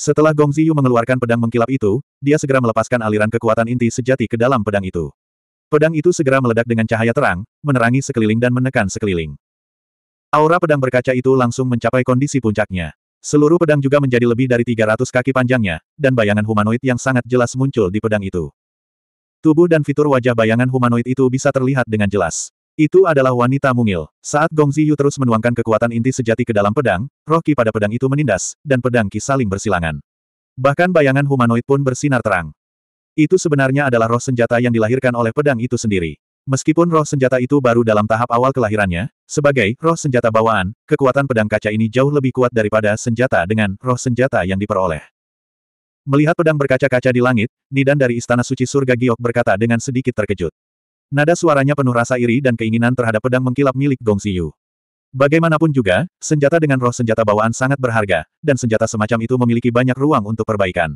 Setelah Gong Ziyu mengeluarkan pedang mengkilap itu, dia segera melepaskan aliran kekuatan inti sejati ke dalam pedang itu. Pedang itu segera meledak dengan cahaya terang, menerangi sekeliling dan menekan sekeliling. Aura pedang berkaca itu langsung mencapai kondisi puncaknya. Seluruh pedang juga menjadi lebih dari 300 kaki panjangnya, dan bayangan humanoid yang sangat jelas muncul di pedang itu. Tubuh dan fitur wajah bayangan humanoid itu bisa terlihat dengan jelas. Itu adalah wanita mungil. Saat Gong Ziyu terus menuangkan kekuatan inti sejati ke dalam pedang, roh ki pada pedang itu menindas, dan pedang ki saling bersilangan. Bahkan bayangan humanoid pun bersinar terang. Itu sebenarnya adalah roh senjata yang dilahirkan oleh pedang itu sendiri. Meskipun roh senjata itu baru dalam tahap awal kelahirannya, sebagai roh senjata bawaan, kekuatan pedang kaca ini jauh lebih kuat daripada senjata dengan roh senjata yang diperoleh. Melihat pedang berkaca-kaca di langit, Nidan dari Istana Suci Surga Giok berkata dengan sedikit terkejut. Nada suaranya penuh rasa iri dan keinginan terhadap pedang mengkilap milik Gong Xiu. Bagaimanapun juga, senjata dengan roh senjata bawaan sangat berharga, dan senjata semacam itu memiliki banyak ruang untuk perbaikan.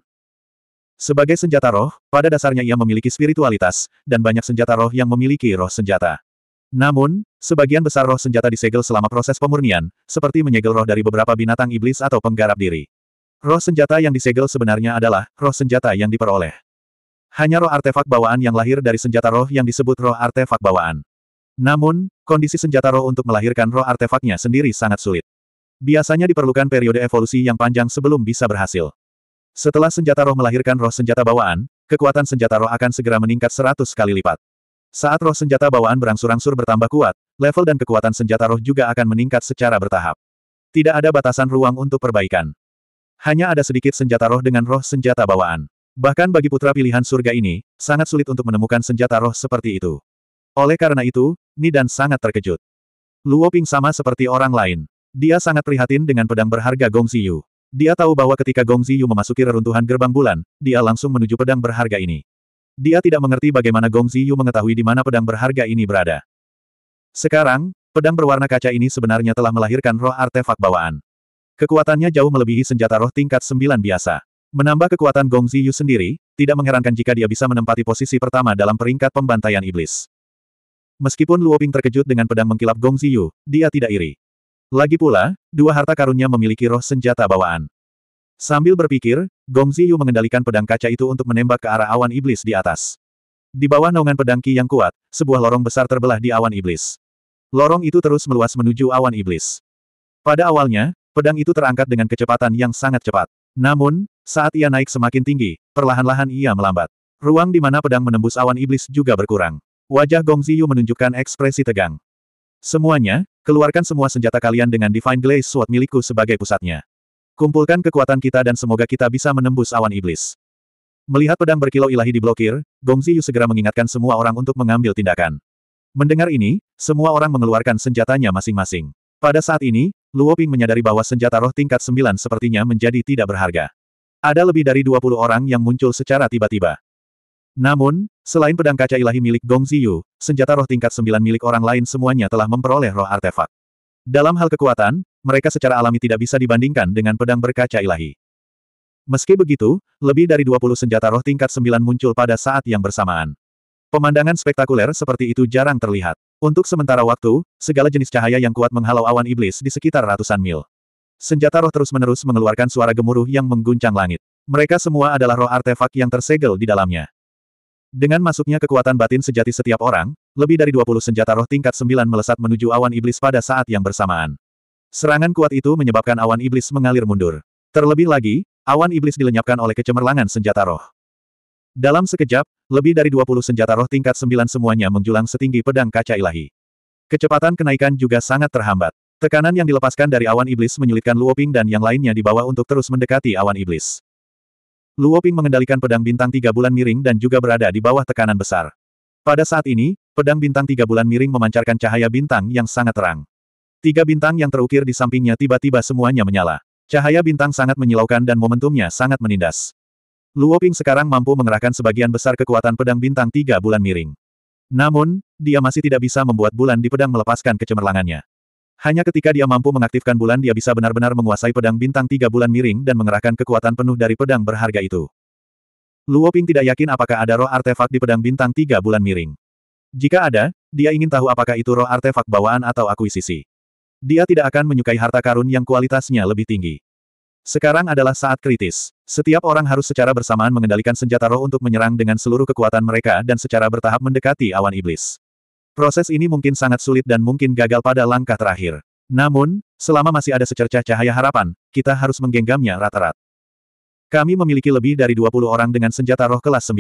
Sebagai senjata roh, pada dasarnya ia memiliki spiritualitas, dan banyak senjata roh yang memiliki roh senjata. Namun, sebagian besar roh senjata disegel selama proses pemurnian, seperti menyegel roh dari beberapa binatang iblis atau penggarap diri. Roh senjata yang disegel sebenarnya adalah roh senjata yang diperoleh. Hanya roh artefak bawaan yang lahir dari senjata roh yang disebut roh artefak bawaan. Namun, kondisi senjata roh untuk melahirkan roh artefaknya sendiri sangat sulit. Biasanya diperlukan periode evolusi yang panjang sebelum bisa berhasil. Setelah senjata roh melahirkan roh senjata bawaan, kekuatan senjata roh akan segera meningkat 100 kali lipat. Saat roh senjata bawaan berangsur-angsur bertambah kuat, level dan kekuatan senjata roh juga akan meningkat secara bertahap. Tidak ada batasan ruang untuk perbaikan. Hanya ada sedikit senjata roh dengan roh senjata bawaan. Bahkan bagi putra pilihan surga ini, sangat sulit untuk menemukan senjata roh seperti itu. Oleh karena itu, Nidan sangat terkejut. Luo Ping sama seperti orang lain. Dia sangat prihatin dengan pedang berharga Gong Ziyu. Dia tahu bahwa ketika Gong Ziyu memasuki reruntuhan gerbang bulan, dia langsung menuju pedang berharga ini. Dia tidak mengerti bagaimana Gong Ziyu mengetahui di mana pedang berharga ini berada. Sekarang, pedang berwarna kaca ini sebenarnya telah melahirkan roh artefak bawaan. Kekuatannya jauh melebihi senjata roh tingkat sembilan biasa. Menambah kekuatan Gong Ziyu sendiri, tidak mengherankan jika dia bisa menempati posisi pertama dalam peringkat pembantaian iblis. Meskipun Luo Ping terkejut dengan pedang mengkilap Gong Ziyu, dia tidak iri. Lagi pula, dua harta karunnya memiliki roh senjata bawaan. Sambil berpikir, Gong Ziyu mengendalikan pedang kaca itu untuk menembak ke arah awan iblis di atas. Di bawah naungan pedang Qi yang kuat, sebuah lorong besar terbelah di awan iblis. Lorong itu terus meluas menuju awan iblis. Pada awalnya, pedang itu terangkat dengan kecepatan yang sangat cepat. Namun, saat ia naik semakin tinggi, perlahan-lahan ia melambat. Ruang di mana pedang menembus awan iblis juga berkurang. Wajah Gong Ziyu menunjukkan ekspresi tegang. Semuanya, keluarkan semua senjata kalian dengan Divine Glaze Sword milikku sebagai pusatnya. Kumpulkan kekuatan kita dan semoga kita bisa menembus awan iblis. Melihat pedang berkilau ilahi diblokir, Gong Ziyu segera mengingatkan semua orang untuk mengambil tindakan. Mendengar ini, semua orang mengeluarkan senjatanya masing-masing. Pada saat ini, Luo Ping menyadari bahwa senjata roh tingkat 9 sepertinya menjadi tidak berharga. Ada lebih dari 20 orang yang muncul secara tiba-tiba. Namun, selain pedang kaca ilahi milik Gong Ziyu, senjata roh tingkat 9 milik orang lain semuanya telah memperoleh roh artefak. Dalam hal kekuatan, mereka secara alami tidak bisa dibandingkan dengan pedang berkaca ilahi. Meski begitu, lebih dari 20 senjata roh tingkat 9 muncul pada saat yang bersamaan. Pemandangan spektakuler seperti itu jarang terlihat. Untuk sementara waktu, segala jenis cahaya yang kuat menghalau awan iblis di sekitar ratusan mil. Senjata roh terus-menerus mengeluarkan suara gemuruh yang mengguncang langit. Mereka semua adalah roh artefak yang tersegel di dalamnya. Dengan masuknya kekuatan batin sejati setiap orang, lebih dari 20 senjata roh tingkat 9 melesat menuju awan iblis pada saat yang bersamaan. Serangan kuat itu menyebabkan awan iblis mengalir mundur. Terlebih lagi, awan iblis dilenyapkan oleh kecemerlangan senjata roh. Dalam sekejap, lebih dari 20 senjata roh tingkat 9 semuanya menjulang setinggi pedang kaca ilahi. Kecepatan kenaikan juga sangat terhambat. Tekanan yang dilepaskan dari awan iblis menyulitkan Luoping dan yang lainnya di bawah untuk terus mendekati awan iblis. Luoping mengendalikan pedang bintang tiga bulan miring dan juga berada di bawah tekanan besar. Pada saat ini, pedang bintang tiga bulan miring memancarkan cahaya bintang yang sangat terang. Tiga bintang yang terukir di sampingnya tiba-tiba semuanya menyala. Cahaya bintang sangat menyilaukan dan momentumnya sangat menindas. Luoping sekarang mampu mengerahkan sebagian besar kekuatan pedang bintang tiga bulan miring. Namun, dia masih tidak bisa membuat bulan di pedang melepaskan kecemerlangannya. Hanya ketika dia mampu mengaktifkan bulan dia bisa benar-benar menguasai pedang bintang tiga bulan miring dan mengerahkan kekuatan penuh dari pedang berharga itu. Luo Ping tidak yakin apakah ada roh artefak di pedang bintang tiga bulan miring. Jika ada, dia ingin tahu apakah itu roh artefak bawaan atau akuisisi. Dia tidak akan menyukai harta karun yang kualitasnya lebih tinggi. Sekarang adalah saat kritis. Setiap orang harus secara bersamaan mengendalikan senjata roh untuk menyerang dengan seluruh kekuatan mereka dan secara bertahap mendekati awan iblis. Proses ini mungkin sangat sulit dan mungkin gagal pada langkah terakhir. Namun, selama masih ada secercah cahaya harapan, kita harus menggenggamnya rata-rata. Kami memiliki lebih dari 20 orang dengan senjata roh kelas 9.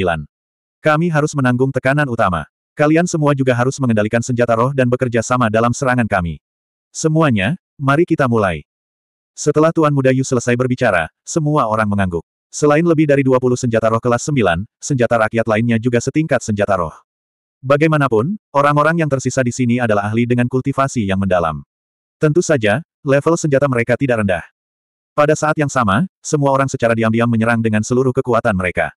Kami harus menanggung tekanan utama. Kalian semua juga harus mengendalikan senjata roh dan bekerja sama dalam serangan kami. Semuanya, mari kita mulai. Setelah Tuan Muda Yu selesai berbicara, semua orang mengangguk. Selain lebih dari 20 senjata roh kelas 9, senjata rakyat lainnya juga setingkat senjata roh. Bagaimanapun, orang-orang yang tersisa di sini adalah ahli dengan kultivasi yang mendalam. Tentu saja, level senjata mereka tidak rendah. Pada saat yang sama, semua orang secara diam-diam menyerang dengan seluruh kekuatan mereka.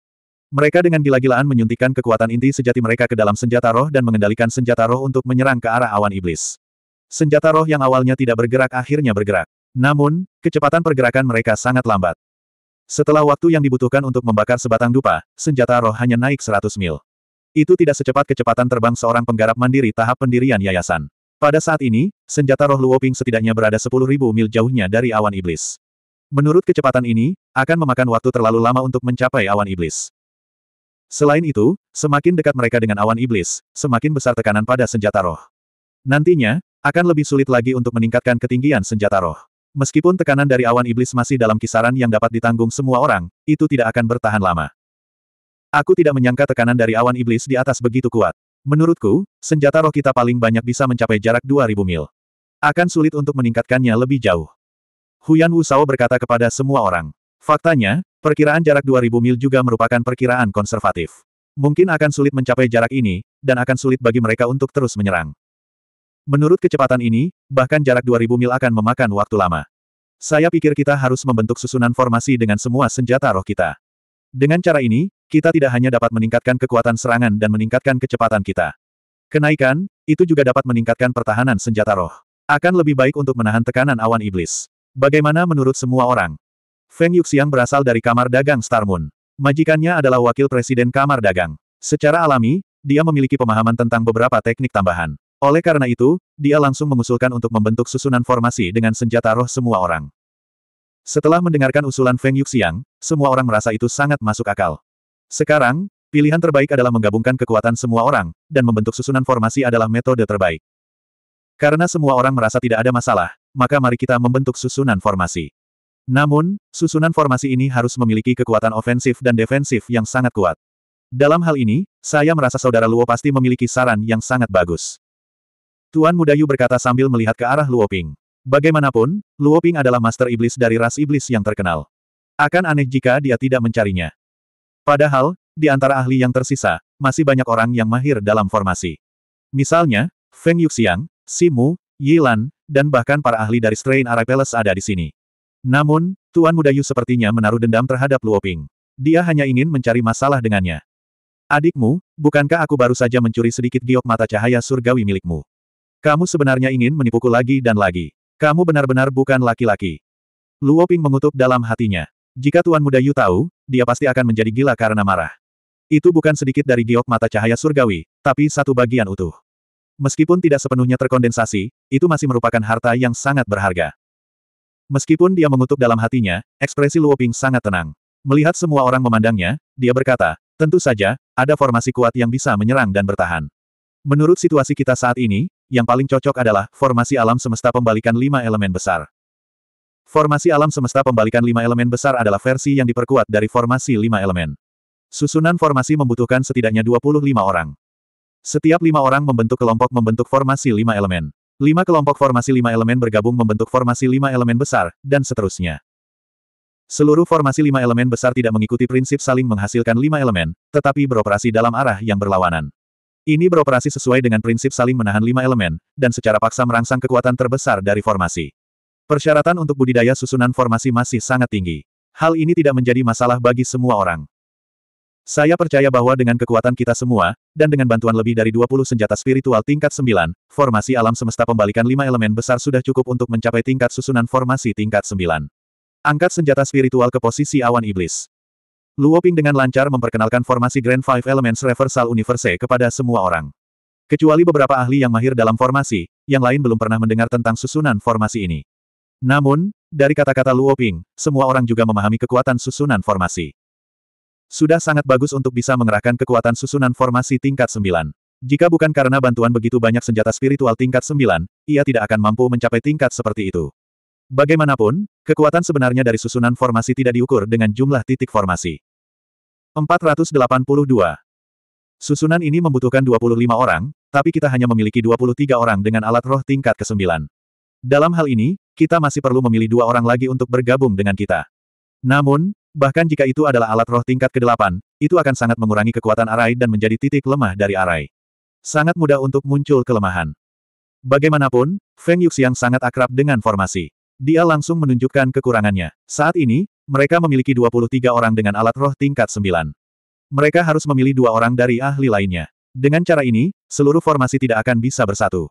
Mereka dengan gila-gilaan menyuntikkan kekuatan inti sejati mereka ke dalam senjata roh dan mengendalikan senjata roh untuk menyerang ke arah awan iblis. Senjata roh yang awalnya tidak bergerak akhirnya bergerak. Namun, kecepatan pergerakan mereka sangat lambat. Setelah waktu yang dibutuhkan untuk membakar sebatang dupa, senjata roh hanya naik 100 mil. Itu tidak secepat kecepatan terbang seorang penggarap mandiri tahap pendirian yayasan. Pada saat ini, senjata roh Luoping setidaknya berada 10.000 mil jauhnya dari awan iblis. Menurut kecepatan ini, akan memakan waktu terlalu lama untuk mencapai awan iblis. Selain itu, semakin dekat mereka dengan awan iblis, semakin besar tekanan pada senjata roh. Nantinya, akan lebih sulit lagi untuk meningkatkan ketinggian senjata roh. Meskipun tekanan dari awan iblis masih dalam kisaran yang dapat ditanggung semua orang, itu tidak akan bertahan lama. Aku tidak menyangka tekanan dari awan iblis di atas begitu kuat. Menurutku, senjata roh kita paling banyak bisa mencapai jarak 2000 mil. Akan sulit untuk meningkatkannya lebih jauh. Huyan Wu berkata kepada semua orang. Faktanya, perkiraan jarak 2000 mil juga merupakan perkiraan konservatif. Mungkin akan sulit mencapai jarak ini, dan akan sulit bagi mereka untuk terus menyerang. Menurut kecepatan ini, bahkan jarak 2000 mil akan memakan waktu lama. Saya pikir kita harus membentuk susunan formasi dengan semua senjata roh kita. Dengan cara ini, kita tidak hanya dapat meningkatkan kekuatan serangan dan meningkatkan kecepatan kita. Kenaikan, itu juga dapat meningkatkan pertahanan senjata roh. Akan lebih baik untuk menahan tekanan awan iblis. Bagaimana menurut semua orang? Feng Yuxiang berasal dari Kamar Dagang Star Moon. Majikannya adalah wakil presiden Kamar Dagang. Secara alami, dia memiliki pemahaman tentang beberapa teknik tambahan. Oleh karena itu, dia langsung mengusulkan untuk membentuk susunan formasi dengan senjata roh semua orang. Setelah mendengarkan usulan Feng Yuxiang, semua orang merasa itu sangat masuk akal. Sekarang, pilihan terbaik adalah menggabungkan kekuatan semua orang, dan membentuk susunan formasi adalah metode terbaik. Karena semua orang merasa tidak ada masalah, maka mari kita membentuk susunan formasi. Namun, susunan formasi ini harus memiliki kekuatan ofensif dan defensif yang sangat kuat. Dalam hal ini, saya merasa saudara Luo pasti memiliki saran yang sangat bagus. Tuan Muda Yu berkata sambil melihat ke arah Luo Ping. Bagaimanapun, Luo Ping adalah master iblis dari ras iblis yang terkenal. Akan aneh jika dia tidak mencarinya. Padahal, di antara ahli yang tersisa, masih banyak orang yang mahir dalam formasi. Misalnya, Feng Yuxiang, Simu, Yilan, dan bahkan para ahli dari Strain Array ada di sini. Namun, Tuan Muda Yu sepertinya menaruh dendam terhadap Luoping. Dia hanya ingin mencari masalah dengannya. Adikmu, bukankah aku baru saja mencuri sedikit giok mata cahaya surgawi milikmu? Kamu sebenarnya ingin menipuku lagi dan lagi. Kamu benar-benar bukan laki-laki. Luoping mengutuk dalam hatinya. Jika Tuan Muda Yu tahu, dia pasti akan menjadi gila karena marah. Itu bukan sedikit dari giok mata cahaya surgawi, tapi satu bagian utuh. Meskipun tidak sepenuhnya terkondensasi, itu masih merupakan harta yang sangat berharga. Meskipun dia mengutuk dalam hatinya, ekspresi Luoping sangat tenang. Melihat semua orang memandangnya, dia berkata, tentu saja, ada formasi kuat yang bisa menyerang dan bertahan. Menurut situasi kita saat ini, yang paling cocok adalah formasi alam semesta pembalikan lima elemen besar. Formasi alam semesta pembalikan lima elemen besar adalah versi yang diperkuat dari formasi lima elemen. Susunan formasi membutuhkan setidaknya 25 orang. Setiap lima orang membentuk kelompok membentuk formasi lima elemen. Lima kelompok formasi lima elemen bergabung membentuk formasi lima elemen besar, dan seterusnya. Seluruh formasi lima elemen besar tidak mengikuti prinsip saling menghasilkan lima elemen, tetapi beroperasi dalam arah yang berlawanan. Ini beroperasi sesuai dengan prinsip saling menahan lima elemen, dan secara paksa merangsang kekuatan terbesar dari formasi. Persyaratan untuk budidaya susunan formasi masih sangat tinggi. Hal ini tidak menjadi masalah bagi semua orang. Saya percaya bahwa dengan kekuatan kita semua, dan dengan bantuan lebih dari 20 senjata spiritual tingkat 9, formasi alam semesta pembalikan lima elemen besar sudah cukup untuk mencapai tingkat susunan formasi tingkat 9. Angkat senjata spiritual ke posisi awan iblis. Luoping dengan lancar memperkenalkan formasi Grand Five Elements Reversal Universe kepada semua orang. Kecuali beberapa ahli yang mahir dalam formasi, yang lain belum pernah mendengar tentang susunan formasi ini. Namun, dari kata-kata Luo Ping, semua orang juga memahami kekuatan susunan formasi. Sudah sangat bagus untuk bisa mengerahkan kekuatan susunan formasi tingkat 9. Jika bukan karena bantuan begitu banyak senjata spiritual tingkat 9, ia tidak akan mampu mencapai tingkat seperti itu. Bagaimanapun, kekuatan sebenarnya dari susunan formasi tidak diukur dengan jumlah titik formasi. 482. Susunan ini membutuhkan 25 orang, tapi kita hanya memiliki 23 orang dengan alat roh tingkat ke-9. Dalam hal ini, kita masih perlu memilih dua orang lagi untuk bergabung dengan kita. Namun, bahkan jika itu adalah alat roh tingkat ke-8, itu akan sangat mengurangi kekuatan Arai dan menjadi titik lemah dari Arai. Sangat mudah untuk muncul kelemahan. Bagaimanapun, Feng Yuxiang sangat akrab dengan formasi. Dia langsung menunjukkan kekurangannya. Saat ini, mereka memiliki 23 orang dengan alat roh tingkat 9. Mereka harus memilih dua orang dari ahli lainnya. Dengan cara ini, seluruh formasi tidak akan bisa bersatu.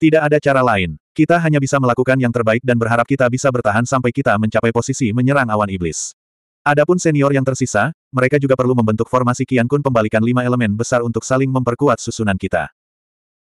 Tidak ada cara lain. Kita hanya bisa melakukan yang terbaik dan berharap kita bisa bertahan sampai kita mencapai posisi menyerang awan iblis. Adapun senior yang tersisa, mereka juga perlu membentuk formasi kian Kun pembalikan lima elemen besar untuk saling memperkuat susunan kita.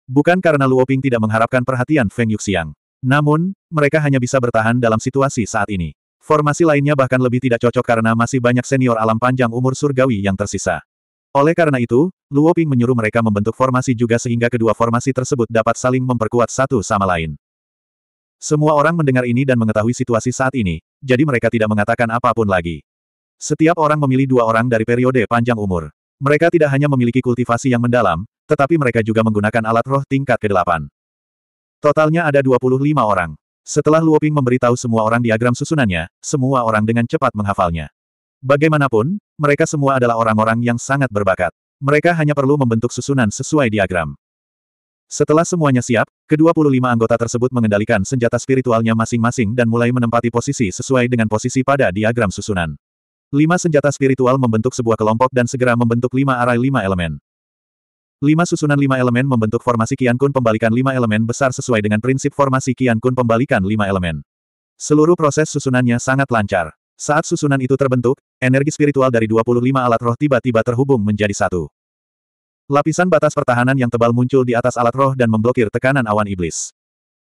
Bukan karena Luo Ping tidak mengharapkan perhatian Feng Yuxiang. Namun, mereka hanya bisa bertahan dalam situasi saat ini. Formasi lainnya bahkan lebih tidak cocok karena masih banyak senior alam panjang umur surgawi yang tersisa. Oleh karena itu, Luo Ping menyuruh mereka membentuk formasi juga sehingga kedua formasi tersebut dapat saling memperkuat satu sama lain. Semua orang mendengar ini dan mengetahui situasi saat ini, jadi mereka tidak mengatakan apapun lagi. Setiap orang memilih dua orang dari periode panjang umur. Mereka tidak hanya memiliki kultivasi yang mendalam, tetapi mereka juga menggunakan alat roh tingkat ke-8. Totalnya ada 25 orang. Setelah Luoping memberitahu semua orang diagram susunannya, semua orang dengan cepat menghafalnya. Bagaimanapun, mereka semua adalah orang-orang yang sangat berbakat. Mereka hanya perlu membentuk susunan sesuai diagram. Setelah semuanya siap, ke-25 anggota tersebut mengendalikan senjata spiritualnya masing-masing dan mulai menempati posisi sesuai dengan posisi pada diagram susunan. Lima senjata spiritual membentuk sebuah kelompok dan segera membentuk lima arai lima elemen. Lima susunan lima elemen membentuk formasi kian Kun pembalikan lima elemen besar sesuai dengan prinsip formasi kian Kun pembalikan lima elemen. Seluruh proses susunannya sangat lancar. Saat susunan itu terbentuk, energi spiritual dari 25 alat roh tiba-tiba terhubung menjadi satu. Lapisan batas pertahanan yang tebal muncul di atas alat roh dan memblokir tekanan awan iblis.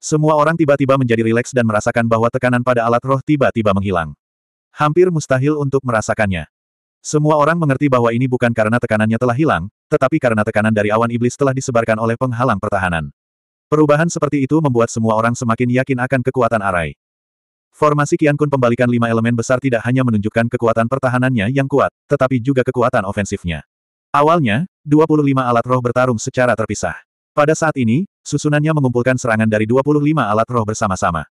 Semua orang tiba-tiba menjadi rileks dan merasakan bahwa tekanan pada alat roh tiba-tiba menghilang. Hampir mustahil untuk merasakannya. Semua orang mengerti bahwa ini bukan karena tekanannya telah hilang, tetapi karena tekanan dari awan iblis telah disebarkan oleh penghalang pertahanan. Perubahan seperti itu membuat semua orang semakin yakin akan kekuatan Arai. Formasi Kian Kun pembalikan lima elemen besar tidak hanya menunjukkan kekuatan pertahanannya yang kuat, tetapi juga kekuatan ofensifnya. Awalnya, 25 alat roh bertarung secara terpisah. Pada saat ini, susunannya mengumpulkan serangan dari 25 alat roh bersama-sama.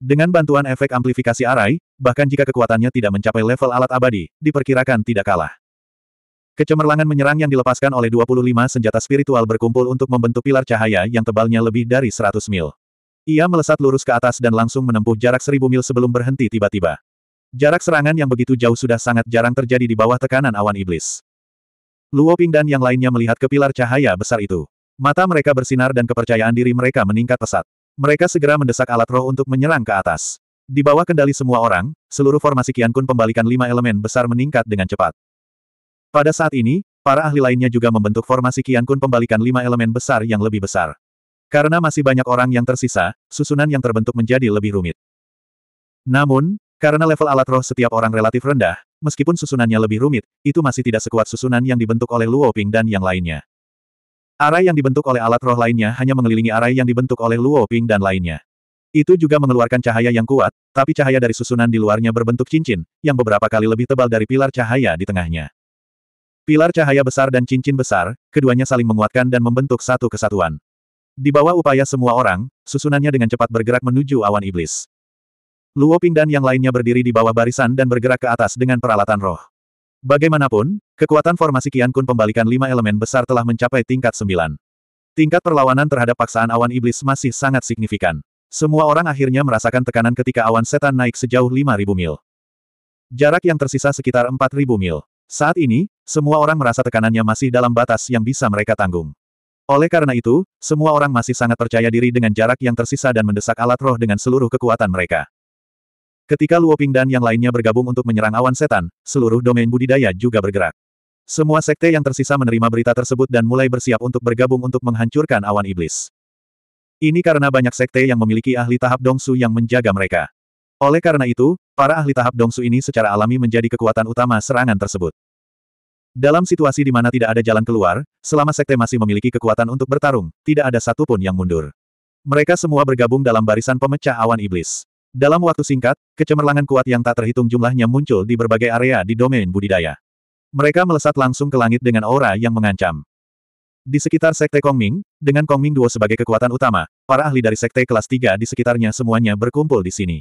Dengan bantuan efek amplifikasi arai, bahkan jika kekuatannya tidak mencapai level alat abadi, diperkirakan tidak kalah. Kecemerlangan menyerang yang dilepaskan oleh 25 senjata spiritual berkumpul untuk membentuk pilar cahaya yang tebalnya lebih dari 100 mil. Ia melesat lurus ke atas dan langsung menempuh jarak 1000 mil sebelum berhenti tiba-tiba. Jarak serangan yang begitu jauh sudah sangat jarang terjadi di bawah tekanan awan iblis. Luo Ping dan yang lainnya melihat ke pilar cahaya besar itu. Mata mereka bersinar dan kepercayaan diri mereka meningkat pesat. Mereka segera mendesak alat roh untuk menyerang ke atas. Di bawah kendali semua orang, seluruh formasi Qian Kun pembalikan lima elemen besar meningkat dengan cepat. Pada saat ini, para ahli lainnya juga membentuk formasi Qian Kun pembalikan lima elemen besar yang lebih besar. Karena masih banyak orang yang tersisa, susunan yang terbentuk menjadi lebih rumit. Namun, karena level alat roh setiap orang relatif rendah, Meskipun susunannya lebih rumit, itu masih tidak sekuat susunan yang dibentuk oleh Luo Ping dan yang lainnya. Arai yang dibentuk oleh alat roh lainnya hanya mengelilingi arai yang dibentuk oleh Luo Ping dan lainnya. Itu juga mengeluarkan cahaya yang kuat, tapi cahaya dari susunan di luarnya berbentuk cincin, yang beberapa kali lebih tebal dari pilar cahaya di tengahnya. Pilar cahaya besar dan cincin besar, keduanya saling menguatkan dan membentuk satu kesatuan. Di bawah upaya semua orang, susunannya dengan cepat bergerak menuju awan iblis. Luo Ping dan yang lainnya berdiri di bawah barisan dan bergerak ke atas dengan peralatan roh. Bagaimanapun, kekuatan formasi Kian Kun pembalikan lima elemen besar telah mencapai tingkat sembilan. Tingkat perlawanan terhadap paksaan awan iblis masih sangat signifikan. Semua orang akhirnya merasakan tekanan ketika awan setan naik sejauh 5.000 mil. Jarak yang tersisa sekitar 4.000 mil. Saat ini, semua orang merasa tekanannya masih dalam batas yang bisa mereka tanggung. Oleh karena itu, semua orang masih sangat percaya diri dengan jarak yang tersisa dan mendesak alat roh dengan seluruh kekuatan mereka. Ketika Luo Ping dan yang lainnya bergabung untuk menyerang awan setan, seluruh domain budidaya juga bergerak. Semua sekte yang tersisa menerima berita tersebut dan mulai bersiap untuk bergabung untuk menghancurkan awan iblis. Ini karena banyak sekte yang memiliki ahli tahap dongsu yang menjaga mereka. Oleh karena itu, para ahli tahap dongsu ini secara alami menjadi kekuatan utama serangan tersebut. Dalam situasi di mana tidak ada jalan keluar, selama sekte masih memiliki kekuatan untuk bertarung, tidak ada satupun yang mundur. Mereka semua bergabung dalam barisan pemecah awan iblis. Dalam waktu singkat, kecemerlangan kuat yang tak terhitung jumlahnya muncul di berbagai area di domain budidaya. Mereka melesat langsung ke langit dengan aura yang mengancam. Di sekitar Sekte Kongming, dengan Kongming Duo sebagai kekuatan utama, para ahli dari Sekte kelas 3 di sekitarnya semuanya berkumpul di sini.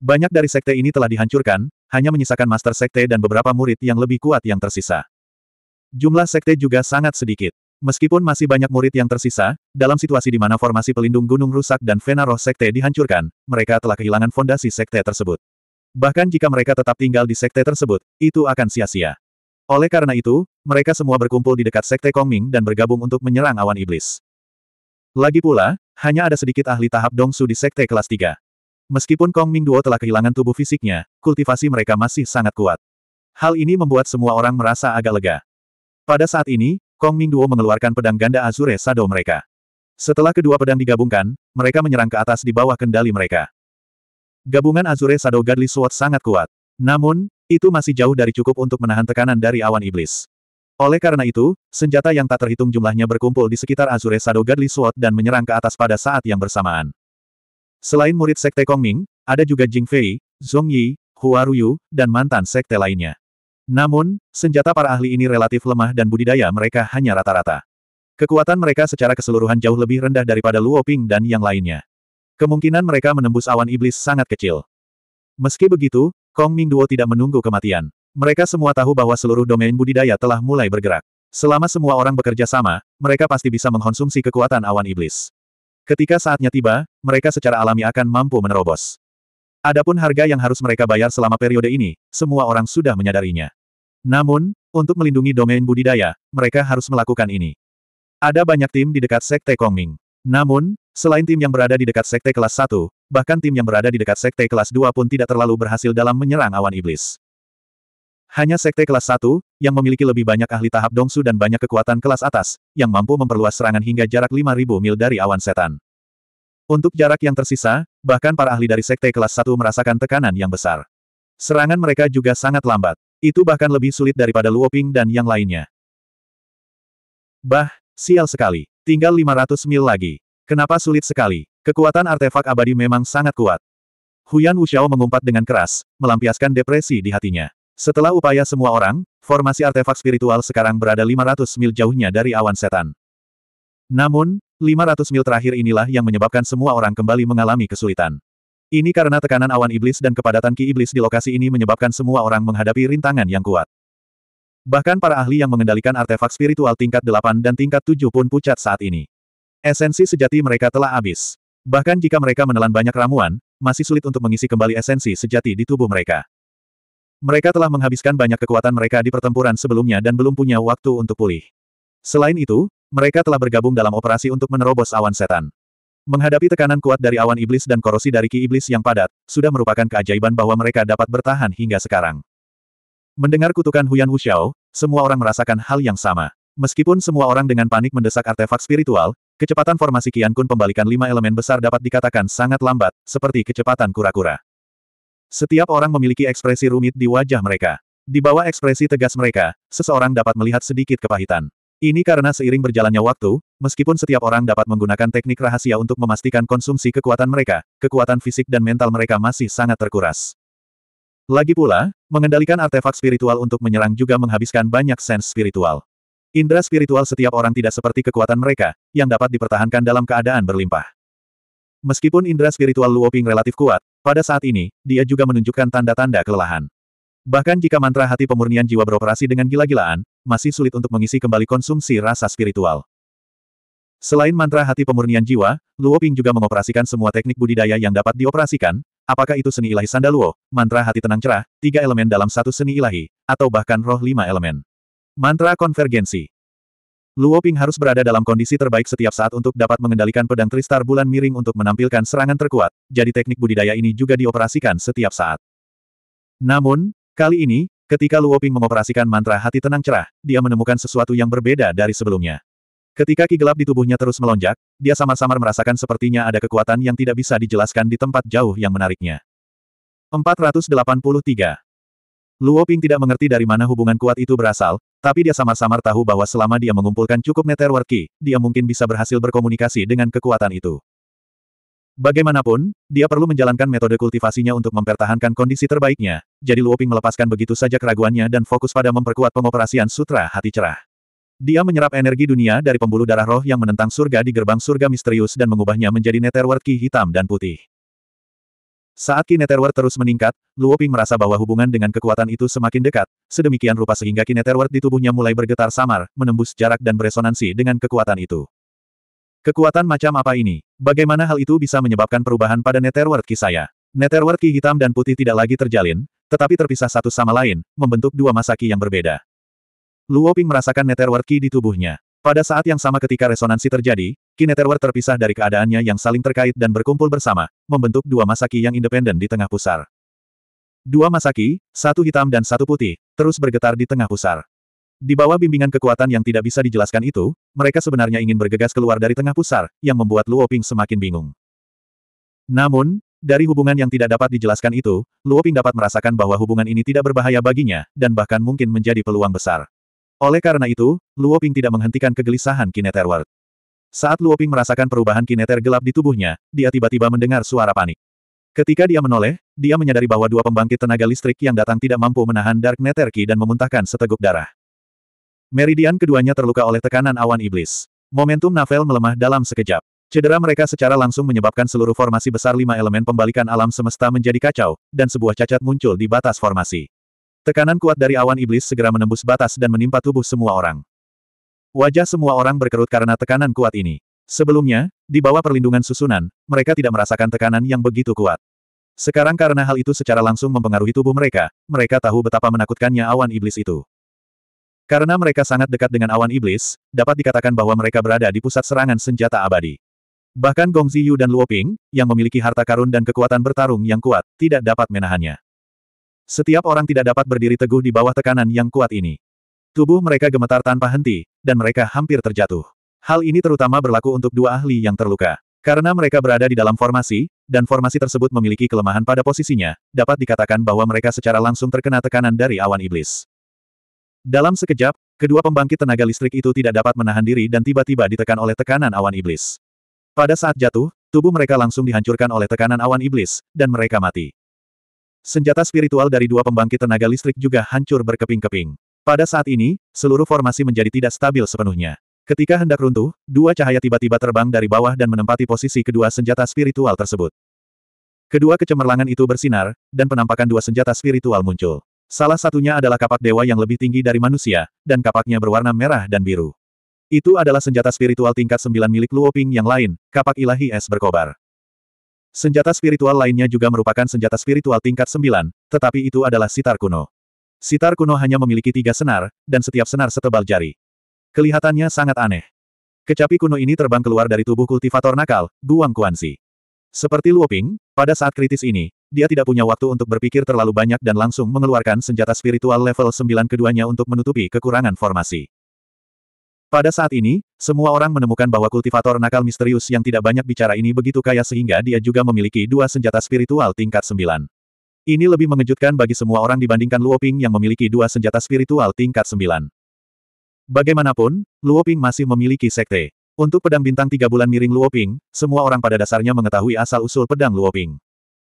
Banyak dari Sekte ini telah dihancurkan, hanya menyisakan Master Sekte dan beberapa murid yang lebih kuat yang tersisa. Jumlah Sekte juga sangat sedikit. Meskipun masih banyak murid yang tersisa, dalam situasi di mana formasi pelindung gunung rusak dan vena roh sekte dihancurkan, mereka telah kehilangan fondasi sekte tersebut. Bahkan jika mereka tetap tinggal di sekte tersebut, itu akan sia-sia. Oleh karena itu, mereka semua berkumpul di dekat sekte Kongming dan bergabung untuk menyerang awan iblis. Lagi pula, hanya ada sedikit ahli tahap dongsu di sekte kelas 3. Meskipun Kongming Duo telah kehilangan tubuh fisiknya, kultivasi mereka masih sangat kuat. Hal ini membuat semua orang merasa agak lega. Pada saat ini, Kong Duo mengeluarkan pedang ganda Azure Shadow mereka. Setelah kedua pedang digabungkan, mereka menyerang ke atas di bawah kendali mereka. Gabungan Azure Shadow Godly Sword sangat kuat. Namun, itu masih jauh dari cukup untuk menahan tekanan dari awan iblis. Oleh karena itu, senjata yang tak terhitung jumlahnya berkumpul di sekitar Azure Shadow Godly Sword dan menyerang ke atas pada saat yang bersamaan. Selain murid Sekte Kong Ming, ada juga Jing Fei, Zhong Yi, Hua Ruyu, dan mantan Sekte lainnya. Namun, senjata para ahli ini relatif lemah dan budidaya mereka hanya rata-rata. Kekuatan mereka secara keseluruhan jauh lebih rendah daripada Luo Ping dan yang lainnya. Kemungkinan mereka menembus awan iblis sangat kecil. Meski begitu, Kong Ming Duo tidak menunggu kematian. Mereka semua tahu bahwa seluruh domain budidaya telah mulai bergerak. Selama semua orang bekerja sama, mereka pasti bisa mengkonsumsi kekuatan awan iblis. Ketika saatnya tiba, mereka secara alami akan mampu menerobos. Adapun harga yang harus mereka bayar selama periode ini, semua orang sudah menyadarinya. Namun, untuk melindungi domain budidaya, mereka harus melakukan ini. Ada banyak tim di dekat Sekte Kongming. Namun, selain tim yang berada di dekat Sekte kelas 1, bahkan tim yang berada di dekat Sekte kelas 2 pun tidak terlalu berhasil dalam menyerang awan iblis. Hanya Sekte kelas 1, yang memiliki lebih banyak ahli tahap dongsu dan banyak kekuatan kelas atas, yang mampu memperluas serangan hingga jarak 5.000 mil dari awan setan. Untuk jarak yang tersisa, bahkan para ahli dari sekte kelas 1 merasakan tekanan yang besar. Serangan mereka juga sangat lambat. Itu bahkan lebih sulit daripada Luoping dan yang lainnya. Bah, sial sekali. Tinggal 500 mil lagi. Kenapa sulit sekali? Kekuatan artefak abadi memang sangat kuat. Huyan Wuxiao mengumpat dengan keras, melampiaskan depresi di hatinya. Setelah upaya semua orang, formasi artefak spiritual sekarang berada 500 mil jauhnya dari awan setan. Namun, 500 mil terakhir inilah yang menyebabkan semua orang kembali mengalami kesulitan. Ini karena tekanan awan iblis dan kepadatan ki iblis di lokasi ini menyebabkan semua orang menghadapi rintangan yang kuat. Bahkan para ahli yang mengendalikan artefak spiritual tingkat 8 dan tingkat 7 pun pucat saat ini. Esensi sejati mereka telah habis. Bahkan jika mereka menelan banyak ramuan, masih sulit untuk mengisi kembali esensi sejati di tubuh mereka. Mereka telah menghabiskan banyak kekuatan mereka di pertempuran sebelumnya dan belum punya waktu untuk pulih. Selain itu, mereka telah bergabung dalam operasi untuk menerobos awan setan. Menghadapi tekanan kuat dari awan iblis dan korosi dari ki iblis yang padat, sudah merupakan keajaiban bahwa mereka dapat bertahan hingga sekarang. Mendengar kutukan Huyan Wuxiao, semua orang merasakan hal yang sama. Meskipun semua orang dengan panik mendesak artefak spiritual, kecepatan formasi Qian Kun pembalikan lima elemen besar dapat dikatakan sangat lambat, seperti kecepatan kura-kura. Setiap orang memiliki ekspresi rumit di wajah mereka. Di bawah ekspresi tegas mereka, seseorang dapat melihat sedikit kepahitan. Ini karena seiring berjalannya waktu, meskipun setiap orang dapat menggunakan teknik rahasia untuk memastikan konsumsi kekuatan mereka, kekuatan fisik dan mental mereka masih sangat terkuras. Lagi pula, mengendalikan artefak spiritual untuk menyerang juga menghabiskan banyak sens spiritual. Indra spiritual setiap orang tidak seperti kekuatan mereka, yang dapat dipertahankan dalam keadaan berlimpah. Meskipun indra spiritual Luoping relatif kuat, pada saat ini, dia juga menunjukkan tanda-tanda kelelahan. Bahkan jika mantra hati pemurnian jiwa beroperasi dengan gila-gilaan, masih sulit untuk mengisi kembali konsumsi rasa spiritual. Selain mantra hati pemurnian jiwa, Luo Ping juga mengoperasikan semua teknik budidaya yang dapat dioperasikan, apakah itu seni ilahi Sandaluo, mantra hati tenang cerah, tiga elemen dalam satu seni ilahi, atau bahkan roh lima elemen. Mantra konvergensi. Luo Ping harus berada dalam kondisi terbaik setiap saat untuk dapat mengendalikan pedang Tristar bulan miring untuk menampilkan serangan terkuat, jadi teknik budidaya ini juga dioperasikan setiap saat. Namun, kali ini, Ketika Luo Ping mengoperasikan mantra hati tenang cerah, dia menemukan sesuatu yang berbeda dari sebelumnya. Ketika ki gelap di tubuhnya terus melonjak, dia samar-samar merasakan sepertinya ada kekuatan yang tidak bisa dijelaskan di tempat jauh yang menariknya. 483. Luo Ping tidak mengerti dari mana hubungan kuat itu berasal, tapi dia samar-samar tahu bahwa selama dia mengumpulkan cukup network key, dia mungkin bisa berhasil berkomunikasi dengan kekuatan itu. Bagaimanapun, dia perlu menjalankan metode kultivasinya untuk mempertahankan kondisi terbaiknya, jadi Luoping melepaskan begitu saja keraguannya dan fokus pada memperkuat pengoperasian sutra hati cerah. Dia menyerap energi dunia dari pembuluh darah roh yang menentang surga di gerbang surga misterius dan mengubahnya menjadi netherworld ki hitam dan putih. Saat ki netherworld terus meningkat, Luoping merasa bahwa hubungan dengan kekuatan itu semakin dekat, sedemikian rupa sehingga ki netherworld di tubuhnya mulai bergetar samar, menembus jarak dan beresonansi dengan kekuatan itu. Kekuatan macam apa ini? Bagaimana hal itu bisa menyebabkan perubahan pada netherworld ki saya? Netherworld ki hitam dan putih tidak lagi terjalin, tetapi terpisah satu sama lain, membentuk dua masa ki yang berbeda. Luo Ping merasakan netherworld ki di tubuhnya. Pada saat yang sama ketika resonansi terjadi, ki netherworld terpisah dari keadaannya yang saling terkait dan berkumpul bersama, membentuk dua masa ki yang independen di tengah pusar. Dua masa ki, satu hitam dan satu putih, terus bergetar di tengah pusar. Di bawah bimbingan kekuatan yang tidak bisa dijelaskan itu, mereka sebenarnya ingin bergegas keluar dari tengah pusar, yang membuat Luoping semakin bingung. Namun, dari hubungan yang tidak dapat dijelaskan itu, Luoping dapat merasakan bahwa hubungan ini tidak berbahaya baginya, dan bahkan mungkin menjadi peluang besar. Oleh karena itu, Luoping tidak menghentikan kegelisahan Kineter World. Saat Luoping merasakan perubahan kineter gelap di tubuhnya, dia tiba-tiba mendengar suara panik. Ketika dia menoleh, dia menyadari bahwa dua pembangkit tenaga listrik yang datang tidak mampu menahan Dark Nether dan memuntahkan seteguk darah. Meridian keduanya terluka oleh tekanan awan iblis. Momentum Navel melemah dalam sekejap. Cedera mereka secara langsung menyebabkan seluruh formasi besar lima elemen pembalikan alam semesta menjadi kacau, dan sebuah cacat muncul di batas formasi. Tekanan kuat dari awan iblis segera menembus batas dan menimpa tubuh semua orang. Wajah semua orang berkerut karena tekanan kuat ini. Sebelumnya, di bawah perlindungan susunan, mereka tidak merasakan tekanan yang begitu kuat. Sekarang karena hal itu secara langsung mempengaruhi tubuh mereka, mereka tahu betapa menakutkannya awan iblis itu. Karena mereka sangat dekat dengan awan iblis, dapat dikatakan bahwa mereka berada di pusat serangan senjata abadi. Bahkan Gong Ziyu dan Luo Ping, yang memiliki harta karun dan kekuatan bertarung yang kuat, tidak dapat menahannya. Setiap orang tidak dapat berdiri teguh di bawah tekanan yang kuat ini. Tubuh mereka gemetar tanpa henti, dan mereka hampir terjatuh. Hal ini terutama berlaku untuk dua ahli yang terluka. Karena mereka berada di dalam formasi, dan formasi tersebut memiliki kelemahan pada posisinya, dapat dikatakan bahwa mereka secara langsung terkena tekanan dari awan iblis. Dalam sekejap, kedua pembangkit tenaga listrik itu tidak dapat menahan diri dan tiba-tiba ditekan oleh tekanan awan iblis. Pada saat jatuh, tubuh mereka langsung dihancurkan oleh tekanan awan iblis, dan mereka mati. Senjata spiritual dari dua pembangkit tenaga listrik juga hancur berkeping-keping. Pada saat ini, seluruh formasi menjadi tidak stabil sepenuhnya. Ketika hendak runtuh, dua cahaya tiba-tiba terbang dari bawah dan menempati posisi kedua senjata spiritual tersebut. Kedua kecemerlangan itu bersinar, dan penampakan dua senjata spiritual muncul. Salah satunya adalah kapak dewa yang lebih tinggi dari manusia, dan kapaknya berwarna merah dan biru. Itu adalah senjata spiritual tingkat sembilan milik Luoping yang lain, kapak ilahi es berkobar. Senjata spiritual lainnya juga merupakan senjata spiritual tingkat sembilan, tetapi itu adalah sitar kuno. Sitar kuno hanya memiliki tiga senar, dan setiap senar setebal jari. Kelihatannya sangat aneh. Kecapi kuno ini terbang keluar dari tubuh kultivator nakal, Guang Guanxi. Seperti Luoping, pada saat kritis ini, dia tidak punya waktu untuk berpikir terlalu banyak dan langsung mengeluarkan senjata spiritual level 9 keduanya untuk menutupi kekurangan formasi. Pada saat ini, semua orang menemukan bahwa kultivator nakal misterius yang tidak banyak bicara ini begitu kaya sehingga dia juga memiliki dua senjata spiritual tingkat 9. Ini lebih mengejutkan bagi semua orang dibandingkan Luo Ping yang memiliki dua senjata spiritual tingkat 9. Bagaimanapun, Luo Ping masih memiliki sekte. Untuk pedang bintang tiga bulan miring Luo Ping, semua orang pada dasarnya mengetahui asal-usul pedang Luo Ping.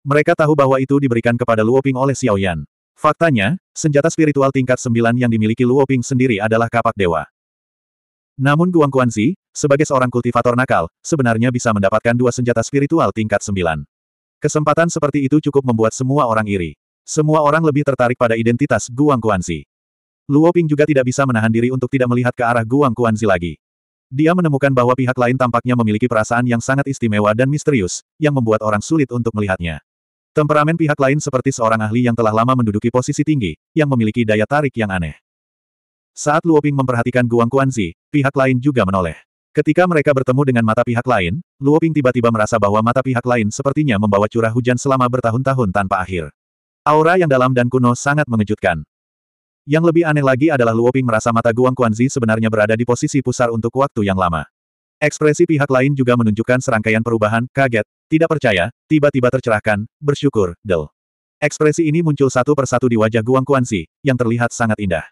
Mereka tahu bahwa itu diberikan kepada Luoping oleh Xiao Yan. Faktanya, senjata spiritual tingkat 9 yang dimiliki Luoping sendiri adalah kapak dewa. Namun Guang Guanzi, sebagai seorang kultivator nakal, sebenarnya bisa mendapatkan dua senjata spiritual tingkat 9. Kesempatan seperti itu cukup membuat semua orang iri. Semua orang lebih tertarik pada identitas Guang Guanzi. Luoping juga tidak bisa menahan diri untuk tidak melihat ke arah Guang Guanzi lagi. Dia menemukan bahwa pihak lain tampaknya memiliki perasaan yang sangat istimewa dan misterius, yang membuat orang sulit untuk melihatnya. Temperamen pihak lain seperti seorang ahli yang telah lama menduduki posisi tinggi, yang memiliki daya tarik yang aneh. Saat Luoping memperhatikan Guang Quanzi, pihak lain juga menoleh. Ketika mereka bertemu dengan mata pihak lain, Luoping tiba-tiba merasa bahwa mata pihak lain sepertinya membawa curah hujan selama bertahun-tahun tanpa akhir. Aura yang dalam dan kuno sangat mengejutkan. Yang lebih aneh lagi adalah Luoping merasa mata Guang Quanzi sebenarnya berada di posisi pusar untuk waktu yang lama. Ekspresi pihak lain juga menunjukkan serangkaian perubahan, kaget, tidak percaya, tiba-tiba tercerahkan, bersyukur, Del. Ekspresi ini muncul satu persatu di wajah Guang Kuanzi, yang terlihat sangat indah.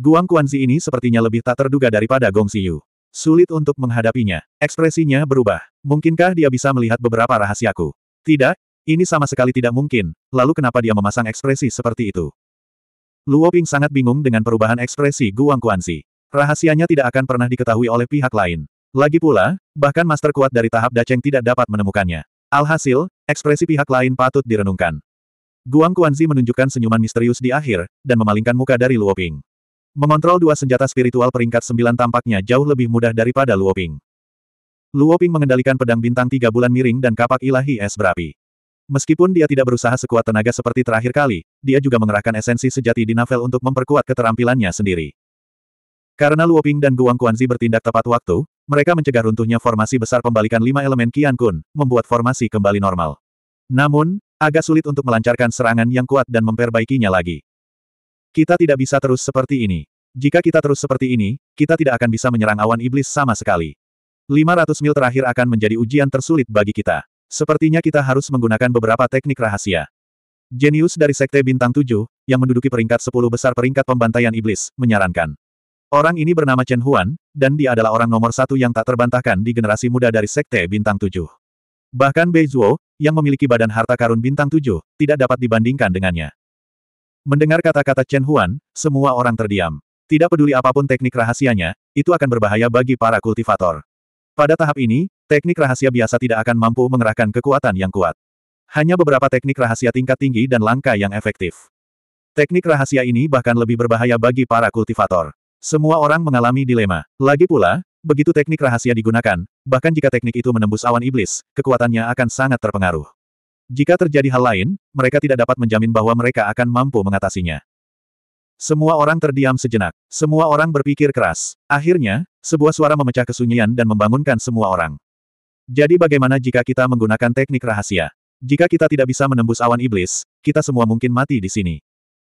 Guang Kuanzi ini sepertinya lebih tak terduga daripada Gong Xiu. Sulit untuk menghadapinya. Ekspresinya berubah. Mungkinkah dia bisa melihat beberapa rahasiaku? Tidak, ini sama sekali tidak mungkin, lalu kenapa dia memasang ekspresi seperti itu? Luo Ping sangat bingung dengan perubahan ekspresi Guang Kuanzi. Rahasianya tidak akan pernah diketahui oleh pihak lain. Lagi pula, bahkan master kuat dari tahap Daceng tidak dapat menemukannya. Alhasil, ekspresi pihak lain patut direnungkan. Guang Kuanzi menunjukkan senyuman misterius di akhir, dan memalingkan muka dari Luoping. Mengontrol dua senjata spiritual peringkat sembilan tampaknya jauh lebih mudah daripada Luoping. Luoping mengendalikan pedang bintang tiga bulan miring dan kapak ilahi es berapi. Meskipun dia tidak berusaha sekuat tenaga seperti terakhir kali, dia juga mengerahkan esensi sejati di navel untuk memperkuat keterampilannya sendiri. Karena Luoping dan Guang Guanzi bertindak tepat waktu, mereka mencegah runtuhnya formasi besar pembalikan lima elemen Qian Kun, membuat formasi kembali normal. Namun, agak sulit untuk melancarkan serangan yang kuat dan memperbaikinya lagi. Kita tidak bisa terus seperti ini. Jika kita terus seperti ini, kita tidak akan bisa menyerang awan iblis sama sekali. 500 mil terakhir akan menjadi ujian tersulit bagi kita. Sepertinya kita harus menggunakan beberapa teknik rahasia. Jenius dari Sekte Bintang 7, yang menduduki peringkat 10 besar peringkat pembantaian iblis, menyarankan. Orang ini bernama Chen Huan, dan dia adalah orang nomor satu yang tak terbantahkan di generasi muda dari Sekte Bintang Tujuh. Bahkan Bei Zhuo, yang memiliki badan harta karun Bintang Tujuh, tidak dapat dibandingkan dengannya. Mendengar kata-kata Chen Huan, semua orang terdiam. Tidak peduli apapun teknik rahasianya, itu akan berbahaya bagi para kultivator. Pada tahap ini, teknik rahasia biasa tidak akan mampu mengerahkan kekuatan yang kuat. Hanya beberapa teknik rahasia tingkat tinggi dan langka yang efektif. Teknik rahasia ini bahkan lebih berbahaya bagi para kultivator. Semua orang mengalami dilema. Lagi pula, begitu teknik rahasia digunakan, bahkan jika teknik itu menembus awan iblis, kekuatannya akan sangat terpengaruh. Jika terjadi hal lain, mereka tidak dapat menjamin bahwa mereka akan mampu mengatasinya. Semua orang terdiam sejenak. Semua orang berpikir keras. Akhirnya, sebuah suara memecah kesunyian dan membangunkan semua orang. Jadi bagaimana jika kita menggunakan teknik rahasia? Jika kita tidak bisa menembus awan iblis, kita semua mungkin mati di sini.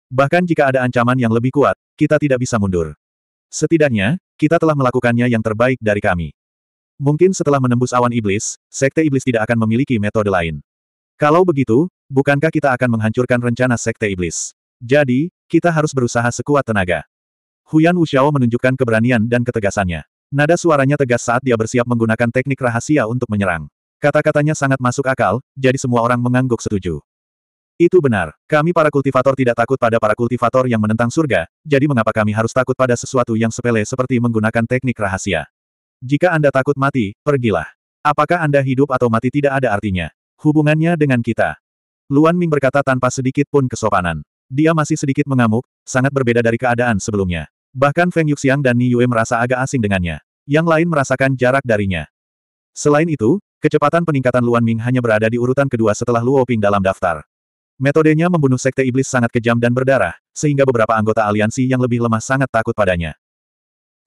Bahkan jika ada ancaman yang lebih kuat, kita tidak bisa mundur. Setidaknya, kita telah melakukannya yang terbaik dari kami. Mungkin setelah menembus awan iblis, Sekte Iblis tidak akan memiliki metode lain. Kalau begitu, bukankah kita akan menghancurkan rencana Sekte Iblis? Jadi, kita harus berusaha sekuat tenaga. Huyan Wuxiao menunjukkan keberanian dan ketegasannya. Nada suaranya tegas saat dia bersiap menggunakan teknik rahasia untuk menyerang. Kata-katanya sangat masuk akal, jadi semua orang mengangguk setuju. Itu benar. Kami para kultivator tidak takut pada para kultivator yang menentang surga, jadi mengapa kami harus takut pada sesuatu yang sepele seperti menggunakan teknik rahasia? Jika Anda takut mati, pergilah. Apakah Anda hidup atau mati tidak ada artinya. Hubungannya dengan kita. Luan Ming berkata tanpa sedikit pun kesopanan. Dia masih sedikit mengamuk, sangat berbeda dari keadaan sebelumnya. Bahkan Feng Yuxiang dan Ni Yue merasa agak asing dengannya. Yang lain merasakan jarak darinya. Selain itu, kecepatan peningkatan Luan Ming hanya berada di urutan kedua setelah Luo Ping dalam daftar. Metodenya membunuh sekte iblis sangat kejam dan berdarah, sehingga beberapa anggota aliansi yang lebih lemah sangat takut padanya.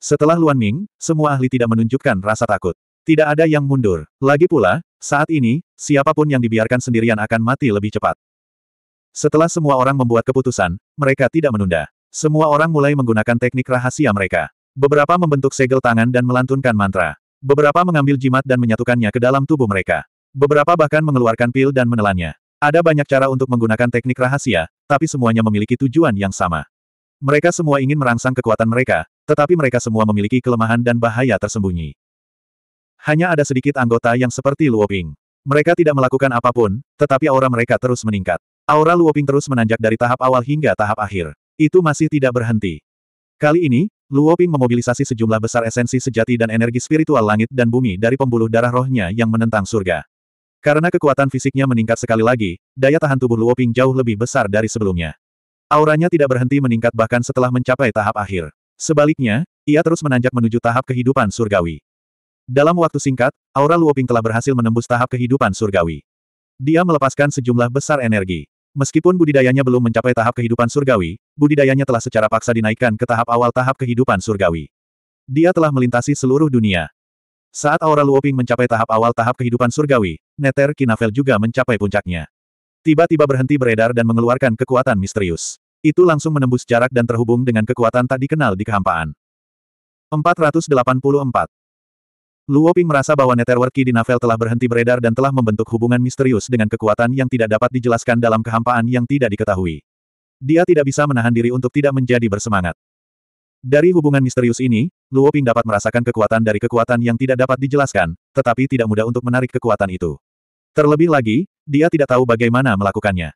Setelah Luan Ming, semua ahli tidak menunjukkan rasa takut. Tidak ada yang mundur. Lagi pula, saat ini, siapapun yang dibiarkan sendirian akan mati lebih cepat. Setelah semua orang membuat keputusan, mereka tidak menunda. Semua orang mulai menggunakan teknik rahasia mereka. Beberapa membentuk segel tangan dan melantunkan mantra. Beberapa mengambil jimat dan menyatukannya ke dalam tubuh mereka. Beberapa bahkan mengeluarkan pil dan menelannya. Ada banyak cara untuk menggunakan teknik rahasia, tapi semuanya memiliki tujuan yang sama. Mereka semua ingin merangsang kekuatan mereka, tetapi mereka semua memiliki kelemahan dan bahaya tersembunyi. Hanya ada sedikit anggota yang seperti Luoping. Mereka tidak melakukan apapun, tetapi aura mereka terus meningkat. Aura Luoping terus menanjak dari tahap awal hingga tahap akhir. Itu masih tidak berhenti. Kali ini, Luoping memobilisasi sejumlah besar esensi sejati dan energi spiritual langit dan bumi dari pembuluh darah rohnya yang menentang surga. Karena kekuatan fisiknya meningkat sekali lagi, daya tahan tubuh Luoping jauh lebih besar dari sebelumnya. Auranya tidak berhenti meningkat bahkan setelah mencapai tahap akhir. Sebaliknya, ia terus menanjak menuju tahap kehidupan surgawi. Dalam waktu singkat, aura Luoping telah berhasil menembus tahap kehidupan surgawi. Dia melepaskan sejumlah besar energi. Meskipun budidayanya belum mencapai tahap kehidupan surgawi, budidayanya telah secara paksa dinaikkan ke tahap awal tahap kehidupan surgawi. Dia telah melintasi seluruh dunia. Saat aura Luoping mencapai tahap awal tahap kehidupan surgawi, Neter Kinavel juga mencapai puncaknya. Tiba-tiba berhenti beredar dan mengeluarkan kekuatan misterius. Itu langsung menembus jarak dan terhubung dengan kekuatan tak dikenal di kehampaan. 484. Luoping merasa bahwa Netherwork di Navel telah berhenti beredar dan telah membentuk hubungan misterius dengan kekuatan yang tidak dapat dijelaskan dalam kehampaan yang tidak diketahui. Dia tidak bisa menahan diri untuk tidak menjadi bersemangat. Dari hubungan misterius ini, Luo Ping dapat merasakan kekuatan dari kekuatan yang tidak dapat dijelaskan, tetapi tidak mudah untuk menarik kekuatan itu. Terlebih lagi, dia tidak tahu bagaimana melakukannya.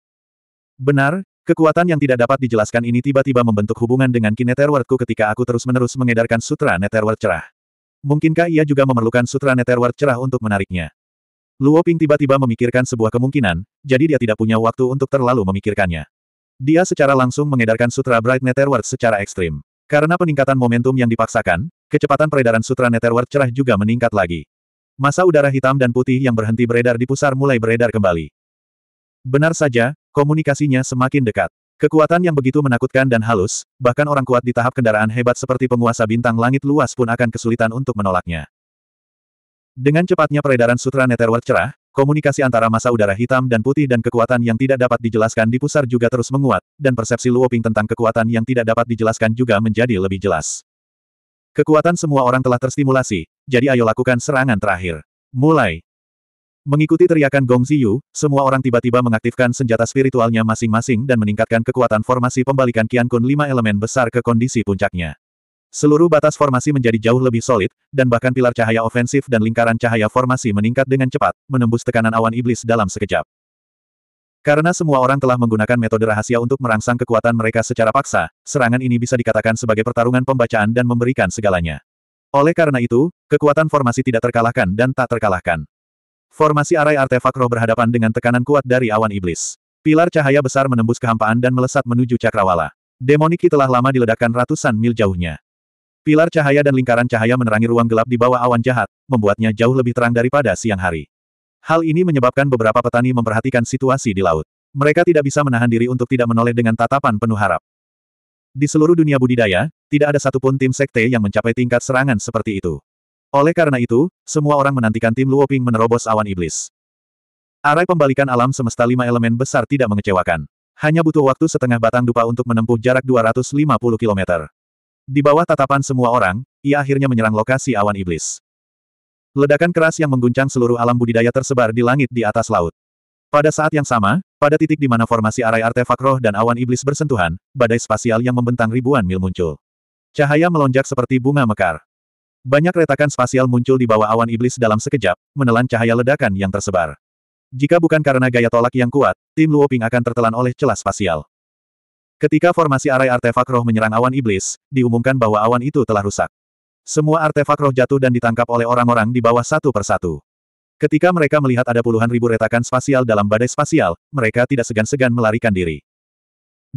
Benar, kekuatan yang tidak dapat dijelaskan ini tiba-tiba membentuk hubungan dengan ki Netherworldku ketika aku terus-menerus mengedarkan Sutra Netherworld Cerah. Mungkinkah ia juga memerlukan Sutra Netherworld Cerah untuk menariknya? Luo Ping tiba-tiba memikirkan sebuah kemungkinan, jadi dia tidak punya waktu untuk terlalu memikirkannya. Dia secara langsung mengedarkan Sutra Bright Netherworld secara ekstrim. Karena peningkatan momentum yang dipaksakan, kecepatan peredaran sutra Netherworld cerah juga meningkat lagi. Masa udara hitam dan putih yang berhenti beredar di pusar mulai beredar kembali. Benar saja, komunikasinya semakin dekat. Kekuatan yang begitu menakutkan dan halus, bahkan orang kuat di tahap kendaraan hebat seperti penguasa bintang langit luas pun akan kesulitan untuk menolaknya. Dengan cepatnya peredaran sutra Netherworld cerah, Komunikasi antara masa udara hitam dan putih dan kekuatan yang tidak dapat dijelaskan di pusar juga terus menguat, dan persepsi Luoping tentang kekuatan yang tidak dapat dijelaskan juga menjadi lebih jelas. Kekuatan semua orang telah terstimulasi, jadi ayo lakukan serangan terakhir. Mulai. Mengikuti teriakan Gong Ziyu, semua orang tiba-tiba mengaktifkan senjata spiritualnya masing-masing dan meningkatkan kekuatan formasi pembalikan Qian Kun lima elemen besar ke kondisi puncaknya. Seluruh batas formasi menjadi jauh lebih solid, dan bahkan pilar cahaya ofensif dan lingkaran cahaya formasi meningkat dengan cepat, menembus tekanan awan iblis dalam sekejap. Karena semua orang telah menggunakan metode rahasia untuk merangsang kekuatan mereka secara paksa, serangan ini bisa dikatakan sebagai pertarungan pembacaan dan memberikan segalanya. Oleh karena itu, kekuatan formasi tidak terkalahkan dan tak terkalahkan. Formasi arai artefak roh berhadapan dengan tekanan kuat dari awan iblis. Pilar cahaya besar menembus kehampaan dan melesat menuju cakrawala. Demoniki telah lama diledakkan ratusan mil jauhnya. Pilar cahaya dan lingkaran cahaya menerangi ruang gelap di bawah awan jahat, membuatnya jauh lebih terang daripada siang hari. Hal ini menyebabkan beberapa petani memperhatikan situasi di laut. Mereka tidak bisa menahan diri untuk tidak menoleh dengan tatapan penuh harap. Di seluruh dunia budidaya, tidak ada satupun tim sekte yang mencapai tingkat serangan seperti itu. Oleh karena itu, semua orang menantikan tim Luoping menerobos awan iblis. Arai pembalikan alam semesta lima elemen besar tidak mengecewakan. Hanya butuh waktu setengah batang dupa untuk menempuh jarak 250 km. Di bawah tatapan semua orang, ia akhirnya menyerang lokasi awan iblis. Ledakan keras yang mengguncang seluruh alam budidaya tersebar di langit di atas laut. Pada saat yang sama, pada titik di mana formasi arai artefak roh dan awan iblis bersentuhan, badai spasial yang membentang ribuan mil muncul. Cahaya melonjak seperti bunga mekar. Banyak retakan spasial muncul di bawah awan iblis dalam sekejap, menelan cahaya ledakan yang tersebar. Jika bukan karena gaya tolak yang kuat, tim Luoping akan tertelan oleh celah spasial. Ketika formasi arai artefak roh menyerang awan iblis, diumumkan bahwa awan itu telah rusak. Semua artefak roh jatuh dan ditangkap oleh orang-orang di bawah satu persatu. Ketika mereka melihat ada puluhan ribu retakan spasial dalam badai spasial, mereka tidak segan-segan melarikan diri.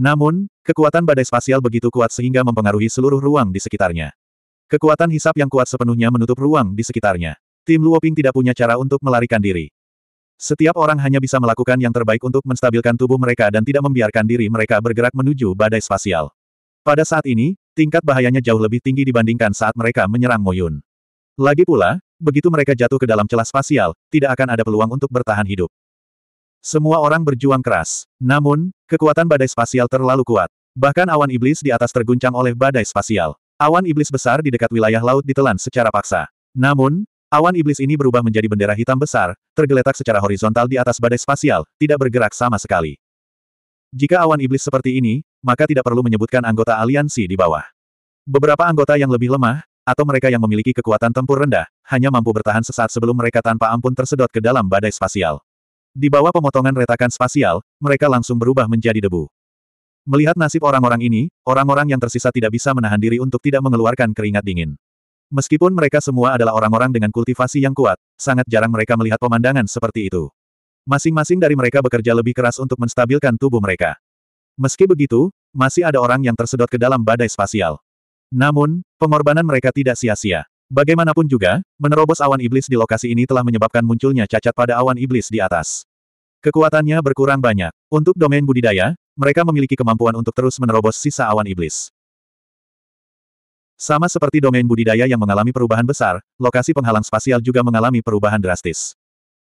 Namun, kekuatan badai spasial begitu kuat sehingga mempengaruhi seluruh ruang di sekitarnya. Kekuatan hisap yang kuat sepenuhnya menutup ruang di sekitarnya. Tim Luoping tidak punya cara untuk melarikan diri. Setiap orang hanya bisa melakukan yang terbaik untuk menstabilkan tubuh mereka dan tidak membiarkan diri mereka bergerak menuju badai spasial. Pada saat ini, tingkat bahayanya jauh lebih tinggi dibandingkan saat mereka menyerang Moyun. Lagi pula, begitu mereka jatuh ke dalam celah spasial, tidak akan ada peluang untuk bertahan hidup. Semua orang berjuang keras. Namun, kekuatan badai spasial terlalu kuat. Bahkan awan iblis di atas terguncang oleh badai spasial. Awan iblis besar di dekat wilayah laut ditelan secara paksa. Namun, Awan iblis ini berubah menjadi bendera hitam besar, tergeletak secara horizontal di atas badai spasial, tidak bergerak sama sekali. Jika awan iblis seperti ini, maka tidak perlu menyebutkan anggota aliansi di bawah. Beberapa anggota yang lebih lemah, atau mereka yang memiliki kekuatan tempur rendah, hanya mampu bertahan sesaat sebelum mereka tanpa ampun tersedot ke dalam badai spasial. Di bawah pemotongan retakan spasial, mereka langsung berubah menjadi debu. Melihat nasib orang-orang ini, orang-orang yang tersisa tidak bisa menahan diri untuk tidak mengeluarkan keringat dingin. Meskipun mereka semua adalah orang-orang dengan kultivasi yang kuat, sangat jarang mereka melihat pemandangan seperti itu. Masing-masing dari mereka bekerja lebih keras untuk menstabilkan tubuh mereka. Meski begitu, masih ada orang yang tersedot ke dalam badai spasial. Namun, pengorbanan mereka tidak sia-sia. Bagaimanapun juga, menerobos awan iblis di lokasi ini telah menyebabkan munculnya cacat pada awan iblis di atas. Kekuatannya berkurang banyak. Untuk domain budidaya, mereka memiliki kemampuan untuk terus menerobos sisa awan iblis. Sama seperti domain budidaya yang mengalami perubahan besar, lokasi penghalang spasial juga mengalami perubahan drastis.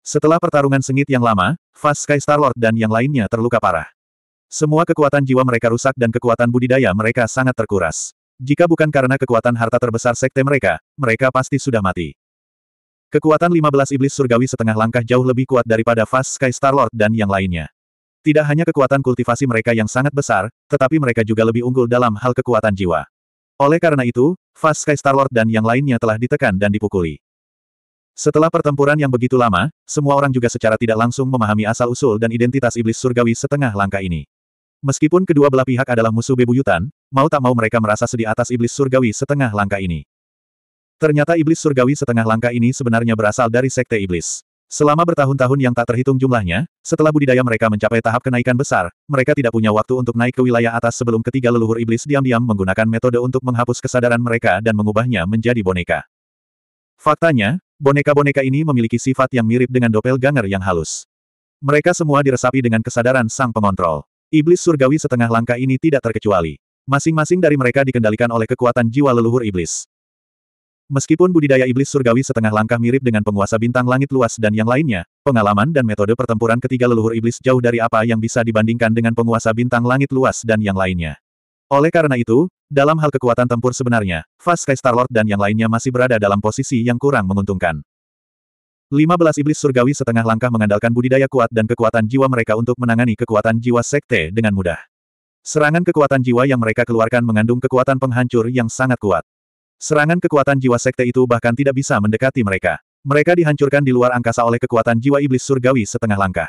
Setelah pertarungan sengit yang lama, Fast Sky Star Lord dan yang lainnya terluka parah. Semua kekuatan jiwa mereka rusak dan kekuatan budidaya mereka sangat terkuras. Jika bukan karena kekuatan harta terbesar sekte mereka, mereka pasti sudah mati. Kekuatan 15 iblis surgawi setengah langkah jauh lebih kuat daripada Fast Sky Star Lord dan yang lainnya. Tidak hanya kekuatan kultivasi mereka yang sangat besar, tetapi mereka juga lebih unggul dalam hal kekuatan jiwa. Oleh karena itu, Fast Sky Starlord dan yang lainnya telah ditekan dan dipukuli. Setelah pertempuran yang begitu lama, semua orang juga secara tidak langsung memahami asal-usul dan identitas iblis surgawi setengah langkah ini. Meskipun kedua belah pihak adalah musuh bebuyutan, mau tak mau mereka merasa sedih atas iblis surgawi setengah langkah ini. Ternyata iblis surgawi setengah langkah ini sebenarnya berasal dari sekte iblis. Selama bertahun-tahun yang tak terhitung jumlahnya, setelah budidaya mereka mencapai tahap kenaikan besar, mereka tidak punya waktu untuk naik ke wilayah atas sebelum ketiga leluhur iblis diam-diam menggunakan metode untuk menghapus kesadaran mereka dan mengubahnya menjadi boneka. Faktanya, boneka-boneka ini memiliki sifat yang mirip dengan doppelganger yang halus. Mereka semua diresapi dengan kesadaran sang pengontrol. Iblis surgawi setengah langkah ini tidak terkecuali. Masing-masing dari mereka dikendalikan oleh kekuatan jiwa leluhur iblis. Meskipun budidaya iblis surgawi setengah langkah mirip dengan penguasa bintang langit luas dan yang lainnya, pengalaman dan metode pertempuran ketiga leluhur iblis jauh dari apa yang bisa dibandingkan dengan penguasa bintang langit luas dan yang lainnya. Oleh karena itu, dalam hal kekuatan tempur sebenarnya, Fast Sky Starlord dan yang lainnya masih berada dalam posisi yang kurang menguntungkan. 15 iblis surgawi setengah langkah mengandalkan budidaya kuat dan kekuatan jiwa mereka untuk menangani kekuatan jiwa sekte dengan mudah. Serangan kekuatan jiwa yang mereka keluarkan mengandung kekuatan penghancur yang sangat kuat. Serangan kekuatan jiwa sekte itu bahkan tidak bisa mendekati mereka. Mereka dihancurkan di luar angkasa oleh kekuatan jiwa iblis surgawi setengah langkah.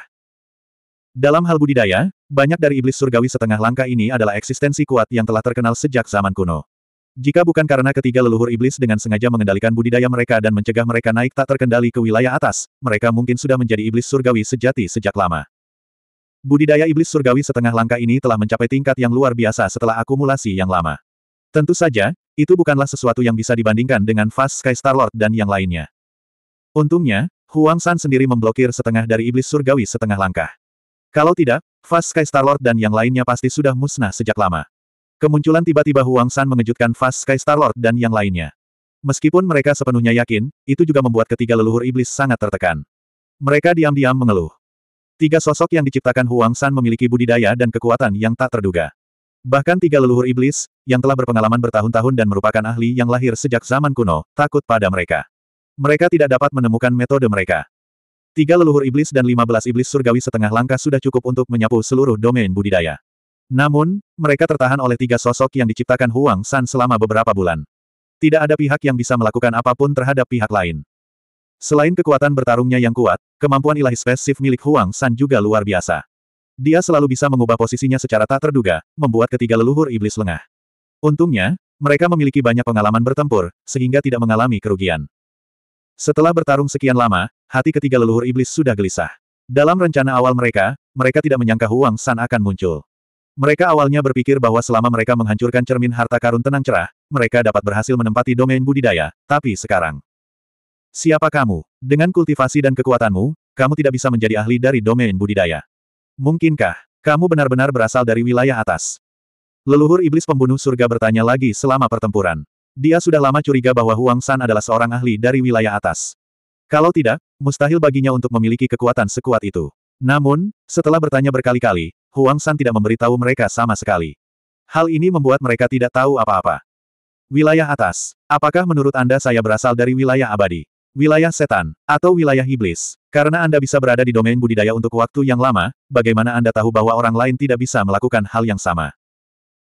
Dalam hal budidaya, banyak dari iblis surgawi setengah langkah ini adalah eksistensi kuat yang telah terkenal sejak zaman kuno. Jika bukan karena ketiga leluhur iblis dengan sengaja mengendalikan budidaya mereka dan mencegah mereka naik tak terkendali ke wilayah atas, mereka mungkin sudah menjadi iblis surgawi sejati sejak lama. Budidaya iblis surgawi setengah langkah ini telah mencapai tingkat yang luar biasa setelah akumulasi yang lama. Tentu saja, itu bukanlah sesuatu yang bisa dibandingkan dengan Fast Sky Star Lord dan yang lainnya. Untungnya, Huang San sendiri memblokir setengah dari iblis surgawi setengah langkah. Kalau tidak, Fast Sky Star Lord dan yang lainnya pasti sudah musnah sejak lama. Kemunculan tiba-tiba Huang San mengejutkan Fast Sky Star Lord dan yang lainnya. Meskipun mereka sepenuhnya yakin, itu juga membuat ketiga leluhur iblis sangat tertekan. Mereka diam-diam mengeluh. Tiga sosok yang diciptakan Huang San memiliki budidaya dan kekuatan yang tak terduga. Bahkan tiga leluhur iblis, yang telah berpengalaman bertahun-tahun dan merupakan ahli yang lahir sejak zaman kuno, takut pada mereka. Mereka tidak dapat menemukan metode mereka. Tiga leluhur iblis dan lima belas iblis surgawi setengah langkah sudah cukup untuk menyapu seluruh domain budidaya. Namun, mereka tertahan oleh tiga sosok yang diciptakan Huang San selama beberapa bulan. Tidak ada pihak yang bisa melakukan apapun terhadap pihak lain. Selain kekuatan bertarungnya yang kuat, kemampuan ilahi spesif milik Huang San juga luar biasa. Dia selalu bisa mengubah posisinya secara tak terduga, membuat ketiga leluhur iblis lengah. Untungnya, mereka memiliki banyak pengalaman bertempur, sehingga tidak mengalami kerugian. Setelah bertarung sekian lama, hati ketiga leluhur iblis sudah gelisah. Dalam rencana awal mereka, mereka tidak menyangka Huang San akan muncul. Mereka awalnya berpikir bahwa selama mereka menghancurkan cermin harta karun tenang cerah, mereka dapat berhasil menempati domain budidaya, tapi sekarang. Siapa kamu? Dengan kultivasi dan kekuatanmu, kamu tidak bisa menjadi ahli dari domain budidaya. Mungkinkah, kamu benar-benar berasal dari wilayah atas? Leluhur iblis pembunuh surga bertanya lagi selama pertempuran. Dia sudah lama curiga bahwa Huang San adalah seorang ahli dari wilayah atas. Kalau tidak, mustahil baginya untuk memiliki kekuatan sekuat itu. Namun, setelah bertanya berkali-kali, Huang San tidak memberitahu mereka sama sekali. Hal ini membuat mereka tidak tahu apa-apa. Wilayah atas, apakah menurut Anda saya berasal dari wilayah abadi? Wilayah setan, atau wilayah iblis. Karena Anda bisa berada di domain budidaya untuk waktu yang lama, bagaimana Anda tahu bahwa orang lain tidak bisa melakukan hal yang sama?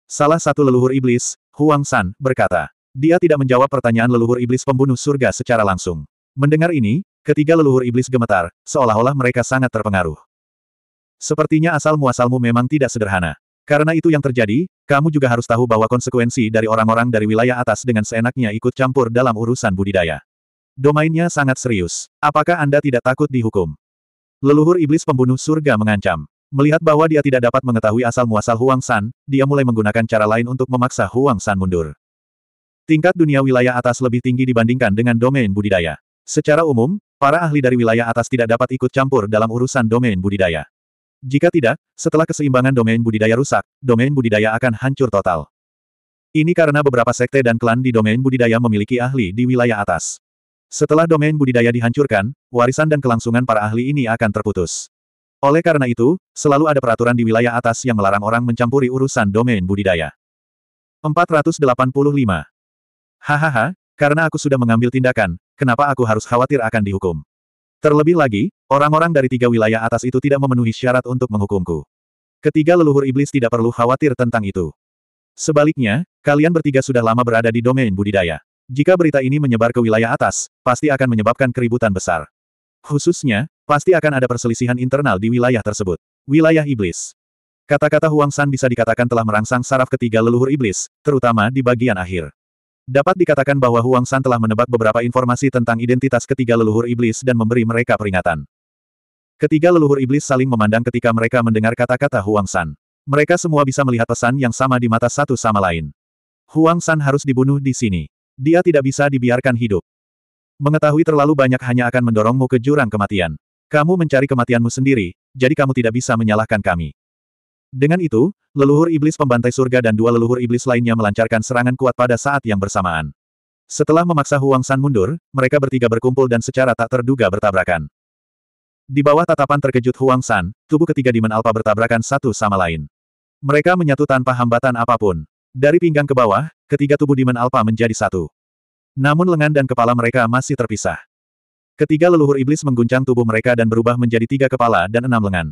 Salah satu leluhur iblis, Huang San, berkata. Dia tidak menjawab pertanyaan leluhur iblis pembunuh surga secara langsung. Mendengar ini, ketiga leluhur iblis gemetar, seolah-olah mereka sangat terpengaruh. Sepertinya asal-muasalmu memang tidak sederhana. Karena itu yang terjadi, kamu juga harus tahu bahwa konsekuensi dari orang-orang dari wilayah atas dengan seenaknya ikut campur dalam urusan budidaya. Domainnya sangat serius. Apakah Anda tidak takut dihukum? Leluhur iblis pembunuh surga mengancam. Melihat bahwa dia tidak dapat mengetahui asal-muasal Huang San, dia mulai menggunakan cara lain untuk memaksa Huang San mundur. Tingkat dunia wilayah atas lebih tinggi dibandingkan dengan domain budidaya. Secara umum, para ahli dari wilayah atas tidak dapat ikut campur dalam urusan domain budidaya. Jika tidak, setelah keseimbangan domain budidaya rusak, domain budidaya akan hancur total. Ini karena beberapa sekte dan klan di domain budidaya memiliki ahli di wilayah atas. Setelah domain budidaya dihancurkan, warisan dan kelangsungan para ahli ini akan terputus. Oleh karena itu, selalu ada peraturan di wilayah atas yang melarang orang mencampuri urusan domain budidaya. 485. Hahaha, karena aku sudah mengambil tindakan, kenapa aku harus khawatir akan dihukum? Terlebih lagi, orang-orang dari tiga wilayah atas itu tidak memenuhi syarat untuk menghukumku. Ketiga leluhur iblis tidak perlu khawatir tentang itu. Sebaliknya, kalian bertiga sudah lama berada di domain budidaya. Jika berita ini menyebar ke wilayah atas, pasti akan menyebabkan keributan besar. Khususnya, pasti akan ada perselisihan internal di wilayah tersebut. Wilayah Iblis. Kata-kata Huang San bisa dikatakan telah merangsang saraf ketiga leluhur iblis, terutama di bagian akhir. Dapat dikatakan bahwa Huang San telah menebak beberapa informasi tentang identitas ketiga leluhur iblis dan memberi mereka peringatan. Ketiga leluhur iblis saling memandang ketika mereka mendengar kata-kata Huang San. Mereka semua bisa melihat pesan yang sama di mata satu sama lain. Huang San harus dibunuh di sini. Dia tidak bisa dibiarkan hidup. Mengetahui terlalu banyak hanya akan mendorongmu ke jurang kematian. Kamu mencari kematianmu sendiri, jadi kamu tidak bisa menyalahkan kami. Dengan itu, leluhur iblis pembantai surga dan dua leluhur iblis lainnya melancarkan serangan kuat pada saat yang bersamaan. Setelah memaksa Huang San mundur, mereka bertiga berkumpul dan secara tak terduga bertabrakan. Di bawah tatapan terkejut Huang San, tubuh ketiga Demon Alpha bertabrakan satu sama lain. Mereka menyatu tanpa hambatan apapun. Dari pinggang ke bawah, ketiga tubuh Demon Alpha menjadi satu. Namun lengan dan kepala mereka masih terpisah. Ketiga leluhur iblis mengguncang tubuh mereka dan berubah menjadi tiga kepala dan enam lengan.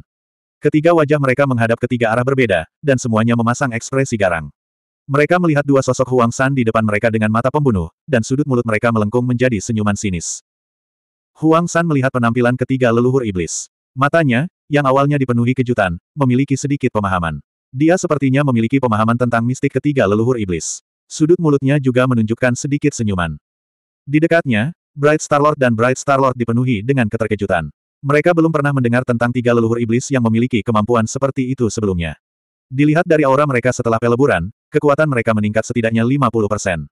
Ketiga wajah mereka menghadap ketiga arah berbeda, dan semuanya memasang ekspresi garang. Mereka melihat dua sosok Huang San di depan mereka dengan mata pembunuh, dan sudut mulut mereka melengkung menjadi senyuman sinis. Huang San melihat penampilan ketiga leluhur iblis. Matanya, yang awalnya dipenuhi kejutan, memiliki sedikit pemahaman. Dia sepertinya memiliki pemahaman tentang mistik ketiga leluhur iblis. Sudut mulutnya juga menunjukkan sedikit senyuman. Di dekatnya, Bright Star Lord dan Bright Star Lord dipenuhi dengan keterkejutan. Mereka belum pernah mendengar tentang tiga leluhur iblis yang memiliki kemampuan seperti itu sebelumnya. Dilihat dari aura mereka setelah peleburan, kekuatan mereka meningkat setidaknya 50%.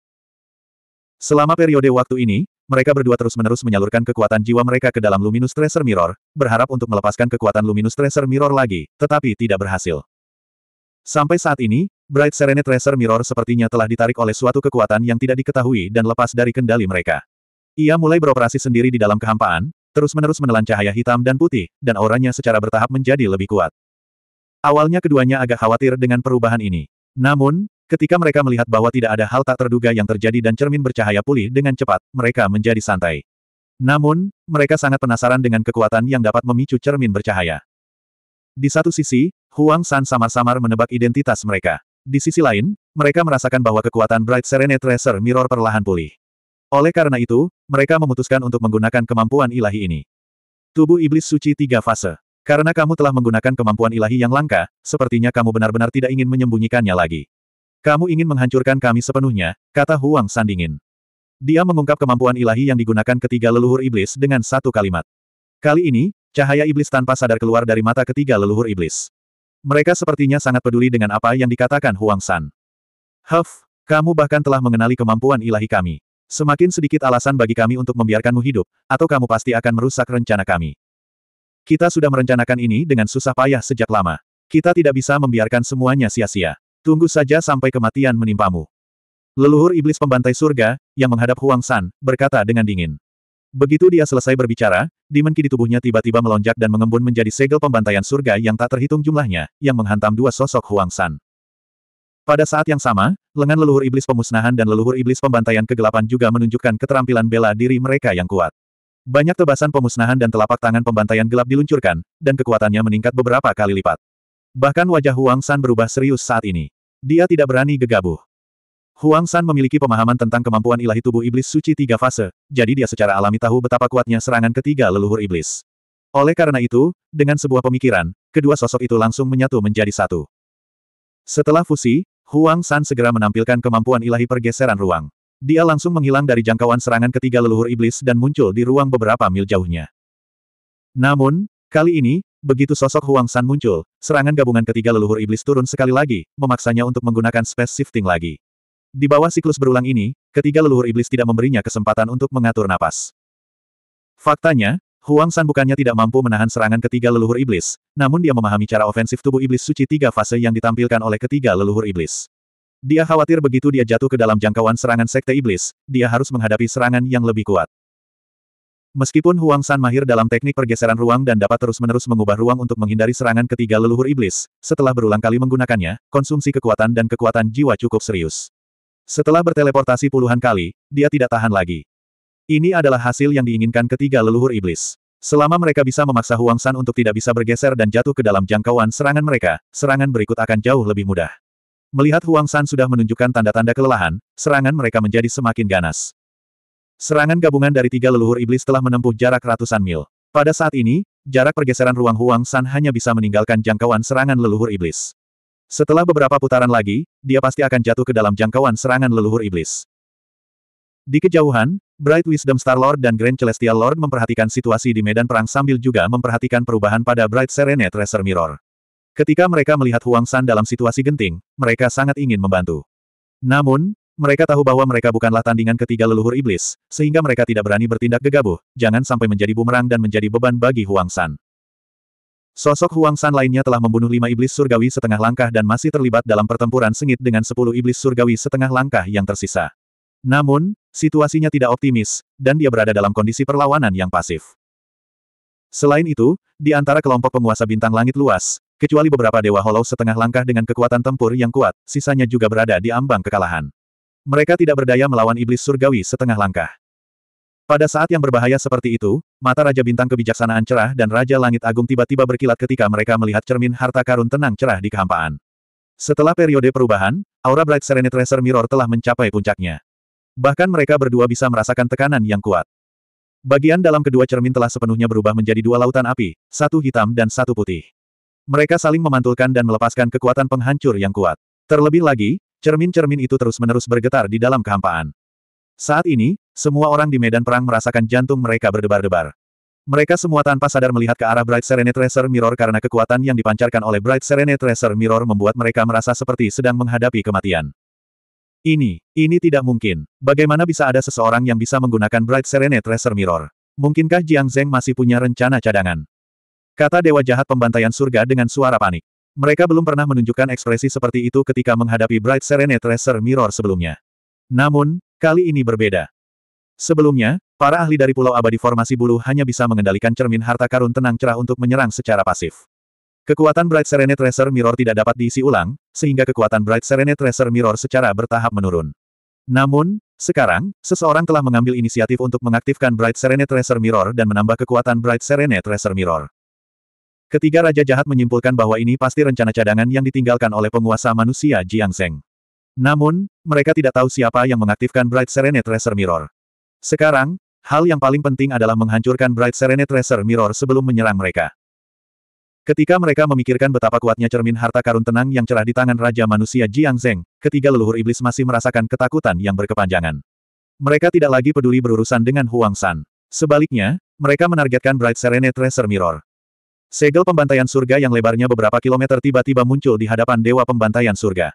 Selama periode waktu ini, mereka berdua terus-menerus menyalurkan kekuatan jiwa mereka ke dalam Luminous Tracer Mirror, berharap untuk melepaskan kekuatan Luminous Tracer Mirror lagi, tetapi tidak berhasil. Sampai saat ini, Bright Serenade Tracer Mirror sepertinya telah ditarik oleh suatu kekuatan yang tidak diketahui dan lepas dari kendali mereka. Ia mulai beroperasi sendiri di dalam kehampaan, terus-menerus menelan cahaya hitam dan putih, dan auranya secara bertahap menjadi lebih kuat. Awalnya keduanya agak khawatir dengan perubahan ini. Namun, ketika mereka melihat bahwa tidak ada hal tak terduga yang terjadi dan cermin bercahaya pulih dengan cepat, mereka menjadi santai. Namun, mereka sangat penasaran dengan kekuatan yang dapat memicu cermin bercahaya. Di satu sisi, Huang San samar-samar menebak identitas mereka. Di sisi lain, mereka merasakan bahwa kekuatan Bright Serene Tracer Mirror perlahan pulih. Oleh karena itu, mereka memutuskan untuk menggunakan kemampuan ilahi ini. Tubuh Iblis Suci Tiga Fase. Karena kamu telah menggunakan kemampuan ilahi yang langka, sepertinya kamu benar-benar tidak ingin menyembunyikannya lagi. Kamu ingin menghancurkan kami sepenuhnya, kata Huang San dingin. Dia mengungkap kemampuan ilahi yang digunakan ketiga leluhur iblis dengan satu kalimat. Kali ini, cahaya iblis tanpa sadar keluar dari mata ketiga leluhur iblis. Mereka sepertinya sangat peduli dengan apa yang dikatakan Huang San. Huff, kamu bahkan telah mengenali kemampuan ilahi kami. Semakin sedikit alasan bagi kami untuk membiarkanmu hidup, atau kamu pasti akan merusak rencana kami. Kita sudah merencanakan ini dengan susah payah sejak lama. Kita tidak bisa membiarkan semuanya sia-sia. Tunggu saja sampai kematian menimpamu. Leluhur iblis pembantai surga, yang menghadap Huang San, berkata dengan dingin. Begitu dia selesai berbicara, dimenki di tubuhnya tiba-tiba melonjak dan mengembun menjadi segel pembantaian surga yang tak terhitung jumlahnya, yang menghantam dua sosok Huang San. Pada saat yang sama, lengan leluhur iblis pemusnahan dan leluhur iblis pembantaian kegelapan juga menunjukkan keterampilan bela diri mereka yang kuat. Banyak tebasan pemusnahan dan telapak tangan pembantaian gelap diluncurkan, dan kekuatannya meningkat beberapa kali lipat. Bahkan wajah Huang San berubah serius saat ini. Dia tidak berani gegabah. Huang San memiliki pemahaman tentang kemampuan ilahi tubuh iblis suci tiga fase, jadi dia secara alami tahu betapa kuatnya serangan ketiga leluhur iblis. Oleh karena itu, dengan sebuah pemikiran, kedua sosok itu langsung menyatu menjadi satu. Setelah fusi, Huang San segera menampilkan kemampuan ilahi pergeseran ruang. Dia langsung menghilang dari jangkauan serangan ketiga leluhur iblis dan muncul di ruang beberapa mil jauhnya. Namun, kali ini, begitu sosok Huang San muncul, serangan gabungan ketiga leluhur iblis turun sekali lagi, memaksanya untuk menggunakan space shifting lagi. Di bawah siklus berulang ini, ketiga leluhur iblis tidak memberinya kesempatan untuk mengatur napas. Faktanya, Huang San bukannya tidak mampu menahan serangan ketiga leluhur iblis, namun dia memahami cara ofensif tubuh iblis suci tiga fase yang ditampilkan oleh ketiga leluhur iblis. Dia khawatir begitu dia jatuh ke dalam jangkauan serangan sekte iblis, dia harus menghadapi serangan yang lebih kuat. Meskipun Huang San mahir dalam teknik pergeseran ruang dan dapat terus-menerus mengubah ruang untuk menghindari serangan ketiga leluhur iblis, setelah berulang kali menggunakannya, konsumsi kekuatan dan kekuatan jiwa cukup serius. Setelah berteleportasi puluhan kali, dia tidak tahan lagi. Ini adalah hasil yang diinginkan ketiga leluhur iblis. Selama mereka bisa memaksa Huang San untuk tidak bisa bergeser dan jatuh ke dalam jangkauan serangan mereka, serangan berikut akan jauh lebih mudah. Melihat Huang San sudah menunjukkan tanda-tanda kelelahan, serangan mereka menjadi semakin ganas. Serangan gabungan dari tiga leluhur iblis telah menempuh jarak ratusan mil. Pada saat ini, jarak pergeseran ruang Huang San hanya bisa meninggalkan jangkauan serangan leluhur iblis. Setelah beberapa putaran lagi, dia pasti akan jatuh ke dalam jangkauan serangan leluhur iblis. Di kejauhan, Bright Wisdom Star Lord dan Grand Celestial Lord memperhatikan situasi di medan perang sambil juga memperhatikan perubahan pada Bright Serene Tracer Mirror. Ketika mereka melihat Huang San dalam situasi genting, mereka sangat ingin membantu. Namun, mereka tahu bahwa mereka bukanlah tandingan ketiga leluhur iblis, sehingga mereka tidak berani bertindak gegabah, jangan sampai menjadi bumerang dan menjadi beban bagi Huang San. Sosok Huang San lainnya telah membunuh lima iblis surgawi setengah langkah dan masih terlibat dalam pertempuran sengit dengan sepuluh iblis surgawi setengah langkah yang tersisa. Namun, situasinya tidak optimis, dan dia berada dalam kondisi perlawanan yang pasif. Selain itu, di antara kelompok penguasa bintang langit luas, kecuali beberapa dewa hollow setengah langkah dengan kekuatan tempur yang kuat, sisanya juga berada di ambang kekalahan. Mereka tidak berdaya melawan iblis surgawi setengah langkah. Pada saat yang berbahaya seperti itu, mata Raja Bintang Kebijaksanaan cerah dan Raja Langit Agung tiba-tiba berkilat ketika mereka melihat cermin harta karun tenang cerah di kehampaan. Setelah periode perubahan, aura Bright Serenity Tracer Mirror telah mencapai puncaknya. Bahkan mereka berdua bisa merasakan tekanan yang kuat. Bagian dalam kedua cermin telah sepenuhnya berubah menjadi dua lautan api, satu hitam dan satu putih. Mereka saling memantulkan dan melepaskan kekuatan penghancur yang kuat. Terlebih lagi, cermin-cermin itu terus-menerus bergetar di dalam kehampaan. Saat ini, semua orang di medan perang merasakan jantung mereka berdebar-debar. Mereka semua tanpa sadar melihat ke arah Bright Serenade Tracer Mirror karena kekuatan yang dipancarkan oleh Bright Serenade Tracer Mirror membuat mereka merasa seperti sedang menghadapi kematian. Ini, ini tidak mungkin. Bagaimana bisa ada seseorang yang bisa menggunakan Bright Serenade Tracer Mirror? Mungkinkah Jiang Zeng masih punya rencana cadangan? Kata Dewa Jahat Pembantaian Surga dengan suara panik. Mereka belum pernah menunjukkan ekspresi seperti itu ketika menghadapi Bright Serenade Tracer Mirror sebelumnya. Namun, Kali ini berbeda. Sebelumnya, para ahli dari Pulau Abadi Formasi Bulu hanya bisa mengendalikan cermin harta karun tenang cerah untuk menyerang secara pasif. Kekuatan Bright Serenade Tracer Mirror tidak dapat diisi ulang, sehingga kekuatan Bright Serenade Tracer Mirror secara bertahap menurun. Namun, sekarang, seseorang telah mengambil inisiatif untuk mengaktifkan Bright Serenade Tracer Mirror dan menambah kekuatan Bright Serenade Tracer Mirror. Ketiga Raja Jahat menyimpulkan bahwa ini pasti rencana cadangan yang ditinggalkan oleh penguasa manusia Jiang Zheng. Namun, mereka tidak tahu siapa yang mengaktifkan Bright Serenade Tracer Mirror. Sekarang, hal yang paling penting adalah menghancurkan Bright Serenade Tracer Mirror sebelum menyerang mereka. Ketika mereka memikirkan betapa kuatnya cermin harta karun tenang yang cerah di tangan Raja Manusia Jiang Zeng, ketiga leluhur iblis masih merasakan ketakutan yang berkepanjangan. Mereka tidak lagi peduli berurusan dengan Huang San. Sebaliknya, mereka menargetkan Bright Serenade Tracer Mirror. Segel pembantaian surga yang lebarnya beberapa kilometer tiba-tiba muncul di hadapan Dewa Pembantaian Surga.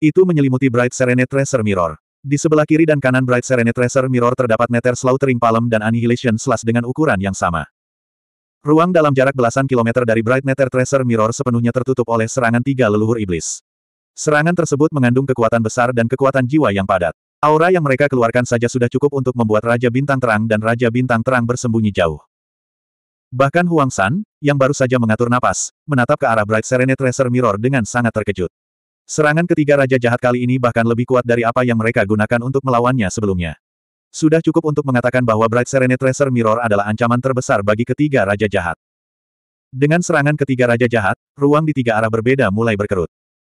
Itu menyelimuti Bright Serenade Tracer Mirror. Di sebelah kiri dan kanan Bright Serenade Tracer Mirror terdapat Nether Slaughtering Palm dan Annihilation Slash dengan ukuran yang sama. Ruang dalam jarak belasan kilometer dari Bright Nether Tracer Mirror sepenuhnya tertutup oleh serangan tiga leluhur iblis. Serangan tersebut mengandung kekuatan besar dan kekuatan jiwa yang padat. Aura yang mereka keluarkan saja sudah cukup untuk membuat Raja Bintang Terang dan Raja Bintang Terang bersembunyi jauh. Bahkan Huang San, yang baru saja mengatur napas, menatap ke arah Bright Serenade Tracer Mirror dengan sangat terkejut. Serangan ketiga Raja Jahat kali ini bahkan lebih kuat dari apa yang mereka gunakan untuk melawannya sebelumnya. Sudah cukup untuk mengatakan bahwa Bright Serenade Tracer Mirror adalah ancaman terbesar bagi ketiga Raja Jahat. Dengan serangan ketiga Raja Jahat, ruang di tiga arah berbeda mulai berkerut.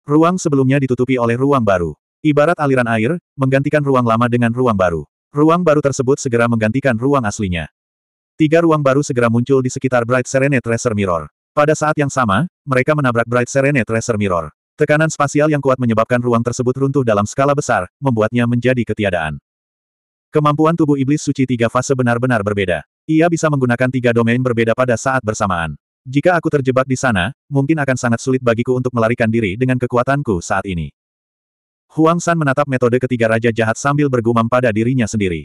Ruang sebelumnya ditutupi oleh ruang baru. Ibarat aliran air, menggantikan ruang lama dengan ruang baru. Ruang baru tersebut segera menggantikan ruang aslinya. Tiga ruang baru segera muncul di sekitar Bright Serenade Tracer Mirror. Pada saat yang sama, mereka menabrak Bright Serenade Tracer Mirror. Tekanan spasial yang kuat menyebabkan ruang tersebut runtuh dalam skala besar, membuatnya menjadi ketiadaan. Kemampuan tubuh iblis suci tiga fase benar-benar berbeda. Ia bisa menggunakan tiga domain berbeda pada saat bersamaan. Jika aku terjebak di sana, mungkin akan sangat sulit bagiku untuk melarikan diri dengan kekuatanku saat ini. Huang San menatap metode ketiga Raja Jahat sambil bergumam pada dirinya sendiri.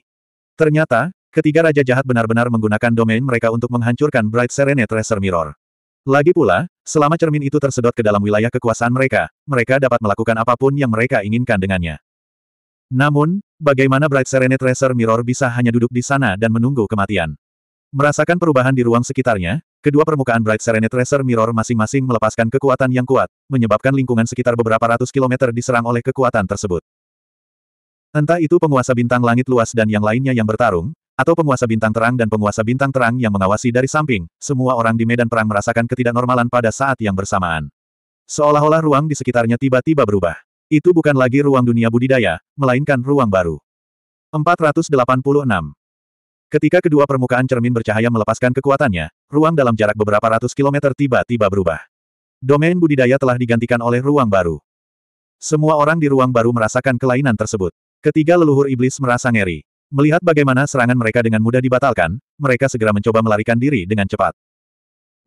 Ternyata, ketiga Raja Jahat benar-benar menggunakan domain mereka untuk menghancurkan Bright Serene Treasure Mirror. Lagi pula, selama cermin itu tersedot ke dalam wilayah kekuasaan mereka, mereka dapat melakukan apapun yang mereka inginkan dengannya. Namun, bagaimana Bright Serenade Tracer Mirror bisa hanya duduk di sana dan menunggu kematian? Merasakan perubahan di ruang sekitarnya, kedua permukaan Bright Serenade Tracer Mirror masing-masing melepaskan kekuatan yang kuat, menyebabkan lingkungan sekitar beberapa ratus kilometer diserang oleh kekuatan tersebut. Entah itu penguasa bintang langit luas dan yang lainnya yang bertarung, atau penguasa bintang terang dan penguasa bintang terang yang mengawasi dari samping, semua orang di medan perang merasakan ketidaknormalan pada saat yang bersamaan. Seolah-olah ruang di sekitarnya tiba-tiba berubah. Itu bukan lagi ruang dunia budidaya, melainkan ruang baru. 486. Ketika kedua permukaan cermin bercahaya melepaskan kekuatannya, ruang dalam jarak beberapa ratus kilometer tiba-tiba berubah. Domain budidaya telah digantikan oleh ruang baru. Semua orang di ruang baru merasakan kelainan tersebut. Ketiga leluhur iblis merasa ngeri. Melihat bagaimana serangan mereka dengan mudah dibatalkan, mereka segera mencoba melarikan diri dengan cepat.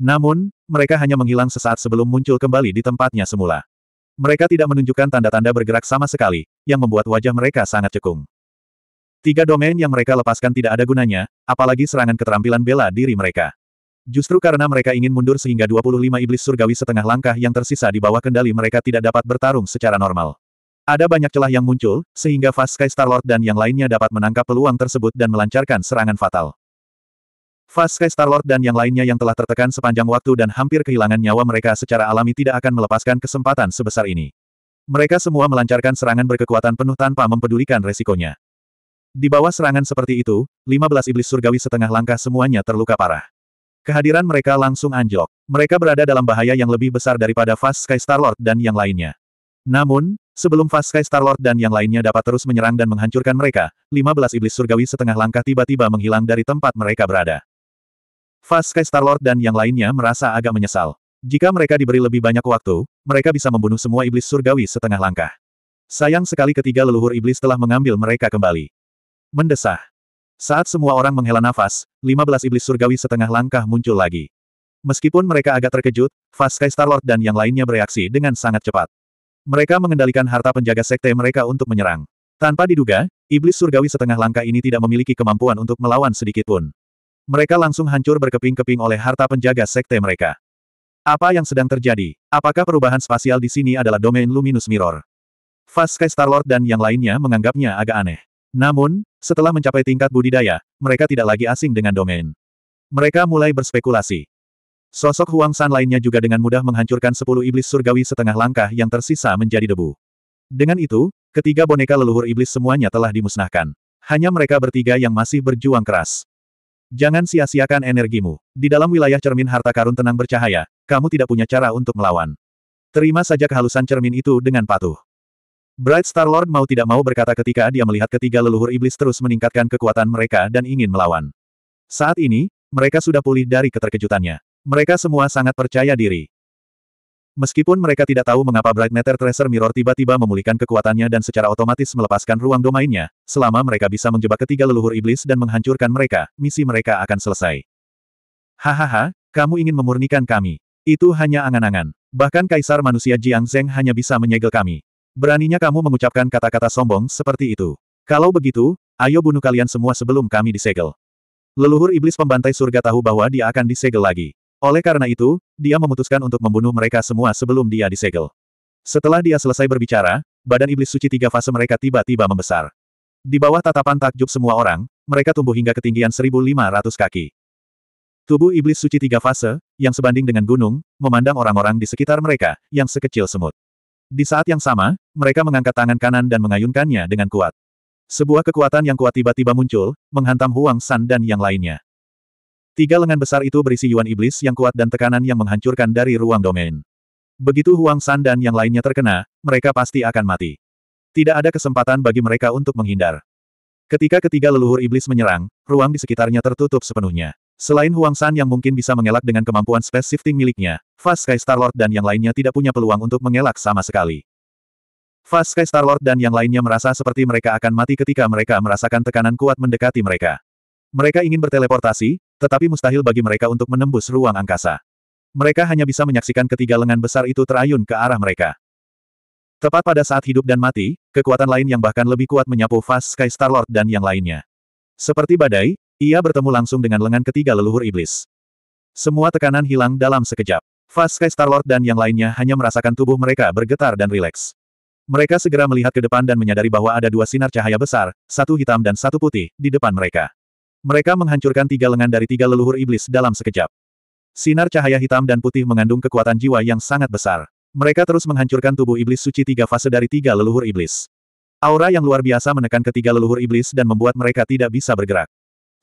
Namun, mereka hanya menghilang sesaat sebelum muncul kembali di tempatnya semula. Mereka tidak menunjukkan tanda-tanda bergerak sama sekali, yang membuat wajah mereka sangat cekung. Tiga domain yang mereka lepaskan tidak ada gunanya, apalagi serangan keterampilan bela diri mereka. Justru karena mereka ingin mundur sehingga 25 iblis surgawi setengah langkah yang tersisa di bawah kendali mereka tidak dapat bertarung secara normal. Ada banyak celah yang muncul, sehingga Fast Sky Star Lord dan yang lainnya dapat menangkap peluang tersebut dan melancarkan serangan fatal. Fast Sky Star Lord dan yang lainnya yang telah tertekan sepanjang waktu dan hampir kehilangan nyawa mereka secara alami tidak akan melepaskan kesempatan sebesar ini. Mereka semua melancarkan serangan berkekuatan penuh tanpa mempedulikan resikonya. Di bawah serangan seperti itu, 15 iblis surgawi setengah langkah semuanya terluka parah. Kehadiran mereka langsung anjlok. Mereka berada dalam bahaya yang lebih besar daripada Fast Sky Star Lord dan yang lainnya. Namun, Sebelum Fast Sky star dan yang lainnya dapat terus menyerang dan menghancurkan mereka, 15 iblis surgawi setengah langkah tiba-tiba menghilang dari tempat mereka berada. Fast Sky star dan yang lainnya merasa agak menyesal. Jika mereka diberi lebih banyak waktu, mereka bisa membunuh semua iblis surgawi setengah langkah. Sayang sekali ketiga leluhur iblis telah mengambil mereka kembali. Mendesah. Saat semua orang menghela nafas, 15 iblis surgawi setengah langkah muncul lagi. Meskipun mereka agak terkejut, Fast Sky star dan yang lainnya bereaksi dengan sangat cepat. Mereka mengendalikan harta penjaga sekte mereka untuk menyerang. Tanpa diduga, iblis surgawi setengah langkah ini tidak memiliki kemampuan untuk melawan sedikitpun. Mereka langsung hancur berkeping-keping oleh harta penjaga sekte mereka. Apa yang sedang terjadi? Apakah perubahan spasial di sini adalah domain Luminous Mirror? Fast Sky Starlord dan yang lainnya menganggapnya agak aneh. Namun, setelah mencapai tingkat budidaya, mereka tidak lagi asing dengan domain. Mereka mulai berspekulasi. Sosok Huang San lainnya juga dengan mudah menghancurkan sepuluh iblis surgawi setengah langkah yang tersisa menjadi debu. Dengan itu, ketiga boneka leluhur iblis semuanya telah dimusnahkan. Hanya mereka bertiga yang masih berjuang keras. Jangan sia-siakan energimu. Di dalam wilayah cermin harta karun tenang bercahaya, kamu tidak punya cara untuk melawan. Terima saja kehalusan cermin itu dengan patuh. Bright Star Lord mau tidak mau berkata ketika dia melihat ketiga leluhur iblis terus meningkatkan kekuatan mereka dan ingin melawan. Saat ini, mereka sudah pulih dari keterkejutannya. Mereka semua sangat percaya diri. Meskipun mereka tidak tahu mengapa Bright Matter Tracer Mirror tiba-tiba memulihkan kekuatannya dan secara otomatis melepaskan ruang domainnya, selama mereka bisa menjebak ketiga leluhur iblis dan menghancurkan mereka, misi mereka akan selesai. Hahaha, kamu ingin memurnikan kami. Itu hanya angan-angan. Bahkan Kaisar Manusia Jiang Zeng hanya bisa menyegel kami. Beraninya kamu mengucapkan kata-kata sombong seperti itu. Kalau begitu, ayo bunuh kalian semua sebelum kami disegel. Leluhur iblis pembantai surga tahu bahwa dia akan disegel lagi. Oleh karena itu, dia memutuskan untuk membunuh mereka semua sebelum dia disegel. Setelah dia selesai berbicara, badan iblis suci tiga fase mereka tiba-tiba membesar. Di bawah tatapan takjub semua orang, mereka tumbuh hingga ketinggian 1.500 kaki. Tubuh iblis suci tiga fase, yang sebanding dengan gunung, memandang orang-orang di sekitar mereka, yang sekecil semut. Di saat yang sama, mereka mengangkat tangan kanan dan mengayunkannya dengan kuat. Sebuah kekuatan yang kuat tiba-tiba muncul, menghantam Huang San dan yang lainnya. Tiga lengan besar itu berisi yuan iblis yang kuat dan tekanan yang menghancurkan dari ruang domain. Begitu Huang San dan yang lainnya terkena, mereka pasti akan mati. Tidak ada kesempatan bagi mereka untuk menghindar. Ketika ketiga leluhur iblis menyerang, ruang di sekitarnya tertutup sepenuhnya. Selain Huang San yang mungkin bisa mengelak dengan kemampuan space shifting miliknya, Fast Sky Star Lord dan yang lainnya tidak punya peluang untuk mengelak sama sekali. Fast Sky Star Lord dan yang lainnya merasa seperti mereka akan mati ketika mereka merasakan tekanan kuat mendekati mereka. Mereka ingin berteleportasi, tetapi mustahil bagi mereka untuk menembus ruang angkasa. Mereka hanya bisa menyaksikan ketiga lengan besar itu terayun ke arah mereka. Tepat pada saat hidup dan mati, kekuatan lain yang bahkan lebih kuat menyapu Fast Sky Star Lord dan yang lainnya. Seperti badai, ia bertemu langsung dengan lengan ketiga leluhur iblis. Semua tekanan hilang dalam sekejap. Fast Sky Star Lord dan yang lainnya hanya merasakan tubuh mereka bergetar dan rileks. Mereka segera melihat ke depan dan menyadari bahwa ada dua sinar cahaya besar, satu hitam dan satu putih, di depan mereka. Mereka menghancurkan tiga lengan dari tiga leluhur iblis dalam sekejap. Sinar cahaya hitam dan putih mengandung kekuatan jiwa yang sangat besar. Mereka terus menghancurkan tubuh iblis suci tiga fase dari tiga leluhur iblis. Aura yang luar biasa menekan ketiga leluhur iblis dan membuat mereka tidak bisa bergerak.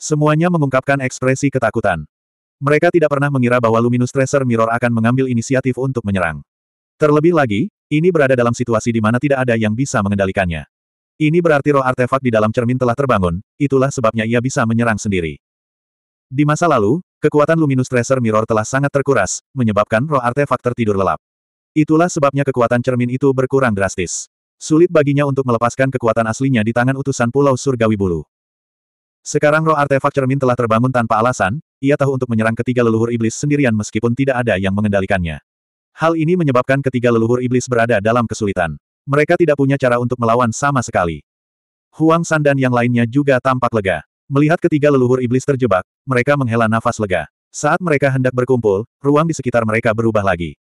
Semuanya mengungkapkan ekspresi ketakutan. Mereka tidak pernah mengira bahwa Luminous Tracer Mirror akan mengambil inisiatif untuk menyerang. Terlebih lagi, ini berada dalam situasi di mana tidak ada yang bisa mengendalikannya. Ini berarti roh artefak di dalam cermin telah terbangun, itulah sebabnya ia bisa menyerang sendiri. Di masa lalu, kekuatan Luminous Tracer Mirror telah sangat terkuras, menyebabkan roh artefak tertidur lelap. Itulah sebabnya kekuatan cermin itu berkurang drastis. Sulit baginya untuk melepaskan kekuatan aslinya di tangan utusan Pulau Surgawi Bulu. Sekarang roh artefak cermin telah terbangun tanpa alasan, ia tahu untuk menyerang ketiga leluhur iblis sendirian meskipun tidak ada yang mengendalikannya. Hal ini menyebabkan ketiga leluhur iblis berada dalam kesulitan. Mereka tidak punya cara untuk melawan sama sekali. Huang San dan yang lainnya juga tampak lega. Melihat ketiga leluhur iblis terjebak, mereka menghela nafas lega. Saat mereka hendak berkumpul, ruang di sekitar mereka berubah lagi.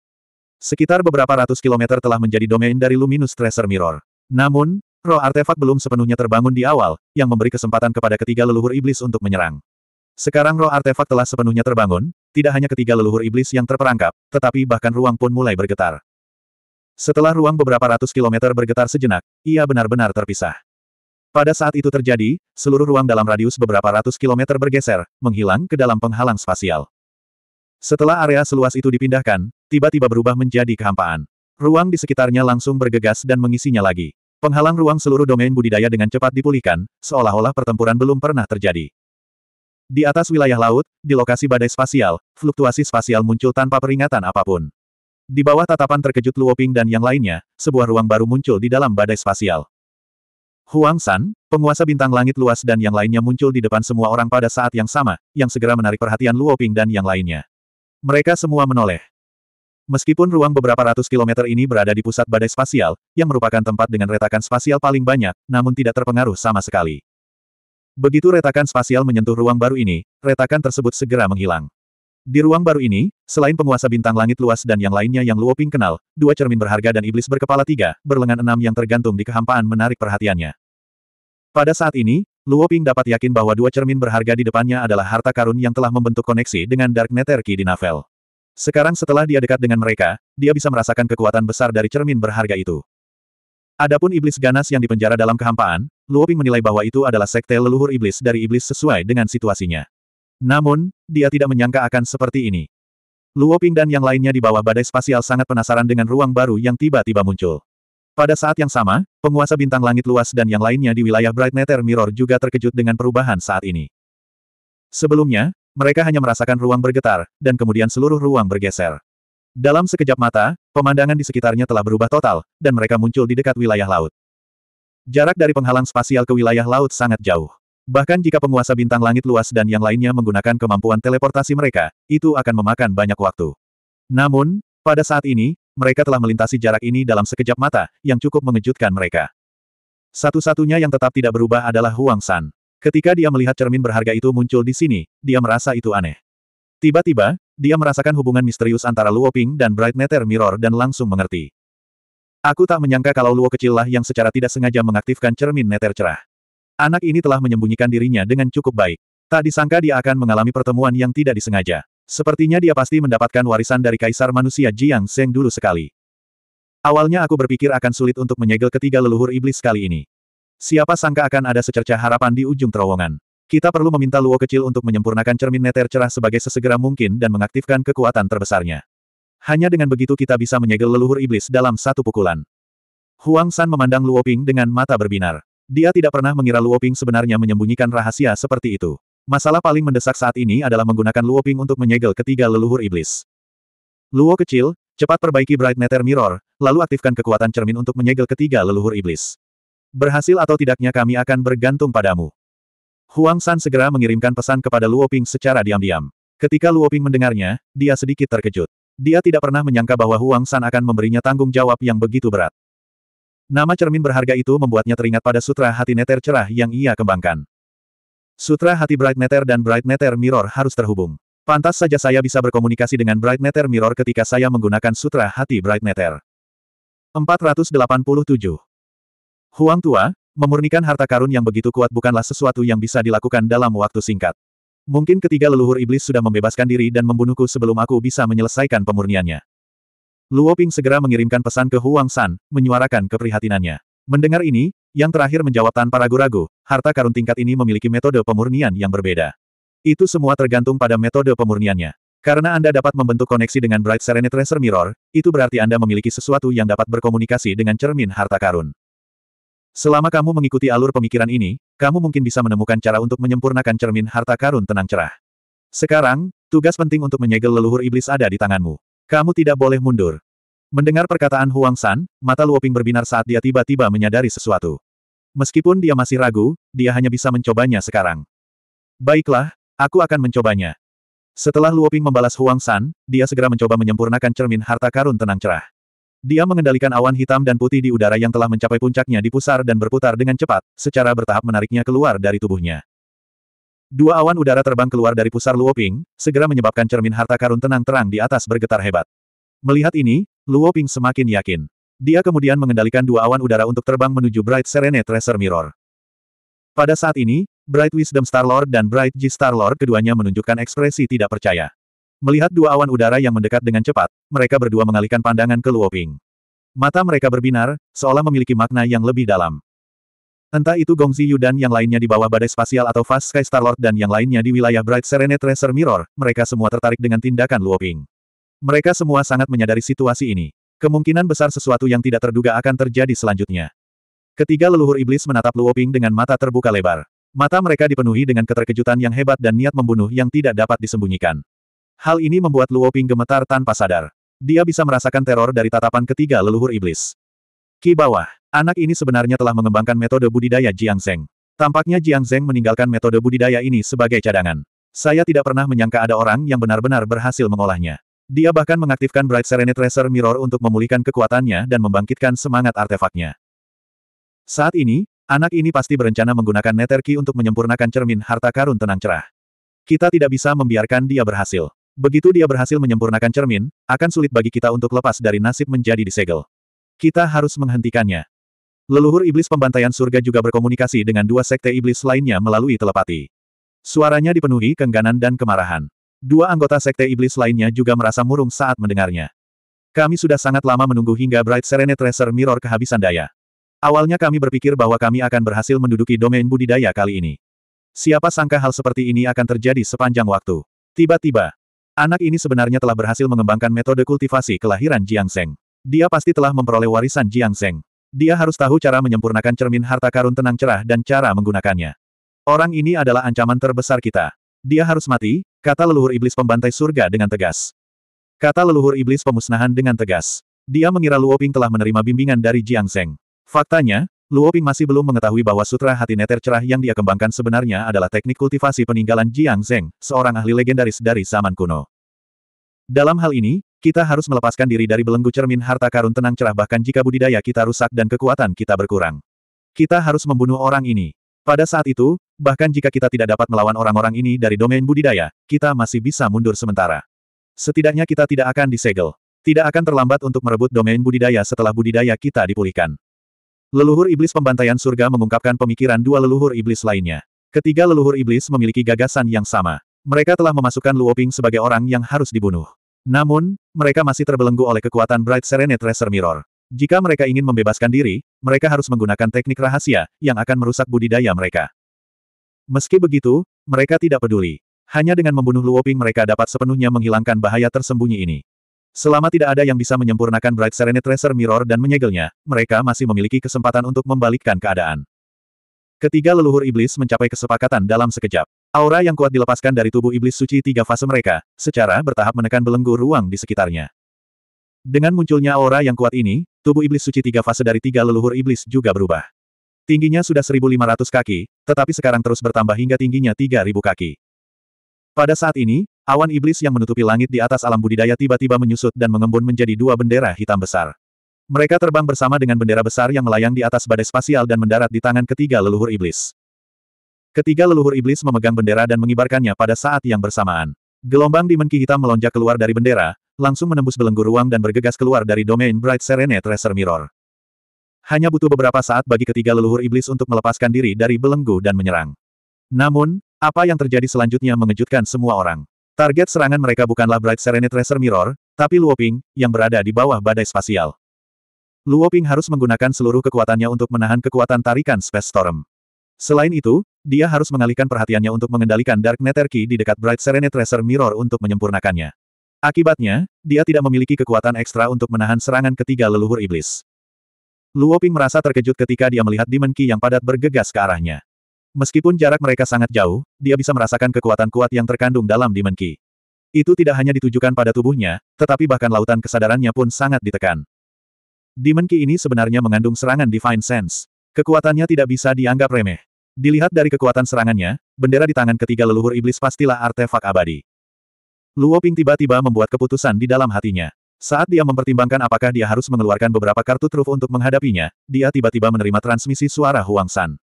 Sekitar beberapa ratus kilometer telah menjadi domain dari Luminous Tracer Mirror. Namun, roh artefak belum sepenuhnya terbangun di awal, yang memberi kesempatan kepada ketiga leluhur iblis untuk menyerang. Sekarang roh artefak telah sepenuhnya terbangun, tidak hanya ketiga leluhur iblis yang terperangkap, tetapi bahkan ruang pun mulai bergetar. Setelah ruang beberapa ratus kilometer bergetar sejenak, ia benar-benar terpisah. Pada saat itu terjadi, seluruh ruang dalam radius beberapa ratus kilometer bergeser, menghilang ke dalam penghalang spasial. Setelah area seluas itu dipindahkan, tiba-tiba berubah menjadi kehampaan. Ruang di sekitarnya langsung bergegas dan mengisinya lagi. Penghalang ruang seluruh domain budidaya dengan cepat dipulihkan, seolah-olah pertempuran belum pernah terjadi. Di atas wilayah laut, di lokasi badai spasial, fluktuasi spasial muncul tanpa peringatan apapun. Di bawah tatapan terkejut Luoping dan yang lainnya, sebuah ruang baru muncul di dalam badai spasial. Huang San, penguasa bintang langit luas dan yang lainnya muncul di depan semua orang pada saat yang sama, yang segera menarik perhatian Luoping dan yang lainnya. Mereka semua menoleh. Meskipun ruang beberapa ratus kilometer ini berada di pusat badai spasial, yang merupakan tempat dengan retakan spasial paling banyak, namun tidak terpengaruh sama sekali. Begitu retakan spasial menyentuh ruang baru ini, retakan tersebut segera menghilang. Di ruang baru ini, selain penguasa bintang langit luas dan yang lainnya yang Luoping kenal, dua cermin berharga dan iblis berkepala tiga, berlengan enam yang tergantung di kehampaan menarik perhatiannya. Pada saat ini, Luoping dapat yakin bahwa dua cermin berharga di depannya adalah harta karun yang telah membentuk koneksi dengan Dark Netherki di novel. Sekarang setelah dia dekat dengan mereka, dia bisa merasakan kekuatan besar dari cermin berharga itu. Adapun iblis ganas yang dipenjara dalam kehampaan, Luoping menilai bahwa itu adalah sekte leluhur iblis dari iblis sesuai dengan situasinya. Namun, dia tidak menyangka akan seperti ini. Luo Ping dan yang lainnya di bawah badai spasial sangat penasaran dengan ruang baru yang tiba-tiba muncul. Pada saat yang sama, penguasa bintang langit luas dan yang lainnya di wilayah Bright Nether Mirror juga terkejut dengan perubahan saat ini. Sebelumnya, mereka hanya merasakan ruang bergetar, dan kemudian seluruh ruang bergeser. Dalam sekejap mata, pemandangan di sekitarnya telah berubah total, dan mereka muncul di dekat wilayah laut. Jarak dari penghalang spasial ke wilayah laut sangat jauh. Bahkan jika penguasa bintang langit luas dan yang lainnya menggunakan kemampuan teleportasi mereka, itu akan memakan banyak waktu. Namun, pada saat ini, mereka telah melintasi jarak ini dalam sekejap mata, yang cukup mengejutkan mereka. Satu-satunya yang tetap tidak berubah adalah Huang San. Ketika dia melihat cermin berharga itu muncul di sini, dia merasa itu aneh. Tiba-tiba, dia merasakan hubungan misterius antara Luo Ping dan Bright Nether Mirror dan langsung mengerti. Aku tak menyangka kalau Luo kecil yang secara tidak sengaja mengaktifkan cermin Nether cerah. Anak ini telah menyembunyikan dirinya dengan cukup baik. Tak disangka dia akan mengalami pertemuan yang tidak disengaja. Sepertinya dia pasti mendapatkan warisan dari kaisar manusia Jiang Sheng dulu sekali. Awalnya aku berpikir akan sulit untuk menyegel ketiga leluhur iblis kali ini. Siapa sangka akan ada secerca harapan di ujung terowongan. Kita perlu meminta Luo kecil untuk menyempurnakan cermin neter cerah sebagai sesegera mungkin dan mengaktifkan kekuatan terbesarnya. Hanya dengan begitu kita bisa menyegel leluhur iblis dalam satu pukulan. Huang San memandang Luo Ping dengan mata berbinar. Dia tidak pernah mengira Luoping sebenarnya menyembunyikan rahasia seperti itu. Masalah paling mendesak saat ini adalah menggunakan Luoping untuk menyegel ketiga leluhur iblis. Luo kecil, cepat perbaiki Bright Nether Mirror, lalu aktifkan kekuatan cermin untuk menyegel ketiga leluhur iblis. Berhasil atau tidaknya kami akan bergantung padamu. Huang San segera mengirimkan pesan kepada Luoping secara diam-diam. Ketika Luoping mendengarnya, dia sedikit terkejut. Dia tidak pernah menyangka bahwa Huang San akan memberinya tanggung jawab yang begitu berat. Nama cermin berharga itu membuatnya teringat pada sutra hati neter cerah yang ia kembangkan. Sutra hati Bright Netter dan Bright Netter Mirror harus terhubung. Pantas saja saya bisa berkomunikasi dengan Bright Netter Mirror ketika saya menggunakan sutra hati Bright Netter. 487. Huang Tua, memurnikan harta karun yang begitu kuat bukanlah sesuatu yang bisa dilakukan dalam waktu singkat. Mungkin ketiga leluhur iblis sudah membebaskan diri dan membunuhku sebelum aku bisa menyelesaikan pemurniannya. Luo Ping segera mengirimkan pesan ke Huang San, menyuarakan keprihatinannya. Mendengar ini, yang terakhir menjawab tanpa ragu-ragu, harta karun tingkat ini memiliki metode pemurnian yang berbeda. Itu semua tergantung pada metode pemurniannya. Karena Anda dapat membentuk koneksi dengan Bright Serenity Tracer Mirror, itu berarti Anda memiliki sesuatu yang dapat berkomunikasi dengan cermin harta karun. Selama kamu mengikuti alur pemikiran ini, kamu mungkin bisa menemukan cara untuk menyempurnakan cermin harta karun tenang cerah. Sekarang, tugas penting untuk menyegel leluhur iblis ada di tanganmu. Kamu tidak boleh mundur. Mendengar perkataan Huang San, mata Luoping berbinar saat dia tiba-tiba menyadari sesuatu. Meskipun dia masih ragu, dia hanya bisa mencobanya sekarang. Baiklah, aku akan mencobanya. Setelah Luoping membalas Huang San, dia segera mencoba menyempurnakan cermin harta karun tenang cerah. Dia mengendalikan awan hitam dan putih di udara yang telah mencapai puncaknya di pusar dan berputar dengan cepat, secara bertahap menariknya keluar dari tubuhnya. Dua awan udara terbang keluar dari pusar Luo Ping, segera menyebabkan cermin harta karun tenang-terang di atas bergetar hebat. Melihat ini, Luo Ping semakin yakin. Dia kemudian mengendalikan dua awan udara untuk terbang menuju Bright Serene Treasure Mirror. Pada saat ini, Bright Wisdom Star-Lord dan Bright G Star-Lord keduanya menunjukkan ekspresi tidak percaya. Melihat dua awan udara yang mendekat dengan cepat, mereka berdua mengalihkan pandangan ke Luo Ping. Mata mereka berbinar, seolah memiliki makna yang lebih dalam. Entah itu Gong Ziyu dan yang lainnya di bawah badai spasial atau Fast Sky Star Lord dan yang lainnya di wilayah Bright Serene Tracer Mirror, mereka semua tertarik dengan tindakan Luoping. Mereka semua sangat menyadari situasi ini. Kemungkinan besar sesuatu yang tidak terduga akan terjadi selanjutnya. Ketiga leluhur iblis menatap Luoping dengan mata terbuka lebar. Mata mereka dipenuhi dengan keterkejutan yang hebat dan niat membunuh yang tidak dapat disembunyikan. Hal ini membuat Luoping gemetar tanpa sadar. Dia bisa merasakan teror dari tatapan ketiga leluhur iblis. Ki bawah. Anak ini sebenarnya telah mengembangkan metode budidaya Jiang Zeng. Tampaknya Jiang Zeng meninggalkan metode budidaya ini sebagai cadangan. Saya tidak pernah menyangka ada orang yang benar-benar berhasil mengolahnya. Dia bahkan mengaktifkan Bright Serenity Tracer Mirror untuk memulihkan kekuatannya dan membangkitkan semangat artefaknya. Saat ini, anak ini pasti berencana menggunakan Neterki untuk menyempurnakan cermin harta karun tenang cerah. Kita tidak bisa membiarkan dia berhasil. Begitu dia berhasil menyempurnakan cermin, akan sulit bagi kita untuk lepas dari nasib menjadi disegel. Kita harus menghentikannya. Leluhur iblis pembantaian surga juga berkomunikasi dengan dua sekte iblis lainnya melalui telepati. Suaranya dipenuhi kengganan dan kemarahan. Dua anggota sekte iblis lainnya juga merasa murung saat mendengarnya. Kami sudah sangat lama menunggu hingga Bright Serenet Tracer Mirror kehabisan daya. Awalnya kami berpikir bahwa kami akan berhasil menduduki domain budidaya kali ini. Siapa sangka hal seperti ini akan terjadi sepanjang waktu. Tiba-tiba, anak ini sebenarnya telah berhasil mengembangkan metode kultivasi kelahiran Jiang Seng. Dia pasti telah memperoleh warisan Jiang Seng. Dia harus tahu cara menyempurnakan cermin harta karun tenang cerah dan cara menggunakannya. Orang ini adalah ancaman terbesar kita. Dia harus mati, kata leluhur iblis pembantai surga dengan tegas. Kata leluhur iblis pemusnahan dengan tegas. Dia mengira Luoping telah menerima bimbingan dari Jiang Zeng. Faktanya, Luoping masih belum mengetahui bahwa sutra hati neter cerah yang dia kembangkan sebenarnya adalah teknik kultivasi peninggalan Jiang Zeng, seorang ahli legendaris dari zaman kuno. Dalam hal ini, kita harus melepaskan diri dari belenggu cermin harta karun tenang cerah bahkan jika budidaya kita rusak dan kekuatan kita berkurang. Kita harus membunuh orang ini. Pada saat itu, bahkan jika kita tidak dapat melawan orang-orang ini dari domain budidaya, kita masih bisa mundur sementara. Setidaknya kita tidak akan disegel. Tidak akan terlambat untuk merebut domain budidaya setelah budidaya kita dipulihkan. Leluhur iblis pembantaian surga mengungkapkan pemikiran dua leluhur iblis lainnya. Ketiga leluhur iblis memiliki gagasan yang sama. Mereka telah memasukkan Luoping sebagai orang yang harus dibunuh. Namun, mereka masih terbelenggu oleh kekuatan Bright Serenade Tracer Mirror. Jika mereka ingin membebaskan diri, mereka harus menggunakan teknik rahasia, yang akan merusak budidaya mereka. Meski begitu, mereka tidak peduli. Hanya dengan membunuh Luoping mereka dapat sepenuhnya menghilangkan bahaya tersembunyi ini. Selama tidak ada yang bisa menyempurnakan Bright Serenade Tracer Mirror dan menyegelnya, mereka masih memiliki kesempatan untuk membalikkan keadaan. Ketiga leluhur iblis mencapai kesepakatan dalam sekejap. Aura yang kuat dilepaskan dari tubuh iblis suci tiga fase mereka, secara bertahap menekan belenggu ruang di sekitarnya. Dengan munculnya aura yang kuat ini, tubuh iblis suci tiga fase dari tiga leluhur iblis juga berubah. Tingginya sudah 1.500 kaki, tetapi sekarang terus bertambah hingga tingginya 3.000 kaki. Pada saat ini, awan iblis yang menutupi langit di atas alam budidaya tiba-tiba menyusut dan mengembun menjadi dua bendera hitam besar. Mereka terbang bersama dengan bendera besar yang melayang di atas badai spasial dan mendarat di tangan ketiga leluhur iblis. Ketiga leluhur iblis memegang bendera dan mengibarkannya pada saat yang bersamaan. Gelombang dimenki hitam melonjak keluar dari bendera, langsung menembus belenggu ruang dan bergegas keluar dari domain Bright Serene Tracer Mirror. Hanya butuh beberapa saat bagi ketiga leluhur iblis untuk melepaskan diri dari belenggu dan menyerang. Namun, apa yang terjadi selanjutnya mengejutkan semua orang. Target serangan mereka bukanlah Bright Serene Tracer Mirror, tapi Luoping, yang berada di bawah badai spasial. Luoping harus menggunakan seluruh kekuatannya untuk menahan kekuatan tarikan Space Storm. Selain itu, dia harus mengalihkan perhatiannya untuk mengendalikan Dark Nether Key di dekat Bright Serene Tracer Mirror untuk menyempurnakannya. Akibatnya, dia tidak memiliki kekuatan ekstra untuk menahan serangan ketiga leluhur iblis. Luo Ping merasa terkejut ketika dia melihat Demon Key yang padat bergegas ke arahnya. Meskipun jarak mereka sangat jauh, dia bisa merasakan kekuatan kuat yang terkandung dalam Demon Key. Itu tidak hanya ditujukan pada tubuhnya, tetapi bahkan lautan kesadarannya pun sangat ditekan. Demon Key ini sebenarnya mengandung serangan Divine Sense. Kekuatannya tidak bisa dianggap remeh. Dilihat dari kekuatan serangannya, bendera di tangan ketiga leluhur iblis pastilah artefak abadi. Luo Ping tiba-tiba membuat keputusan di dalam hatinya. Saat dia mempertimbangkan apakah dia harus mengeluarkan beberapa kartu truf untuk menghadapinya, dia tiba-tiba menerima transmisi suara Huang San.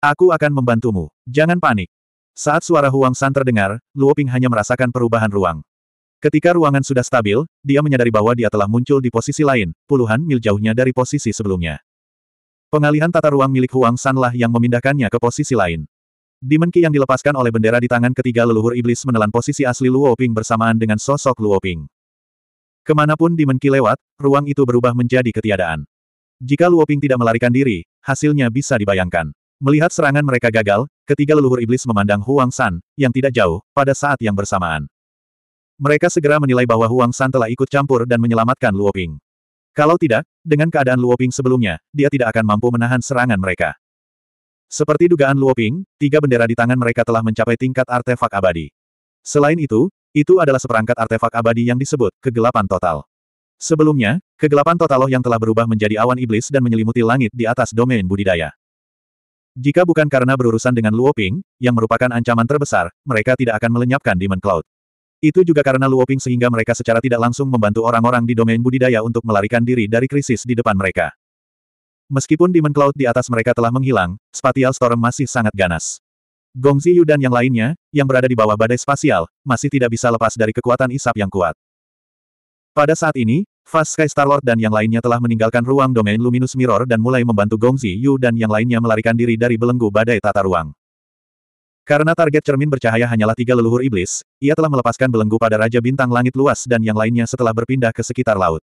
Aku akan membantumu. Jangan panik. Saat suara Huang San terdengar, Luo Ping hanya merasakan perubahan ruang. Ketika ruangan sudah stabil, dia menyadari bahwa dia telah muncul di posisi lain, puluhan mil jauhnya dari posisi sebelumnya. Pengalihan tata ruang milik Huang Sanlah yang memindahkannya ke posisi lain. Demon Ki yang dilepaskan oleh bendera di tangan ketiga leluhur iblis menelan posisi asli Luoping bersamaan dengan sosok Luoping. Kemanapun Demon Ki lewat, ruang itu berubah menjadi ketiadaan. Jika Luoping tidak melarikan diri, hasilnya bisa dibayangkan. Melihat serangan mereka gagal, ketiga leluhur iblis memandang Huang San, yang tidak jauh, pada saat yang bersamaan. Mereka segera menilai bahwa Huang San telah ikut campur dan menyelamatkan Luoping. Kalau tidak, dengan keadaan Luoping sebelumnya, dia tidak akan mampu menahan serangan mereka. Seperti dugaan Luoping, tiga bendera di tangan mereka telah mencapai tingkat artefak abadi. Selain itu, itu adalah seperangkat artefak abadi yang disebut kegelapan total. Sebelumnya, kegelapan totaloh yang telah berubah menjadi awan iblis dan menyelimuti langit di atas domain budidaya. Jika bukan karena berurusan dengan Luoping, yang merupakan ancaman terbesar, mereka tidak akan melenyapkan Demon Cloud. Itu juga karena Luoping sehingga mereka secara tidak langsung membantu orang-orang di domain budidaya untuk melarikan diri dari krisis di depan mereka. Meskipun Demon Cloud di atas mereka telah menghilang, Spatial Storm masih sangat ganas. Gong Ziyu dan yang lainnya, yang berada di bawah badai spasial, masih tidak bisa lepas dari kekuatan isap yang kuat. Pada saat ini, Fast Sky Star Lord dan yang lainnya telah meninggalkan ruang domain Luminous Mirror dan mulai membantu Gong Ziyu dan yang lainnya melarikan diri dari belenggu badai tata ruang. Karena target cermin bercahaya hanyalah tiga leluhur iblis, ia telah melepaskan belenggu pada Raja Bintang Langit Luas dan yang lainnya setelah berpindah ke sekitar laut.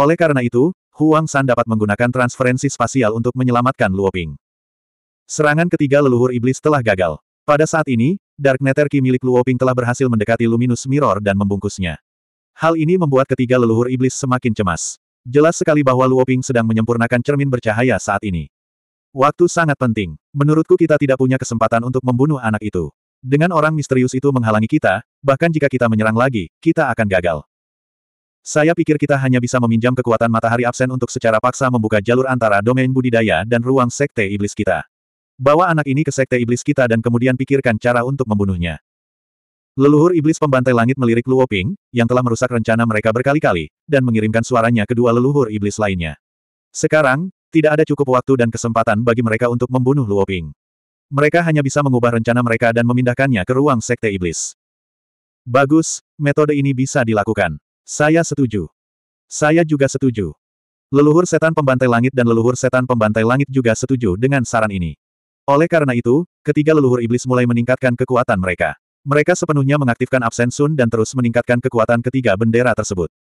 Oleh karena itu, Huang San dapat menggunakan transferensi spasial untuk menyelamatkan Luoping. Serangan ketiga leluhur iblis telah gagal. Pada saat ini, Dark Ki milik Luoping telah berhasil mendekati Luminous Mirror dan membungkusnya. Hal ini membuat ketiga leluhur iblis semakin cemas. Jelas sekali bahwa Luoping sedang menyempurnakan cermin bercahaya saat ini. Waktu sangat penting. Menurutku kita tidak punya kesempatan untuk membunuh anak itu. Dengan orang misterius itu menghalangi kita, bahkan jika kita menyerang lagi, kita akan gagal. Saya pikir kita hanya bisa meminjam kekuatan matahari absen untuk secara paksa membuka jalur antara domain budidaya dan ruang sekte iblis kita. Bawa anak ini ke sekte iblis kita dan kemudian pikirkan cara untuk membunuhnya. Leluhur iblis pembantai langit melirik Luo Ping, yang telah merusak rencana mereka berkali-kali, dan mengirimkan suaranya ke dua leluhur iblis lainnya. Sekarang, tidak ada cukup waktu dan kesempatan bagi mereka untuk membunuh Luo Ping. Mereka hanya bisa mengubah rencana mereka dan memindahkannya ke ruang sekte iblis. Bagus, metode ini bisa dilakukan. Saya setuju. Saya juga setuju. Leluhur setan pembantai langit dan leluhur setan pembantai langit juga setuju dengan saran ini. Oleh karena itu, ketiga leluhur iblis mulai meningkatkan kekuatan mereka. Mereka sepenuhnya mengaktifkan absen Sun dan terus meningkatkan kekuatan ketiga bendera tersebut.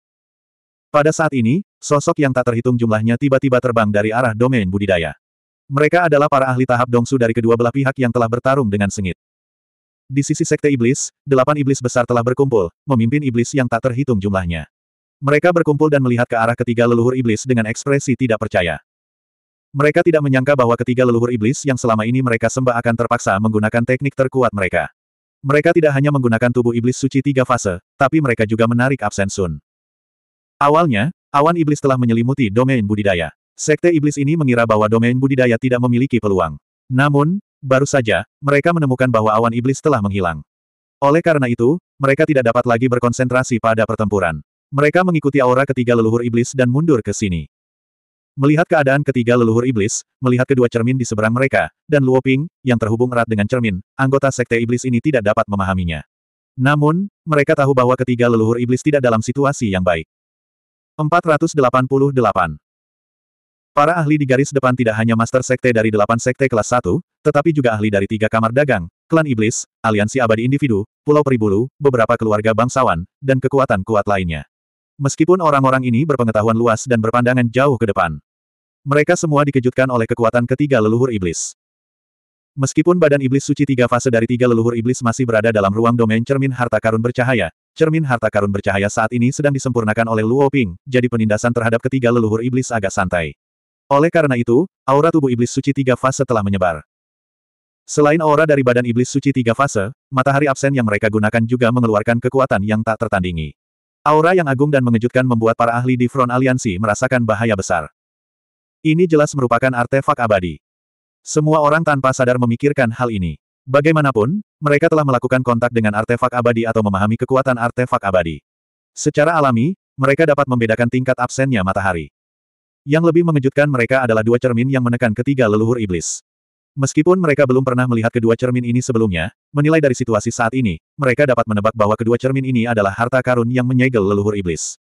Pada saat ini, sosok yang tak terhitung jumlahnya tiba-tiba terbang dari arah domain budidaya. Mereka adalah para ahli tahap dongsu dari kedua belah pihak yang telah bertarung dengan sengit. Di sisi sekte iblis, delapan iblis besar telah berkumpul, memimpin iblis yang tak terhitung jumlahnya. Mereka berkumpul dan melihat ke arah ketiga leluhur iblis dengan ekspresi tidak percaya. Mereka tidak menyangka bahwa ketiga leluhur iblis yang selama ini mereka sembah akan terpaksa menggunakan teknik terkuat mereka. Mereka tidak hanya menggunakan tubuh iblis suci tiga fase, tapi mereka juga menarik absen Sun. Awalnya, awan iblis telah menyelimuti domain budidaya. Sekte iblis ini mengira bahwa domain budidaya tidak memiliki peluang. Namun, baru saja, mereka menemukan bahwa awan iblis telah menghilang. Oleh karena itu, mereka tidak dapat lagi berkonsentrasi pada pertempuran. Mereka mengikuti aura ketiga leluhur iblis dan mundur ke sini. Melihat keadaan ketiga leluhur iblis, melihat kedua cermin di seberang mereka, dan Luoping, yang terhubung erat dengan cermin, anggota sekte iblis ini tidak dapat memahaminya. Namun, mereka tahu bahwa ketiga leluhur iblis tidak dalam situasi yang baik. 488. Para ahli di garis depan tidak hanya master sekte dari delapan sekte kelas 1, tetapi juga ahli dari tiga kamar dagang, klan iblis, aliansi abadi individu, pulau peribulu, beberapa keluarga bangsawan, dan kekuatan kuat lainnya. Meskipun orang-orang ini berpengetahuan luas dan berpandangan jauh ke depan, mereka semua dikejutkan oleh kekuatan ketiga leluhur iblis. Meskipun badan iblis suci tiga fase dari tiga leluhur iblis masih berada dalam ruang domain cermin harta karun bercahaya, Cermin harta karun bercahaya saat ini sedang disempurnakan oleh Luo Ping, jadi penindasan terhadap ketiga leluhur iblis agak santai. Oleh karena itu, aura tubuh iblis suci tiga fase telah menyebar. Selain aura dari badan iblis suci tiga fase, matahari absen yang mereka gunakan juga mengeluarkan kekuatan yang tak tertandingi. Aura yang agung dan mengejutkan membuat para ahli di front aliansi merasakan bahaya besar. Ini jelas merupakan artefak abadi. Semua orang tanpa sadar memikirkan hal ini. Bagaimanapun, mereka telah melakukan kontak dengan artefak abadi atau memahami kekuatan artefak abadi. Secara alami, mereka dapat membedakan tingkat absennya matahari. Yang lebih mengejutkan mereka adalah dua cermin yang menekan ketiga leluhur iblis. Meskipun mereka belum pernah melihat kedua cermin ini sebelumnya, menilai dari situasi saat ini, mereka dapat menebak bahwa kedua cermin ini adalah harta karun yang menyegel leluhur iblis.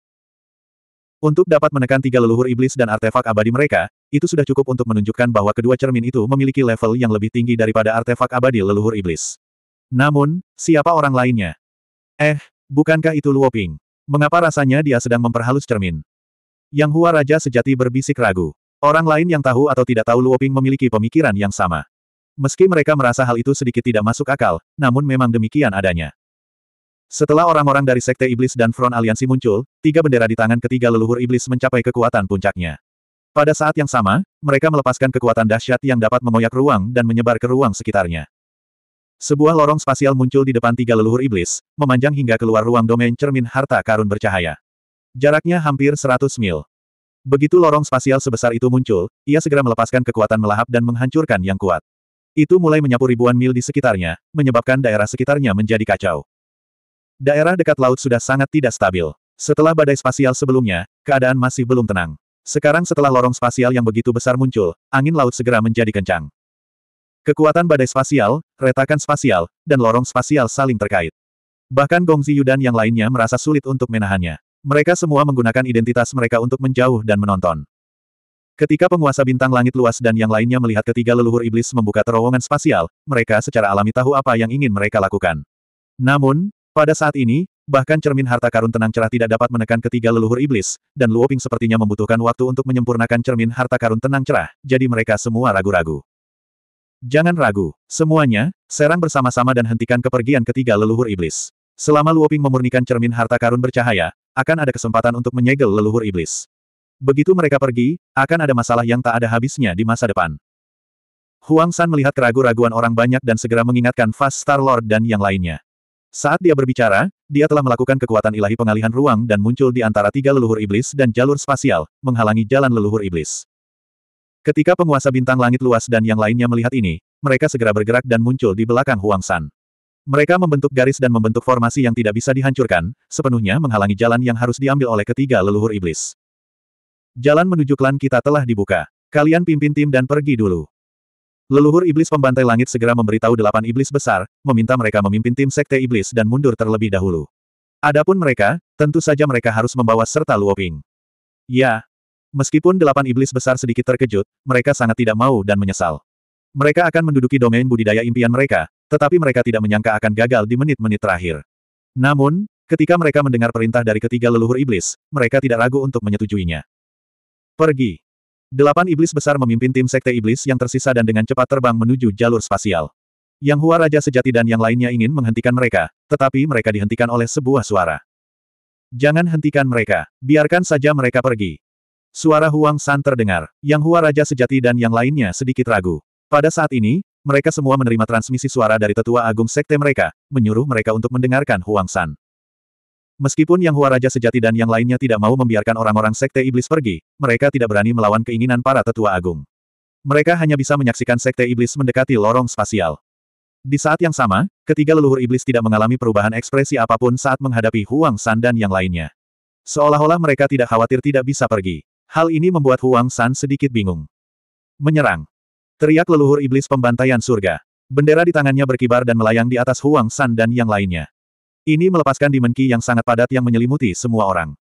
Untuk dapat menekan tiga leluhur iblis dan artefak abadi mereka, itu sudah cukup untuk menunjukkan bahwa kedua cermin itu memiliki level yang lebih tinggi daripada artefak abadi leluhur iblis. Namun, siapa orang lainnya? Eh, bukankah itu Luoping? Mengapa rasanya dia sedang memperhalus cermin? Yang Hua Raja sejati berbisik ragu. Orang lain yang tahu atau tidak tahu Luoping memiliki pemikiran yang sama. Meski mereka merasa hal itu sedikit tidak masuk akal, namun memang demikian adanya. Setelah orang-orang dari Sekte Iblis dan Front Aliansi muncul, tiga bendera di tangan ketiga leluhur iblis mencapai kekuatan puncaknya. Pada saat yang sama, mereka melepaskan kekuatan dahsyat yang dapat mengoyak ruang dan menyebar ke ruang sekitarnya. Sebuah lorong spasial muncul di depan tiga leluhur iblis, memanjang hingga keluar ruang domain cermin harta karun bercahaya. Jaraknya hampir 100 mil. Begitu lorong spasial sebesar itu muncul, ia segera melepaskan kekuatan melahap dan menghancurkan yang kuat. Itu mulai menyapu ribuan mil di sekitarnya, menyebabkan daerah sekitarnya menjadi kacau. Daerah dekat laut sudah sangat tidak stabil. Setelah badai spasial sebelumnya, keadaan masih belum tenang. Sekarang setelah lorong spasial yang begitu besar muncul, angin laut segera menjadi kencang. Kekuatan badai spasial, retakan spasial, dan lorong spasial saling terkait. Bahkan Gong Ziyu dan yang lainnya merasa sulit untuk menahannya. Mereka semua menggunakan identitas mereka untuk menjauh dan menonton. Ketika penguasa bintang langit luas dan yang lainnya melihat ketiga leluhur iblis membuka terowongan spasial, mereka secara alami tahu apa yang ingin mereka lakukan. Namun, pada saat ini, Bahkan cermin harta karun tenang cerah tidak dapat menekan ketiga leluhur iblis, dan Luoping sepertinya membutuhkan waktu untuk menyempurnakan cermin harta karun tenang cerah, jadi mereka semua ragu-ragu. Jangan ragu, semuanya, serang bersama-sama dan hentikan kepergian ketiga leluhur iblis. Selama Luoping memurnikan cermin harta karun bercahaya, akan ada kesempatan untuk menyegel leluhur iblis. Begitu mereka pergi, akan ada masalah yang tak ada habisnya di masa depan. Huang San melihat keragu raguan orang banyak dan segera mengingatkan Fast Star Lord dan yang lainnya. Saat dia berbicara, dia telah melakukan kekuatan ilahi pengalihan ruang dan muncul di antara tiga leluhur iblis dan jalur spasial, menghalangi jalan leluhur iblis. Ketika penguasa bintang langit luas dan yang lainnya melihat ini, mereka segera bergerak dan muncul di belakang Huang San. Mereka membentuk garis dan membentuk formasi yang tidak bisa dihancurkan, sepenuhnya menghalangi jalan yang harus diambil oleh ketiga leluhur iblis. Jalan menuju klan kita telah dibuka. Kalian pimpin tim dan pergi dulu. Leluhur iblis pembantai langit segera memberitahu delapan iblis besar, meminta mereka memimpin tim sekte iblis dan mundur terlebih dahulu. Adapun mereka, tentu saja mereka harus membawa serta Luoping. Ya. Meskipun delapan iblis besar sedikit terkejut, mereka sangat tidak mau dan menyesal. Mereka akan menduduki domain budidaya impian mereka, tetapi mereka tidak menyangka akan gagal di menit-menit terakhir. Namun, ketika mereka mendengar perintah dari ketiga leluhur iblis, mereka tidak ragu untuk menyetujuinya. Pergi. Delapan iblis besar memimpin tim sekte iblis yang tersisa dan dengan cepat terbang menuju jalur spasial. Yang Hua Raja Sejati dan yang lainnya ingin menghentikan mereka, tetapi mereka dihentikan oleh sebuah suara. Jangan hentikan mereka, biarkan saja mereka pergi. Suara Huang San terdengar, Yang Hua Raja Sejati dan yang lainnya sedikit ragu. Pada saat ini, mereka semua menerima transmisi suara dari tetua agung sekte mereka, menyuruh mereka untuk mendengarkan Huang San. Meskipun Yang Hua Raja Sejati dan yang lainnya tidak mau membiarkan orang-orang Sekte Iblis pergi, mereka tidak berani melawan keinginan para tetua agung. Mereka hanya bisa menyaksikan Sekte Iblis mendekati lorong spasial. Di saat yang sama, ketiga leluhur iblis tidak mengalami perubahan ekspresi apapun saat menghadapi Huang San dan yang lainnya. Seolah-olah mereka tidak khawatir tidak bisa pergi. Hal ini membuat Huang San sedikit bingung. Menyerang. Teriak leluhur iblis pembantaian surga. Bendera di tangannya berkibar dan melayang di atas Huang San dan yang lainnya. Ini melepaskan dimenki yang sangat padat yang menyelimuti semua orang.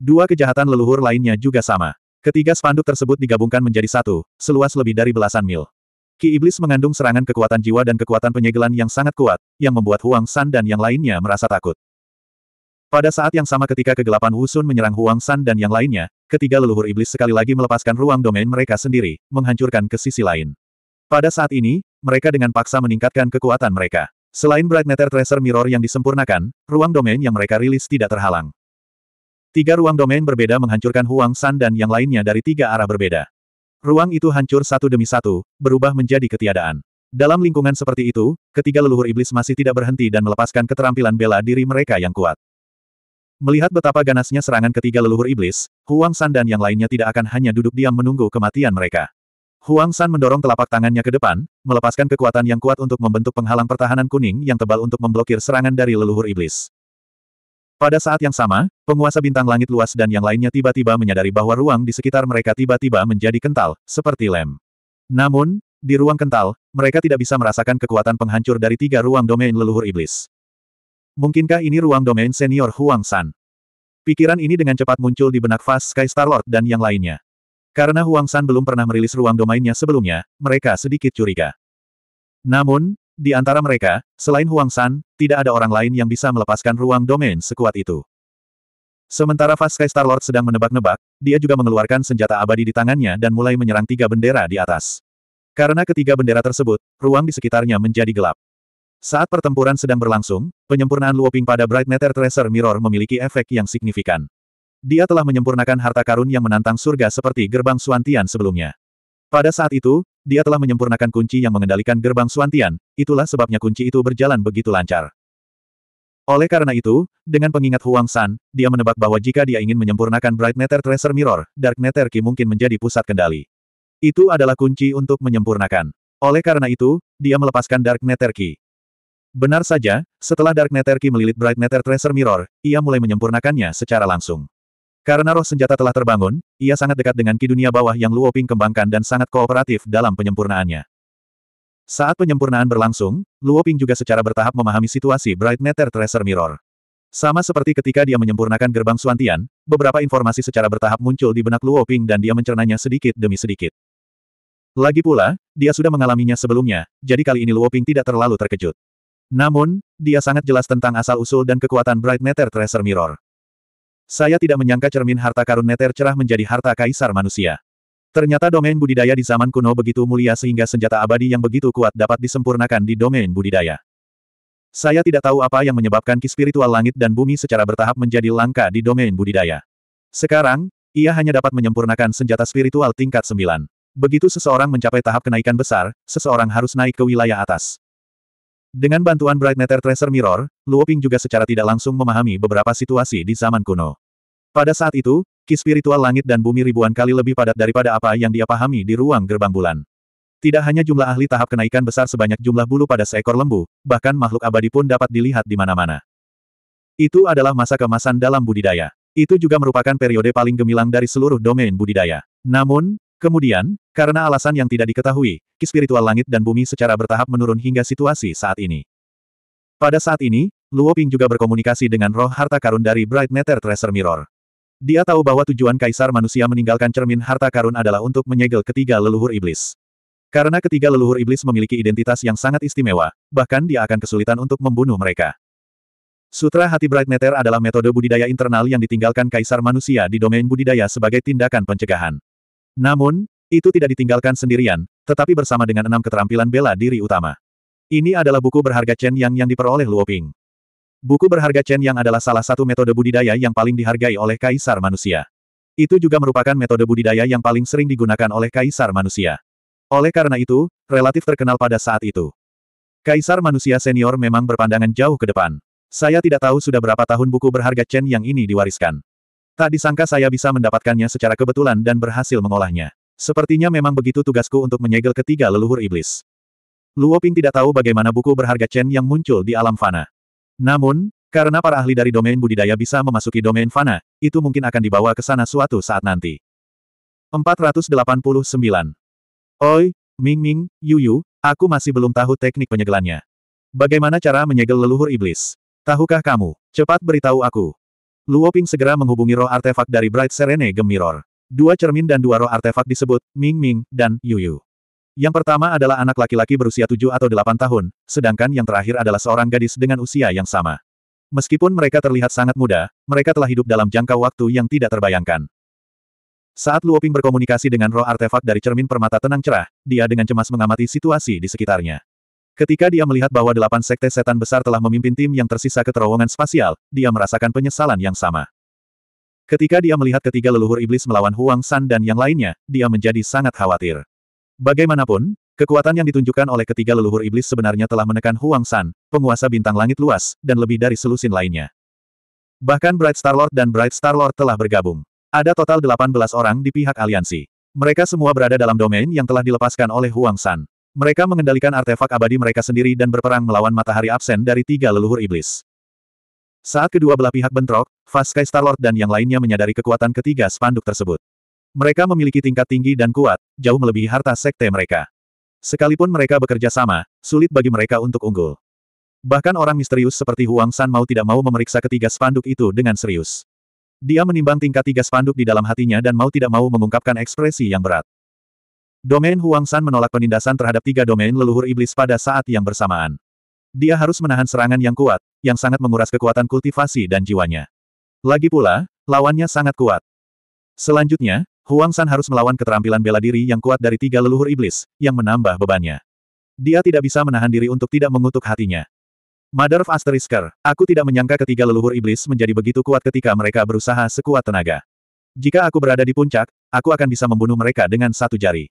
Dua kejahatan leluhur lainnya juga sama. Ketiga spanduk tersebut digabungkan menjadi satu, seluas lebih dari belasan mil. Ki Iblis mengandung serangan kekuatan jiwa dan kekuatan penyegelan yang sangat kuat, yang membuat Huang San dan yang lainnya merasa takut. Pada saat yang sama ketika kegelapan Wusun menyerang Huang San dan yang lainnya, ketiga leluhur iblis sekali lagi melepaskan ruang domain mereka sendiri, menghancurkan ke sisi lain. Pada saat ini, mereka dengan paksa meningkatkan kekuatan mereka. Selain Bright Matter Tracer Mirror yang disempurnakan, ruang domain yang mereka rilis tidak terhalang. Tiga ruang domain berbeda menghancurkan Huang San dan yang lainnya dari tiga arah berbeda. Ruang itu hancur satu demi satu, berubah menjadi ketiadaan. Dalam lingkungan seperti itu, ketiga leluhur iblis masih tidak berhenti dan melepaskan keterampilan bela diri mereka yang kuat. Melihat betapa ganasnya serangan ketiga leluhur iblis, Huang San dan yang lainnya tidak akan hanya duduk diam menunggu kematian mereka. Huang San mendorong telapak tangannya ke depan, melepaskan kekuatan yang kuat untuk membentuk penghalang pertahanan kuning yang tebal untuk memblokir serangan dari leluhur iblis. Pada saat yang sama, penguasa bintang langit luas dan yang lainnya tiba-tiba menyadari bahwa ruang di sekitar mereka tiba-tiba menjadi kental, seperti lem. Namun, di ruang kental, mereka tidak bisa merasakan kekuatan penghancur dari tiga ruang domain leluhur iblis. Mungkinkah ini ruang domain senior Huang San? Pikiran ini dengan cepat muncul di benak Fast Sky Star Lord dan yang lainnya. Karena Huang San belum pernah merilis ruang domainnya sebelumnya, mereka sedikit curiga. Namun, di antara mereka, selain Huang San, tidak ada orang lain yang bisa melepaskan ruang domain sekuat itu. Sementara Fast Sky Star Lord sedang menebak-nebak, dia juga mengeluarkan senjata abadi di tangannya dan mulai menyerang tiga bendera di atas. Karena ketiga bendera tersebut, ruang di sekitarnya menjadi gelap. Saat pertempuran sedang berlangsung, penyempurnaan Luoping pada Bright Nether Tracer Mirror memiliki efek yang signifikan. Dia telah menyempurnakan harta karun yang menantang surga seperti gerbang Suantian sebelumnya. Pada saat itu, dia telah menyempurnakan kunci yang mengendalikan gerbang Suantian, itulah sebabnya kunci itu berjalan begitu lancar. Oleh karena itu, dengan pengingat Huang San, dia menebak bahwa jika dia ingin menyempurnakan Bright Nether Tracer Mirror, Dark Nether Ki mungkin menjadi pusat kendali. Itu adalah kunci untuk menyempurnakan. Oleh karena itu, dia melepaskan Dark Nether Ki. Benar saja, setelah Dark Nether Ki melilit Bright Nether Tracer Mirror, ia mulai menyempurnakannya secara langsung. Karena roh senjata telah terbangun, ia sangat dekat dengan ki dunia bawah yang Luo Ping kembangkan dan sangat kooperatif dalam penyempurnaannya. Saat penyempurnaan berlangsung, Luo Ping juga secara bertahap memahami situasi Bright Matter Treasure Mirror. Sama seperti ketika dia menyempurnakan gerbang Suantian, beberapa informasi secara bertahap muncul di benak Luo Ping dan dia mencernanya sedikit demi sedikit. Lagi pula, dia sudah mengalaminya sebelumnya, jadi kali ini Luo Ping tidak terlalu terkejut. Namun, dia sangat jelas tentang asal-usul dan kekuatan Bright Matter Treasure Mirror. Saya tidak menyangka cermin harta karun neter cerah menjadi harta kaisar manusia. Ternyata domain budidaya di zaman kuno begitu mulia sehingga senjata abadi yang begitu kuat dapat disempurnakan di domain budidaya. Saya tidak tahu apa yang menyebabkan ki spiritual langit dan bumi secara bertahap menjadi langka di domain budidaya. Sekarang, ia hanya dapat menyempurnakan senjata spiritual tingkat 9. Begitu seseorang mencapai tahap kenaikan besar, seseorang harus naik ke wilayah atas. Dengan bantuan Bright Nether Tracer Mirror, Ping juga secara tidak langsung memahami beberapa situasi di zaman kuno. Pada saat itu, ki spiritual langit dan bumi ribuan kali lebih padat daripada apa yang dia pahami di ruang gerbang bulan. Tidak hanya jumlah ahli tahap kenaikan besar sebanyak jumlah bulu pada seekor lembu, bahkan makhluk abadi pun dapat dilihat di mana-mana. Itu adalah masa kemasan dalam budidaya. Itu juga merupakan periode paling gemilang dari seluruh domain budidaya. Namun, Kemudian, karena alasan yang tidak diketahui, ki spiritual langit dan bumi secara bertahap menurun hingga situasi saat ini. Pada saat ini, Luo Ping juga berkomunikasi dengan roh harta karun dari Bright Matter Treasure Mirror. Dia tahu bahwa tujuan kaisar manusia meninggalkan cermin harta karun adalah untuk menyegel ketiga leluhur iblis. Karena ketiga leluhur iblis memiliki identitas yang sangat istimewa, bahkan dia akan kesulitan untuk membunuh mereka. Sutra Hati Bright Matter adalah metode budidaya internal yang ditinggalkan kaisar manusia di domain budidaya sebagai tindakan pencegahan. Namun, itu tidak ditinggalkan sendirian, tetapi bersama dengan enam keterampilan bela diri utama. Ini adalah buku berharga Chen Yang yang diperoleh Ping. Buku berharga Chen Yang adalah salah satu metode budidaya yang paling dihargai oleh kaisar manusia. Itu juga merupakan metode budidaya yang paling sering digunakan oleh kaisar manusia. Oleh karena itu, relatif terkenal pada saat itu. Kaisar manusia senior memang berpandangan jauh ke depan. Saya tidak tahu sudah berapa tahun buku berharga Chen Yang ini diwariskan. Tak disangka saya bisa mendapatkannya secara kebetulan dan berhasil mengolahnya. Sepertinya memang begitu tugasku untuk menyegel ketiga leluhur iblis. Luo Ping tidak tahu bagaimana buku berharga Chen yang muncul di alam fana. Namun, karena para ahli dari domain budidaya bisa memasuki domain fana, itu mungkin akan dibawa ke sana suatu saat nanti. 489. Oi, Ming Ming, Yu Yu, aku masih belum tahu teknik penyegelannya. Bagaimana cara menyegel leluhur iblis? Tahukah kamu? Cepat beritahu aku. Luo Ping segera menghubungi roh artefak dari Bright Serene Gemiror. Dua cermin dan dua roh artefak disebut Ming Ming dan Yu Yu. Yang pertama adalah anak laki-laki berusia tujuh atau delapan tahun, sedangkan yang terakhir adalah seorang gadis dengan usia yang sama. Meskipun mereka terlihat sangat muda, mereka telah hidup dalam jangka waktu yang tidak terbayangkan. Saat Luoping berkomunikasi dengan roh artefak dari cermin permata tenang cerah, dia dengan cemas mengamati situasi di sekitarnya. Ketika dia melihat bahwa delapan sekte setan besar telah memimpin tim yang tersisa ke terowongan spasial, dia merasakan penyesalan yang sama. Ketika dia melihat ketiga leluhur iblis melawan Huang San dan yang lainnya, dia menjadi sangat khawatir. Bagaimanapun, kekuatan yang ditunjukkan oleh ketiga leluhur iblis sebenarnya telah menekan Huang San, penguasa bintang langit luas, dan lebih dari selusin lainnya. Bahkan Bright Star Lord dan Bright Star Lord telah bergabung. Ada total 18 orang di pihak aliansi. Mereka semua berada dalam domain yang telah dilepaskan oleh Huang San. Mereka mengendalikan artefak abadi mereka sendiri dan berperang melawan matahari absen dari tiga leluhur iblis. Saat kedua belah pihak bentrok, Vaskai Starlord dan yang lainnya menyadari kekuatan ketiga spanduk tersebut. Mereka memiliki tingkat tinggi dan kuat, jauh melebihi harta sekte mereka. Sekalipun mereka bekerja sama, sulit bagi mereka untuk unggul. Bahkan orang misterius seperti Huang San mau tidak mau memeriksa ketiga spanduk itu dengan serius. Dia menimbang tingkat tiga spanduk di dalam hatinya dan mau tidak mau mengungkapkan ekspresi yang berat. Domain Huang San menolak penindasan terhadap tiga domain leluhur iblis pada saat yang bersamaan. Dia harus menahan serangan yang kuat, yang sangat menguras kekuatan kultivasi dan jiwanya. Lagi pula, lawannya sangat kuat. Selanjutnya, Huang San harus melawan keterampilan bela diri yang kuat dari tiga leluhur iblis, yang menambah bebannya. Dia tidak bisa menahan diri untuk tidak mengutuk hatinya. Mother of Asterisker, aku tidak menyangka ketiga leluhur iblis menjadi begitu kuat ketika mereka berusaha sekuat tenaga. Jika aku berada di puncak, aku akan bisa membunuh mereka dengan satu jari.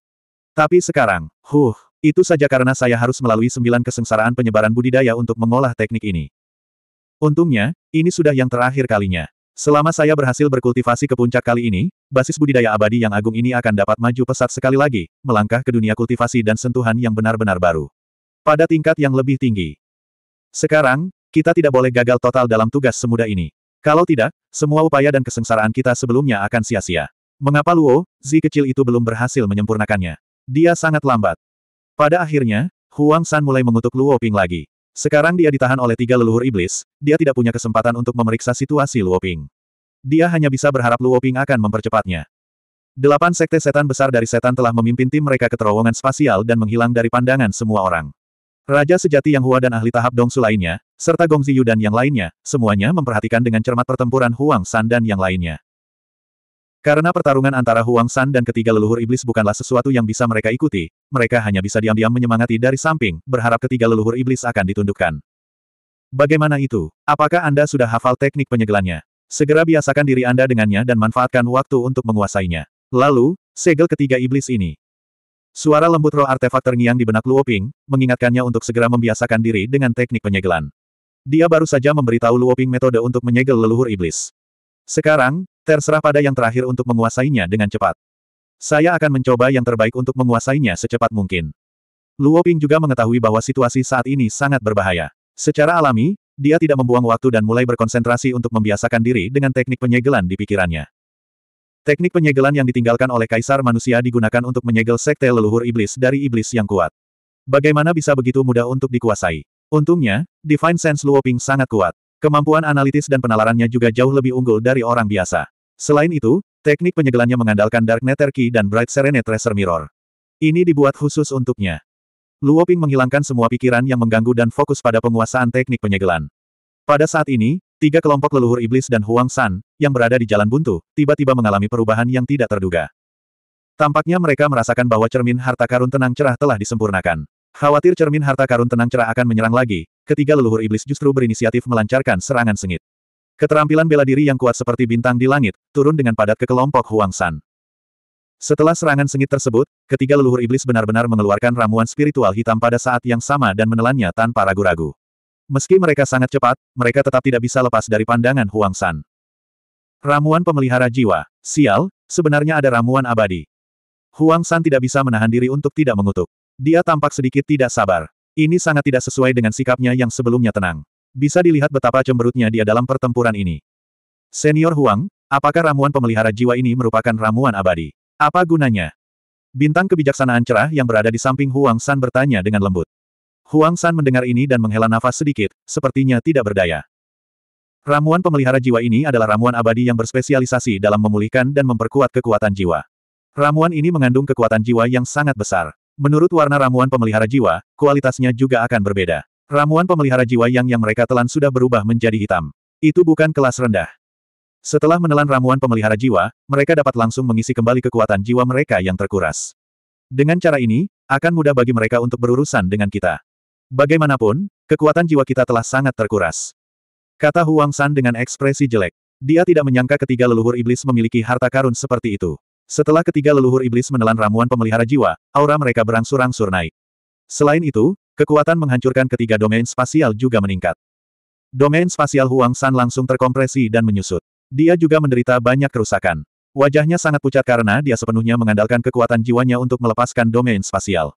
Tapi sekarang, huh, itu saja karena saya harus melalui sembilan kesengsaraan penyebaran budidaya untuk mengolah teknik ini. Untungnya, ini sudah yang terakhir kalinya. Selama saya berhasil berkultivasi ke puncak kali ini, basis budidaya abadi yang agung ini akan dapat maju pesat sekali lagi, melangkah ke dunia kultivasi dan sentuhan yang benar-benar baru. Pada tingkat yang lebih tinggi. Sekarang, kita tidak boleh gagal total dalam tugas semudah ini. Kalau tidak, semua upaya dan kesengsaraan kita sebelumnya akan sia-sia. Mengapa Luo, Zi kecil itu belum berhasil menyempurnakannya? Dia sangat lambat. Pada akhirnya, Huang San mulai mengutuk Luo Ping lagi. Sekarang dia ditahan oleh tiga leluhur iblis, dia tidak punya kesempatan untuk memeriksa situasi Luo Ping. Dia hanya bisa berharap Luo Ping akan mempercepatnya. Delapan sekte setan besar dari setan telah memimpin tim mereka ke terowongan spasial dan menghilang dari pandangan semua orang. Raja sejati Yang Hua dan ahli tahap Dongsu lainnya, serta Gong Ziyu dan yang lainnya, semuanya memperhatikan dengan cermat pertempuran Huang San dan yang lainnya. Karena pertarungan antara Huang San dan ketiga leluhur iblis bukanlah sesuatu yang bisa mereka ikuti, mereka hanya bisa diam-diam menyemangati dari samping, berharap ketiga leluhur iblis akan ditundukkan. Bagaimana itu? Apakah Anda sudah hafal teknik penyegelannya? Segera biasakan diri Anda dengannya dan manfaatkan waktu untuk menguasainya. Lalu, segel ketiga iblis ini. Suara lembut roh artefak terngiang di benak Luoping, mengingatkannya untuk segera membiasakan diri dengan teknik penyegelan. Dia baru saja memberitahu Luoping metode untuk menyegel leluhur iblis. Sekarang, terserah pada yang terakhir untuk menguasainya dengan cepat. Saya akan mencoba yang terbaik untuk menguasainya secepat mungkin. Luo Ping juga mengetahui bahwa situasi saat ini sangat berbahaya. Secara alami, dia tidak membuang waktu dan mulai berkonsentrasi untuk membiasakan diri dengan teknik penyegelan di pikirannya. Teknik penyegelan yang ditinggalkan oleh kaisar manusia digunakan untuk menyegel sekte leluhur iblis dari iblis yang kuat. Bagaimana bisa begitu mudah untuk dikuasai? Untungnya, Divine Sense Luoping sangat kuat. Kemampuan analitis dan penalarannya juga jauh lebih unggul dari orang biasa. Selain itu, teknik penyegelannya mengandalkan Dark Nether Key dan Bright Serene Tracer Mirror. Ini dibuat khusus untuknya. Luo Ping menghilangkan semua pikiran yang mengganggu dan fokus pada penguasaan teknik penyegelan. Pada saat ini, tiga kelompok leluhur iblis dan Huang San, yang berada di jalan buntu, tiba-tiba mengalami perubahan yang tidak terduga. Tampaknya mereka merasakan bahwa cermin harta karun tenang cerah telah disempurnakan. Khawatir cermin harta karun tenang cerah akan menyerang lagi, ketiga leluhur iblis justru berinisiatif melancarkan serangan sengit. Keterampilan bela diri yang kuat seperti bintang di langit, turun dengan padat ke kelompok Huang San. Setelah serangan sengit tersebut, ketiga leluhur iblis benar-benar mengeluarkan ramuan spiritual hitam pada saat yang sama dan menelannya tanpa ragu-ragu. Meski mereka sangat cepat, mereka tetap tidak bisa lepas dari pandangan Huang San. Ramuan pemelihara jiwa, sial, sebenarnya ada ramuan abadi. Huang San tidak bisa menahan diri untuk tidak mengutuk. Dia tampak sedikit tidak sabar. Ini sangat tidak sesuai dengan sikapnya yang sebelumnya tenang. Bisa dilihat betapa cemberutnya dia dalam pertempuran ini. Senior Huang, apakah ramuan pemelihara jiwa ini merupakan ramuan abadi? Apa gunanya? Bintang kebijaksanaan cerah yang berada di samping Huang San bertanya dengan lembut. Huang San mendengar ini dan menghela nafas sedikit, sepertinya tidak berdaya. Ramuan pemelihara jiwa ini adalah ramuan abadi yang berspesialisasi dalam memulihkan dan memperkuat kekuatan jiwa. Ramuan ini mengandung kekuatan jiwa yang sangat besar. Menurut warna ramuan pemelihara jiwa, kualitasnya juga akan berbeda. Ramuan pemelihara jiwa yang yang mereka telan sudah berubah menjadi hitam. Itu bukan kelas rendah. Setelah menelan ramuan pemelihara jiwa, mereka dapat langsung mengisi kembali kekuatan jiwa mereka yang terkuras. Dengan cara ini, akan mudah bagi mereka untuk berurusan dengan kita. Bagaimanapun, kekuatan jiwa kita telah sangat terkuras. Kata Huang San dengan ekspresi jelek. Dia tidak menyangka ketiga leluhur iblis memiliki harta karun seperti itu. Setelah ketiga leluhur iblis menelan ramuan pemelihara jiwa, aura mereka berangsur-angsur naik. Selain itu, kekuatan menghancurkan ketiga domain spasial juga meningkat. Domain spasial Huang San langsung terkompresi dan menyusut. Dia juga menderita banyak kerusakan. Wajahnya sangat pucat karena dia sepenuhnya mengandalkan kekuatan jiwanya untuk melepaskan domain spasial.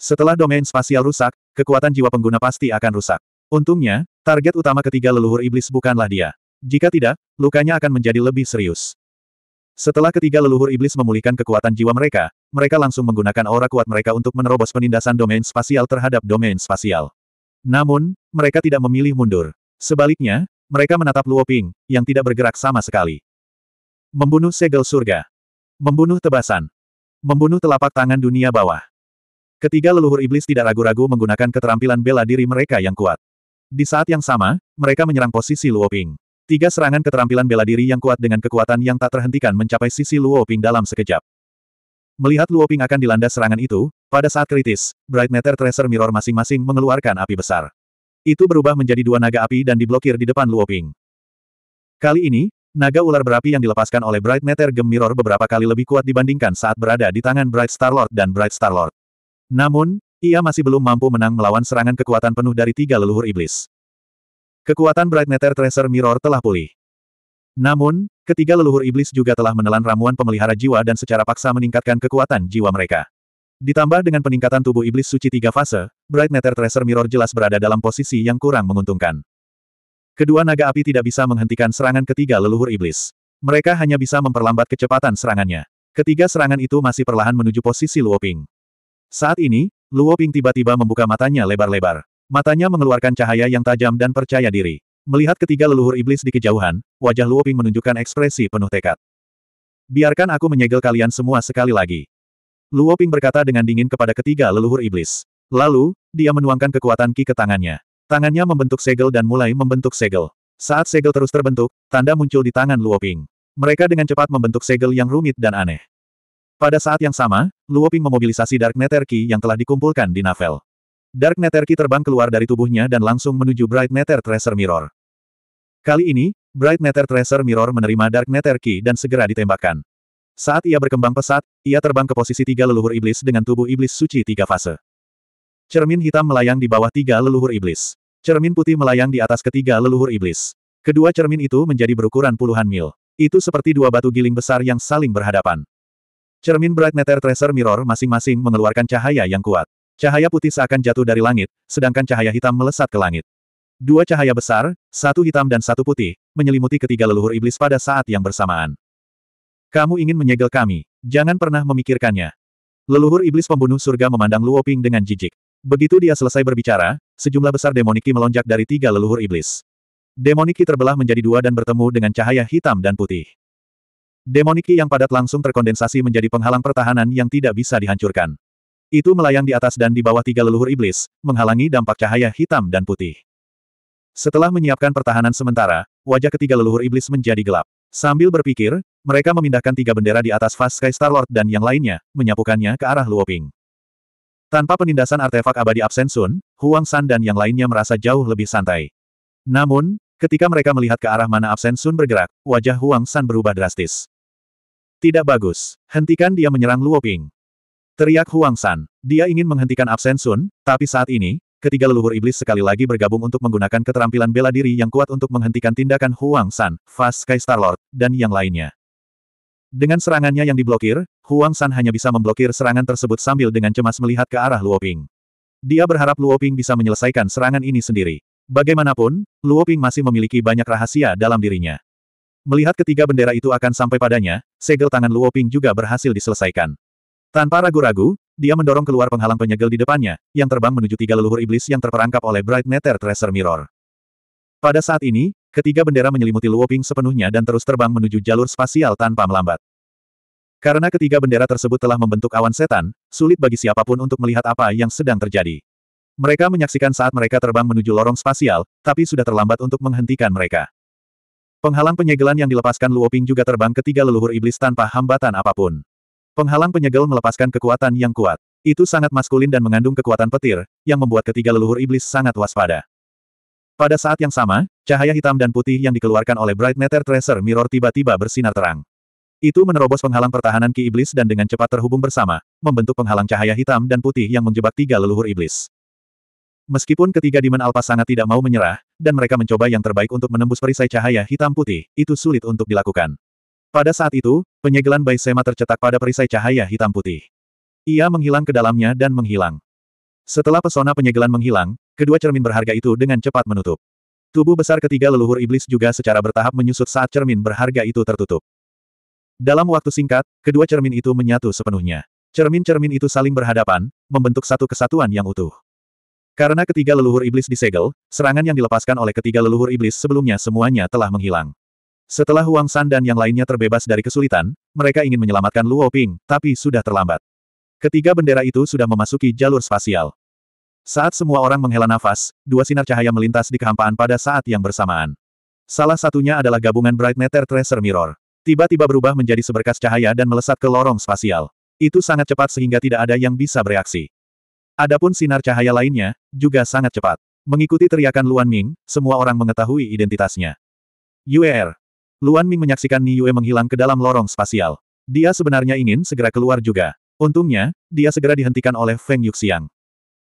Setelah domain spasial rusak, kekuatan jiwa pengguna pasti akan rusak. Untungnya, target utama ketiga leluhur iblis bukanlah dia. Jika tidak, lukanya akan menjadi lebih serius. Setelah ketiga leluhur iblis memulihkan kekuatan jiwa mereka, mereka langsung menggunakan aura kuat mereka untuk menerobos penindasan domain spasial terhadap domain spasial. Namun, mereka tidak memilih mundur. Sebaliknya, mereka menatap Luo Ping, yang tidak bergerak sama sekali. Membunuh segel surga. Membunuh tebasan. Membunuh telapak tangan dunia bawah. Ketiga leluhur iblis tidak ragu-ragu menggunakan keterampilan bela diri mereka yang kuat. Di saat yang sama, mereka menyerang posisi Luo Ping. Tiga serangan keterampilan bela diri yang kuat dengan kekuatan yang tak terhentikan mencapai sisi Luo Ping dalam sekejap. Melihat Luo Ping akan dilanda serangan itu, pada saat kritis, Bright Matter Tracer Mirror masing-masing mengeluarkan api besar. Itu berubah menjadi dua naga api dan diblokir di depan Luo Ping. Kali ini, naga ular berapi yang dilepaskan oleh Bright Matter Gem Mirror beberapa kali lebih kuat dibandingkan saat berada di tangan Bright Star Lord dan Bright Star Lord. Namun, ia masih belum mampu menang melawan serangan kekuatan penuh dari tiga leluhur iblis. Kekuatan Bright Brightnetter Tracer Mirror telah pulih. Namun, ketiga leluhur iblis juga telah menelan ramuan pemelihara jiwa dan secara paksa meningkatkan kekuatan jiwa mereka. Ditambah dengan peningkatan tubuh iblis suci tiga fase, Bright Brightnetter Tracer Mirror jelas berada dalam posisi yang kurang menguntungkan. Kedua naga api tidak bisa menghentikan serangan ketiga leluhur iblis. Mereka hanya bisa memperlambat kecepatan serangannya. Ketiga serangan itu masih perlahan menuju posisi Luoping. Saat ini, Luoping tiba-tiba membuka matanya lebar-lebar. Matanya mengeluarkan cahaya yang tajam dan percaya diri. Melihat ketiga leluhur iblis di kejauhan, wajah Luoping menunjukkan ekspresi penuh tekad. Biarkan aku menyegel kalian semua sekali lagi. Luoping berkata dengan dingin kepada ketiga leluhur iblis. Lalu, dia menuangkan kekuatan Ki ke tangannya. Tangannya membentuk segel dan mulai membentuk segel. Saat segel terus terbentuk, tanda muncul di tangan Luoping. Mereka dengan cepat membentuk segel yang rumit dan aneh. Pada saat yang sama, Luoping memobilisasi Dark Nether Ki yang telah dikumpulkan di Navel. Dark Netherki terbang keluar dari tubuhnya dan langsung menuju Bright Nether Treasure Mirror. Kali ini, Bright Nether Treasure Mirror menerima Dark Netherki dan segera ditembakkan. Saat ia berkembang pesat, ia terbang ke posisi tiga leluhur iblis dengan tubuh iblis suci tiga fase. Cermin hitam melayang di bawah tiga leluhur iblis. Cermin putih melayang di atas ketiga leluhur iblis. Kedua cermin itu menjadi berukuran puluhan mil. Itu seperti dua batu giling besar yang saling berhadapan. Cermin Bright Nether Treasure Mirror masing-masing mengeluarkan cahaya yang kuat. Cahaya putih seakan jatuh dari langit, sedangkan cahaya hitam melesat ke langit. Dua cahaya besar, satu hitam dan satu putih, menyelimuti ketiga leluhur iblis pada saat yang bersamaan. Kamu ingin menyegel kami, jangan pernah memikirkannya. Leluhur iblis pembunuh surga memandang Luo Ping dengan jijik. Begitu dia selesai berbicara, sejumlah besar demoniki melonjak dari tiga leluhur iblis. Demoniki terbelah menjadi dua dan bertemu dengan cahaya hitam dan putih. Demoniki yang padat langsung terkondensasi menjadi penghalang pertahanan yang tidak bisa dihancurkan. Itu melayang di atas dan di bawah tiga leluhur iblis, menghalangi dampak cahaya hitam dan putih. Setelah menyiapkan pertahanan sementara, wajah ketiga leluhur iblis menjadi gelap. Sambil berpikir, mereka memindahkan tiga bendera di atas Fast Sky Starlord dan yang lainnya, menyapukannya ke arah Luoping. Tanpa penindasan artefak abadi absen Sun, Huang San dan yang lainnya merasa jauh lebih santai. Namun, ketika mereka melihat ke arah mana absen Sun bergerak, wajah Huang San berubah drastis. Tidak bagus. Hentikan dia menyerang Luoping. Teriak Huang San. Dia ingin menghentikan absen Sun, tapi saat ini, ketiga leluhur iblis sekali lagi bergabung untuk menggunakan keterampilan bela diri yang kuat untuk menghentikan tindakan Huang San, Fast Sky Star Lord, dan yang lainnya. Dengan serangannya yang diblokir, Huang San hanya bisa memblokir serangan tersebut sambil dengan cemas melihat ke arah Luo Ping. Dia berharap Luo Ping bisa menyelesaikan serangan ini sendiri. Bagaimanapun, Luo Ping masih memiliki banyak rahasia dalam dirinya. Melihat ketiga bendera itu akan sampai padanya, segel tangan Luo Ping juga berhasil diselesaikan. Tanpa ragu-ragu, dia mendorong keluar penghalang penyegel di depannya, yang terbang menuju tiga leluhur iblis yang terperangkap oleh Bright Nether Treasure Mirror. Pada saat ini, ketiga bendera menyelimuti Luoping sepenuhnya dan terus terbang menuju jalur spasial tanpa melambat. Karena ketiga bendera tersebut telah membentuk awan setan, sulit bagi siapapun untuk melihat apa yang sedang terjadi. Mereka menyaksikan saat mereka terbang menuju lorong spasial, tapi sudah terlambat untuk menghentikan mereka. Penghalang penyegelan yang dilepaskan Luoping juga terbang ke tiga leluhur iblis tanpa hambatan apapun. Penghalang penyegel melepaskan kekuatan yang kuat. Itu sangat maskulin dan mengandung kekuatan petir, yang membuat ketiga leluhur iblis sangat waspada. Pada saat yang sama, cahaya hitam dan putih yang dikeluarkan oleh Bright Nether Tracer Mirror tiba-tiba bersinar terang. Itu menerobos penghalang pertahanan Ki Iblis dan dengan cepat terhubung bersama, membentuk penghalang cahaya hitam dan putih yang menjebak tiga leluhur iblis. Meskipun ketiga Demon Alpha sangat tidak mau menyerah, dan mereka mencoba yang terbaik untuk menembus perisai cahaya hitam putih, itu sulit untuk dilakukan. Pada saat itu, penyegelan Bai Sema tercetak pada perisai cahaya hitam putih. Ia menghilang ke dalamnya dan menghilang. Setelah pesona penyegelan menghilang, kedua cermin berharga itu dengan cepat menutup. Tubuh besar ketiga leluhur iblis juga secara bertahap menyusut saat cermin berharga itu tertutup. Dalam waktu singkat, kedua cermin itu menyatu sepenuhnya. Cermin-cermin itu saling berhadapan, membentuk satu kesatuan yang utuh. Karena ketiga leluhur iblis disegel, serangan yang dilepaskan oleh ketiga leluhur iblis sebelumnya semuanya telah menghilang. Setelah Huang San dan yang lainnya terbebas dari kesulitan, mereka ingin menyelamatkan Luo Ping, tapi sudah terlambat. Ketiga bendera itu sudah memasuki jalur spasial. Saat semua orang menghela nafas, dua sinar cahaya melintas di kehampaan pada saat yang bersamaan. Salah satunya adalah gabungan Bright Nether Tracer Mirror. Tiba-tiba berubah menjadi seberkas cahaya dan melesat ke lorong spasial. Itu sangat cepat sehingga tidak ada yang bisa bereaksi. Adapun sinar cahaya lainnya, juga sangat cepat. Mengikuti teriakan Luan Ming, semua orang mengetahui identitasnya. UER, Luan Ming menyaksikan Ni Yue menghilang ke dalam lorong spasial. Dia sebenarnya ingin segera keluar juga. Untungnya, dia segera dihentikan oleh Feng Yuxiang.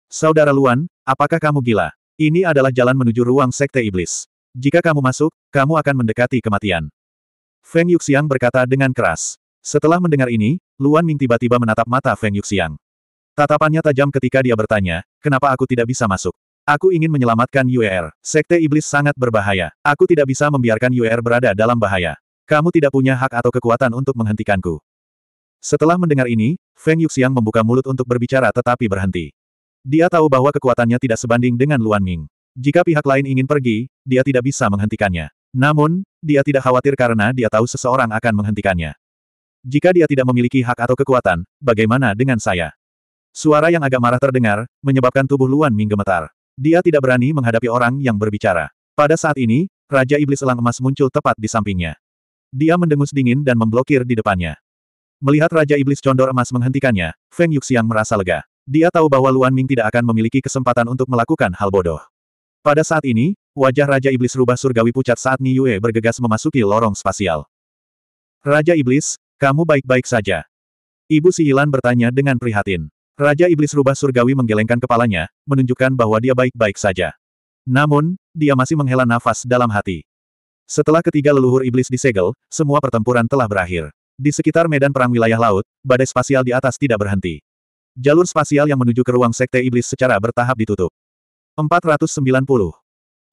Saudara Luan, apakah kamu gila? Ini adalah jalan menuju ruang sekte iblis. Jika kamu masuk, kamu akan mendekati kematian. Feng Yuxiang berkata dengan keras. Setelah mendengar ini, Luan Ming tiba-tiba menatap mata Feng Yuxiang. Tatapannya tajam ketika dia bertanya, kenapa aku tidak bisa masuk? Aku ingin menyelamatkan UER. Sekte Iblis sangat berbahaya. Aku tidak bisa membiarkan UER berada dalam bahaya. Kamu tidak punya hak atau kekuatan untuk menghentikanku. Setelah mendengar ini, Feng Yuxiang membuka mulut untuk berbicara tetapi berhenti. Dia tahu bahwa kekuatannya tidak sebanding dengan Luan Ming. Jika pihak lain ingin pergi, dia tidak bisa menghentikannya. Namun, dia tidak khawatir karena dia tahu seseorang akan menghentikannya. Jika dia tidak memiliki hak atau kekuatan, bagaimana dengan saya? Suara yang agak marah terdengar, menyebabkan tubuh Luan Ming gemetar. Dia tidak berani menghadapi orang yang berbicara. Pada saat ini, Raja Iblis Elang Emas muncul tepat di sampingnya. Dia mendengus dingin dan memblokir di depannya. Melihat Raja Iblis Condor Emas menghentikannya, Feng Yuxiang merasa lega. Dia tahu bahwa Luan Ming tidak akan memiliki kesempatan untuk melakukan hal bodoh. Pada saat ini, wajah Raja Iblis rubah surgawi pucat saat Ni Yue bergegas memasuki lorong spasial. Raja Iblis, kamu baik-baik saja. Ibu Si Yilan bertanya dengan prihatin. Raja Iblis Rubah Surgawi menggelengkan kepalanya, menunjukkan bahwa dia baik-baik saja. Namun, dia masih menghela nafas dalam hati. Setelah ketiga leluhur iblis disegel, semua pertempuran telah berakhir. Di sekitar medan perang wilayah laut, badai spasial di atas tidak berhenti. Jalur spasial yang menuju ke ruang sekte iblis secara bertahap ditutup. 490.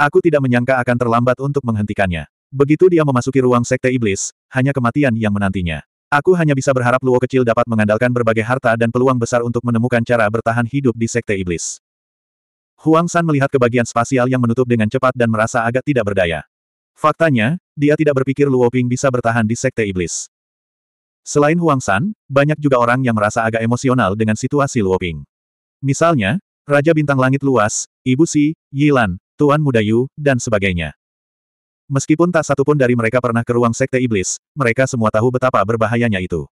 Aku tidak menyangka akan terlambat untuk menghentikannya. Begitu dia memasuki ruang sekte iblis, hanya kematian yang menantinya. Aku hanya bisa berharap Luo kecil dapat mengandalkan berbagai harta dan peluang besar untuk menemukan cara bertahan hidup di Sekte Iblis. Huang San melihat ke bagian spasial yang menutup dengan cepat dan merasa agak tidak berdaya. Faktanya, dia tidak berpikir Luo Ping bisa bertahan di Sekte Iblis. Selain Huang San, banyak juga orang yang merasa agak emosional dengan situasi Luo Ping. Misalnya, Raja Bintang Langit Luas, Ibu Si, Yilan, Tuan Muda Yu, dan sebagainya. Meskipun tak satupun dari mereka pernah ke ruang sekte iblis, mereka semua tahu betapa berbahayanya itu.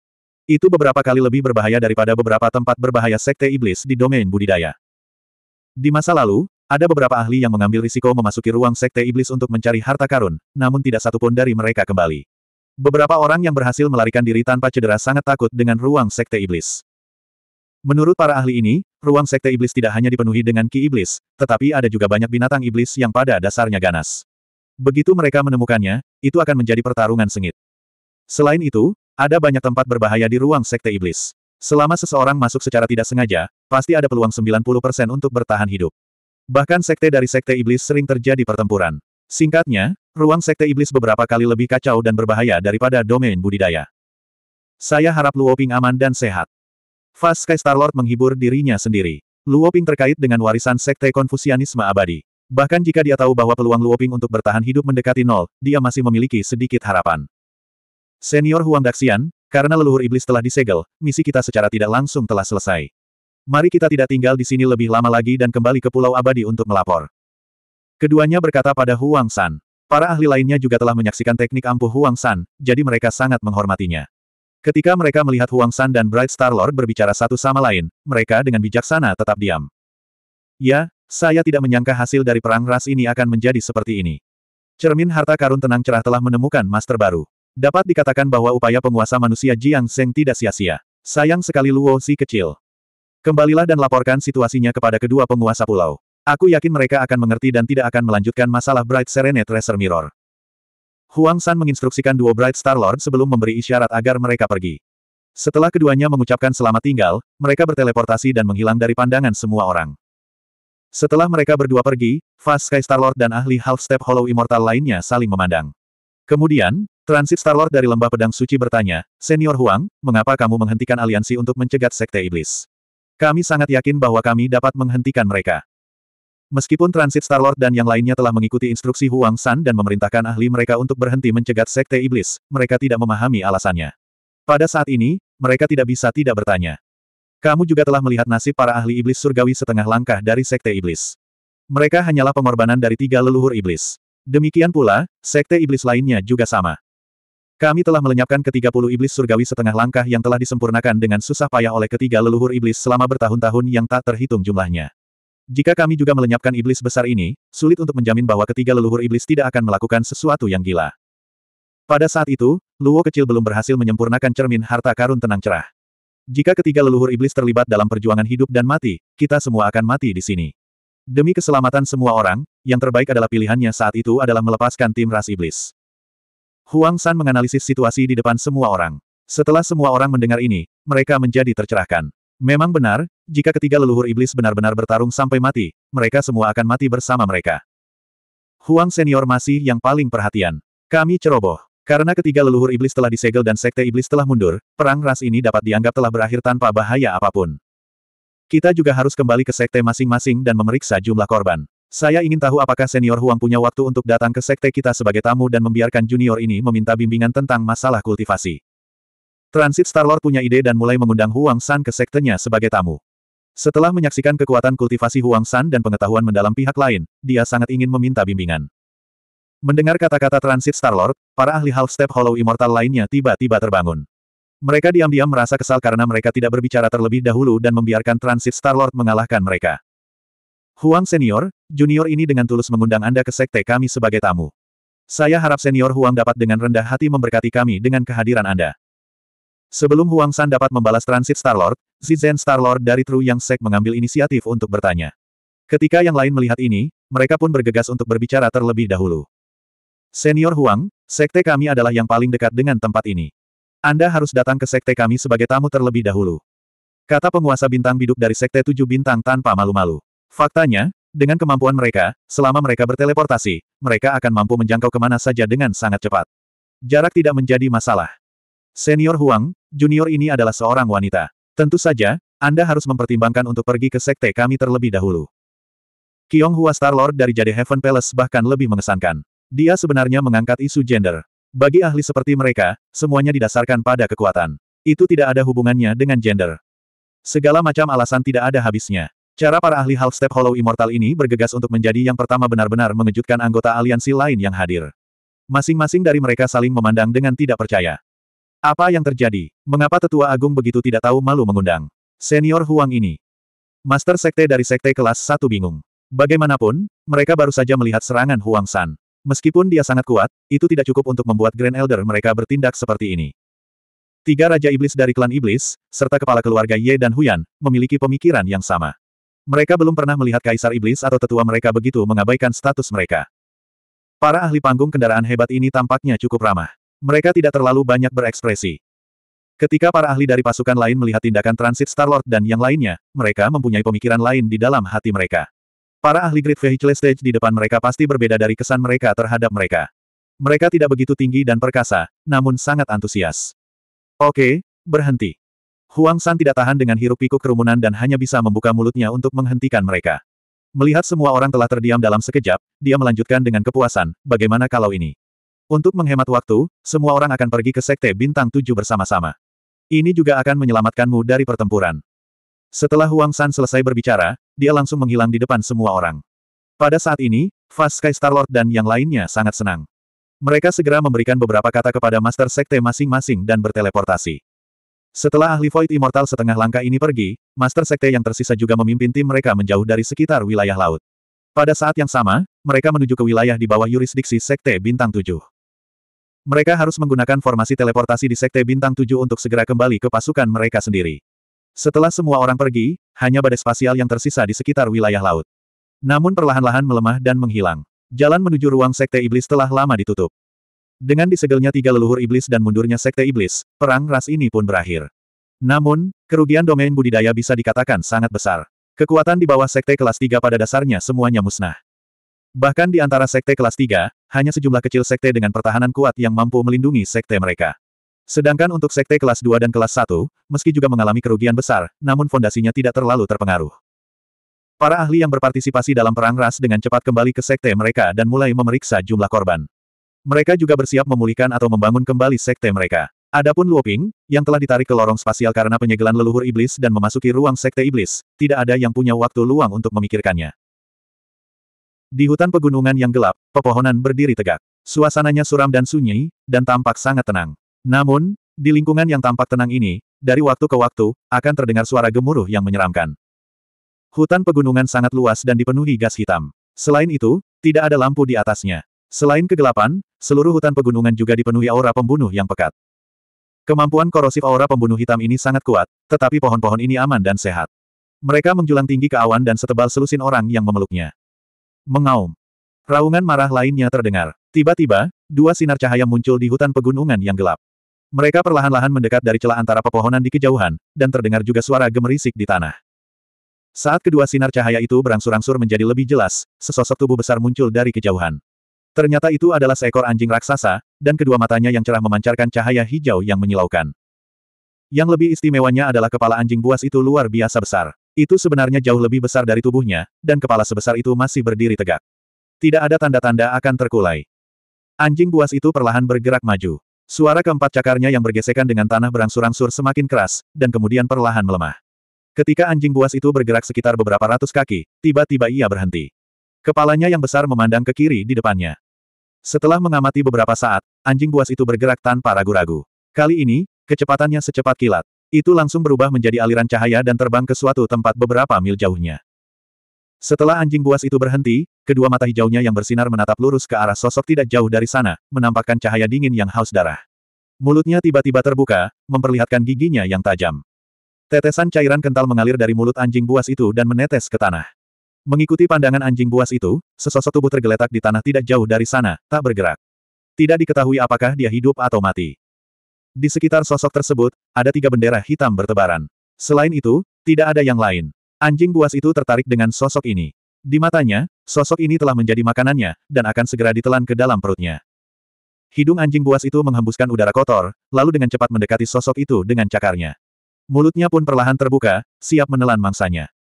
Itu beberapa kali lebih berbahaya daripada beberapa tempat berbahaya sekte iblis di domain budidaya. Di masa lalu, ada beberapa ahli yang mengambil risiko memasuki ruang sekte iblis untuk mencari harta karun, namun tidak satupun dari mereka kembali. Beberapa orang yang berhasil melarikan diri tanpa cedera sangat takut dengan ruang sekte iblis. Menurut para ahli ini, ruang sekte iblis tidak hanya dipenuhi dengan ki iblis, tetapi ada juga banyak binatang iblis yang pada dasarnya ganas. Begitu mereka menemukannya, itu akan menjadi pertarungan sengit. Selain itu, ada banyak tempat berbahaya di ruang sekte iblis. Selama seseorang masuk secara tidak sengaja, pasti ada peluang 90% untuk bertahan hidup. Bahkan sekte dari sekte iblis sering terjadi pertempuran. Singkatnya, ruang sekte iblis beberapa kali lebih kacau dan berbahaya daripada domain budidaya. Saya harap Luoping aman dan sehat. Fast Sky Starlord menghibur dirinya sendiri. Luoping terkait dengan warisan sekte konfusianisme abadi. Bahkan jika dia tahu bahwa peluang Luoping untuk bertahan hidup mendekati nol, dia masih memiliki sedikit harapan. Senior Huang Daxian, karena leluhur iblis telah disegel, misi kita secara tidak langsung telah selesai. Mari kita tidak tinggal di sini lebih lama lagi dan kembali ke Pulau Abadi untuk melapor. Keduanya berkata pada Huang San. Para ahli lainnya juga telah menyaksikan teknik ampuh Huang San, jadi mereka sangat menghormatinya. Ketika mereka melihat Huang San dan Bright Star Lord berbicara satu sama lain, mereka dengan bijaksana tetap diam. Ya, saya tidak menyangka hasil dari perang ras ini akan menjadi seperti ini. Cermin harta karun tenang cerah telah menemukan master baru. Dapat dikatakan bahwa upaya penguasa manusia Jiang Zheng tidak sia-sia. Sayang sekali Luo Si kecil. Kembalilah dan laporkan situasinya kepada kedua penguasa pulau. Aku yakin mereka akan mengerti dan tidak akan melanjutkan masalah Bright Serenade Tracer Mirror. Huang San menginstruksikan duo Bright Star Lord sebelum memberi isyarat agar mereka pergi. Setelah keduanya mengucapkan selamat tinggal, mereka berteleportasi dan menghilang dari pandangan semua orang. Setelah mereka berdua pergi, Fast Sky Starlord dan ahli Half-Step Hollow Immortal lainnya saling memandang. Kemudian, Transit Starlord dari Lembah Pedang Suci bertanya, Senior Huang, mengapa kamu menghentikan aliansi untuk mencegat Sekte Iblis? Kami sangat yakin bahwa kami dapat menghentikan mereka. Meskipun Transit Starlord dan yang lainnya telah mengikuti instruksi Huang San dan memerintahkan ahli mereka untuk berhenti mencegat Sekte Iblis, mereka tidak memahami alasannya. Pada saat ini, mereka tidak bisa tidak bertanya. Kamu juga telah melihat nasib para ahli iblis surgawi setengah langkah dari Sekte Iblis. Mereka hanyalah pengorbanan dari tiga leluhur iblis. Demikian pula, Sekte Iblis lainnya juga sama. Kami telah melenyapkan ketiga puluh iblis surgawi setengah langkah yang telah disempurnakan dengan susah payah oleh ketiga leluhur iblis selama bertahun-tahun yang tak terhitung jumlahnya. Jika kami juga melenyapkan iblis besar ini, sulit untuk menjamin bahwa ketiga leluhur iblis tidak akan melakukan sesuatu yang gila. Pada saat itu, Luo kecil belum berhasil menyempurnakan cermin harta karun tenang cerah. Jika ketiga leluhur iblis terlibat dalam perjuangan hidup dan mati, kita semua akan mati di sini. Demi keselamatan semua orang, yang terbaik adalah pilihannya saat itu adalah melepaskan tim ras iblis. Huang San menganalisis situasi di depan semua orang. Setelah semua orang mendengar ini, mereka menjadi tercerahkan. Memang benar, jika ketiga leluhur iblis benar-benar bertarung sampai mati, mereka semua akan mati bersama mereka. Huang Senior masih yang paling perhatian. Kami ceroboh. Karena ketiga leluhur iblis telah disegel dan sekte iblis telah mundur, perang ras ini dapat dianggap telah berakhir tanpa bahaya apapun. Kita juga harus kembali ke sekte masing-masing dan memeriksa jumlah korban. Saya ingin tahu apakah senior Huang punya waktu untuk datang ke sekte kita sebagai tamu dan membiarkan junior ini meminta bimbingan tentang masalah kultivasi. Transit Starlord punya ide dan mulai mengundang Huang San ke sektenya sebagai tamu. Setelah menyaksikan kekuatan kultivasi Huang San dan pengetahuan mendalam pihak lain, dia sangat ingin meminta bimbingan. Mendengar kata-kata transit Star-Lord, para ahli Half-Step Hollow Immortal lainnya tiba-tiba terbangun. Mereka diam-diam merasa kesal karena mereka tidak berbicara terlebih dahulu dan membiarkan transit Star-Lord mengalahkan mereka. Huang Senior, junior ini dengan tulus mengundang Anda ke sekte kami sebagai tamu. Saya harap Senior Huang dapat dengan rendah hati memberkati kami dengan kehadiran Anda. Sebelum Huang San dapat membalas transit Star-Lord, Zizhen Star-Lord dari True Yang Sek mengambil inisiatif untuk bertanya. Ketika yang lain melihat ini, mereka pun bergegas untuk berbicara terlebih dahulu. Senior Huang, sekte kami adalah yang paling dekat dengan tempat ini. Anda harus datang ke sekte kami sebagai tamu terlebih dahulu. Kata penguasa bintang biduk dari sekte tujuh bintang tanpa malu-malu. Faktanya, dengan kemampuan mereka, selama mereka berteleportasi, mereka akan mampu menjangkau kemana saja dengan sangat cepat. Jarak tidak menjadi masalah. Senior Huang, junior ini adalah seorang wanita. Tentu saja, Anda harus mempertimbangkan untuk pergi ke sekte kami terlebih dahulu. Kiong Hua Star Lord dari Jade Heaven Palace bahkan lebih mengesankan. Dia sebenarnya mengangkat isu gender. Bagi ahli seperti mereka, semuanya didasarkan pada kekuatan. Itu tidak ada hubungannya dengan gender. Segala macam alasan tidak ada habisnya. Cara para ahli Half-Step Hollow Immortal ini bergegas untuk menjadi yang pertama benar-benar mengejutkan anggota aliansi lain yang hadir. Masing-masing dari mereka saling memandang dengan tidak percaya. Apa yang terjadi? Mengapa tetua agung begitu tidak tahu malu mengundang? Senior Huang ini. Master Sekte dari Sekte kelas 1 bingung. Bagaimanapun, mereka baru saja melihat serangan Huang San. Meskipun dia sangat kuat, itu tidak cukup untuk membuat Grand Elder mereka bertindak seperti ini. Tiga Raja Iblis dari klan Iblis, serta kepala keluarga Ye dan Huyan, memiliki pemikiran yang sama. Mereka belum pernah melihat Kaisar Iblis atau tetua mereka begitu mengabaikan status mereka. Para ahli panggung kendaraan hebat ini tampaknya cukup ramah. Mereka tidak terlalu banyak berekspresi. Ketika para ahli dari pasukan lain melihat tindakan transit Starlord dan yang lainnya, mereka mempunyai pemikiran lain di dalam hati mereka. Para ahli Great Vehicle Stage di depan mereka pasti berbeda dari kesan mereka terhadap mereka. Mereka tidak begitu tinggi dan perkasa, namun sangat antusias. Oke, berhenti. Huang San tidak tahan dengan hirup pikuk kerumunan dan hanya bisa membuka mulutnya untuk menghentikan mereka. Melihat semua orang telah terdiam dalam sekejap, dia melanjutkan dengan kepuasan, bagaimana kalau ini? Untuk menghemat waktu, semua orang akan pergi ke Sekte Bintang 7 bersama-sama. Ini juga akan menyelamatkanmu dari pertempuran. Setelah Huang San selesai berbicara, dia langsung menghilang di depan semua orang. Pada saat ini, Fast Sky Star Lord dan yang lainnya sangat senang. Mereka segera memberikan beberapa kata kepada Master Sekte masing-masing dan berteleportasi. Setelah ahli Void Immortal setengah langkah ini pergi, Master Sekte yang tersisa juga memimpin tim mereka menjauh dari sekitar wilayah laut. Pada saat yang sama, mereka menuju ke wilayah di bawah yurisdiksi Sekte Bintang 7. Mereka harus menggunakan formasi teleportasi di Sekte Bintang 7 untuk segera kembali ke pasukan mereka sendiri. Setelah semua orang pergi, hanya badai spasial yang tersisa di sekitar wilayah laut. Namun perlahan-lahan melemah dan menghilang. Jalan menuju ruang Sekte Iblis telah lama ditutup. Dengan disegelnya tiga leluhur iblis dan mundurnya Sekte Iblis, perang ras ini pun berakhir. Namun, kerugian domain budidaya bisa dikatakan sangat besar. Kekuatan di bawah Sekte kelas 3 pada dasarnya semuanya musnah. Bahkan di antara Sekte kelas 3, hanya sejumlah kecil Sekte dengan pertahanan kuat yang mampu melindungi Sekte mereka. Sedangkan untuk sekte kelas 2 dan kelas 1, meski juga mengalami kerugian besar, namun fondasinya tidak terlalu terpengaruh. Para ahli yang berpartisipasi dalam perang ras dengan cepat kembali ke sekte mereka dan mulai memeriksa jumlah korban. Mereka juga bersiap memulihkan atau membangun kembali sekte mereka. Adapun Luoping, yang telah ditarik ke lorong spasial karena penyegelan leluhur iblis dan memasuki ruang sekte iblis, tidak ada yang punya waktu luang untuk memikirkannya. Di hutan pegunungan yang gelap, pepohonan berdiri tegak. Suasananya suram dan sunyi, dan tampak sangat tenang. Namun, di lingkungan yang tampak tenang ini, dari waktu ke waktu, akan terdengar suara gemuruh yang menyeramkan. Hutan pegunungan sangat luas dan dipenuhi gas hitam. Selain itu, tidak ada lampu di atasnya. Selain kegelapan, seluruh hutan pegunungan juga dipenuhi aura pembunuh yang pekat. Kemampuan korosif aura pembunuh hitam ini sangat kuat, tetapi pohon-pohon ini aman dan sehat. Mereka menjulang tinggi ke awan dan setebal selusin orang yang memeluknya. Mengaum. Raungan marah lainnya terdengar. Tiba-tiba, dua sinar cahaya muncul di hutan pegunungan yang gelap. Mereka perlahan-lahan mendekat dari celah antara pepohonan di kejauhan, dan terdengar juga suara gemerisik di tanah. Saat kedua sinar cahaya itu berangsur-angsur menjadi lebih jelas, sesosok tubuh besar muncul dari kejauhan. Ternyata itu adalah seekor anjing raksasa, dan kedua matanya yang cerah memancarkan cahaya hijau yang menyilaukan. Yang lebih istimewanya adalah kepala anjing buas itu luar biasa besar. Itu sebenarnya jauh lebih besar dari tubuhnya, dan kepala sebesar itu masih berdiri tegak. Tidak ada tanda-tanda akan terkulai. Anjing buas itu perlahan bergerak maju. Suara keempat cakarnya yang bergesekan dengan tanah berangsur-angsur semakin keras, dan kemudian perlahan melemah. Ketika anjing buas itu bergerak sekitar beberapa ratus kaki, tiba-tiba ia berhenti. Kepalanya yang besar memandang ke kiri di depannya. Setelah mengamati beberapa saat, anjing buas itu bergerak tanpa ragu-ragu. Kali ini, kecepatannya secepat kilat. Itu langsung berubah menjadi aliran cahaya dan terbang ke suatu tempat beberapa mil jauhnya. Setelah anjing buas itu berhenti, kedua mata hijaunya yang bersinar menatap lurus ke arah sosok tidak jauh dari sana, menampakkan cahaya dingin yang haus darah. Mulutnya tiba-tiba terbuka, memperlihatkan giginya yang tajam. Tetesan cairan kental mengalir dari mulut anjing buas itu dan menetes ke tanah. Mengikuti pandangan anjing buas itu, sesosok tubuh tergeletak di tanah tidak jauh dari sana, tak bergerak. Tidak diketahui apakah dia hidup atau mati. Di sekitar sosok tersebut, ada tiga bendera hitam bertebaran. Selain itu, tidak ada yang lain. Anjing buas itu tertarik dengan sosok ini. Di matanya, sosok ini telah menjadi makanannya, dan akan segera ditelan ke dalam perutnya. Hidung anjing buas itu menghembuskan udara kotor, lalu dengan cepat mendekati sosok itu dengan cakarnya. Mulutnya pun perlahan terbuka, siap menelan mangsanya.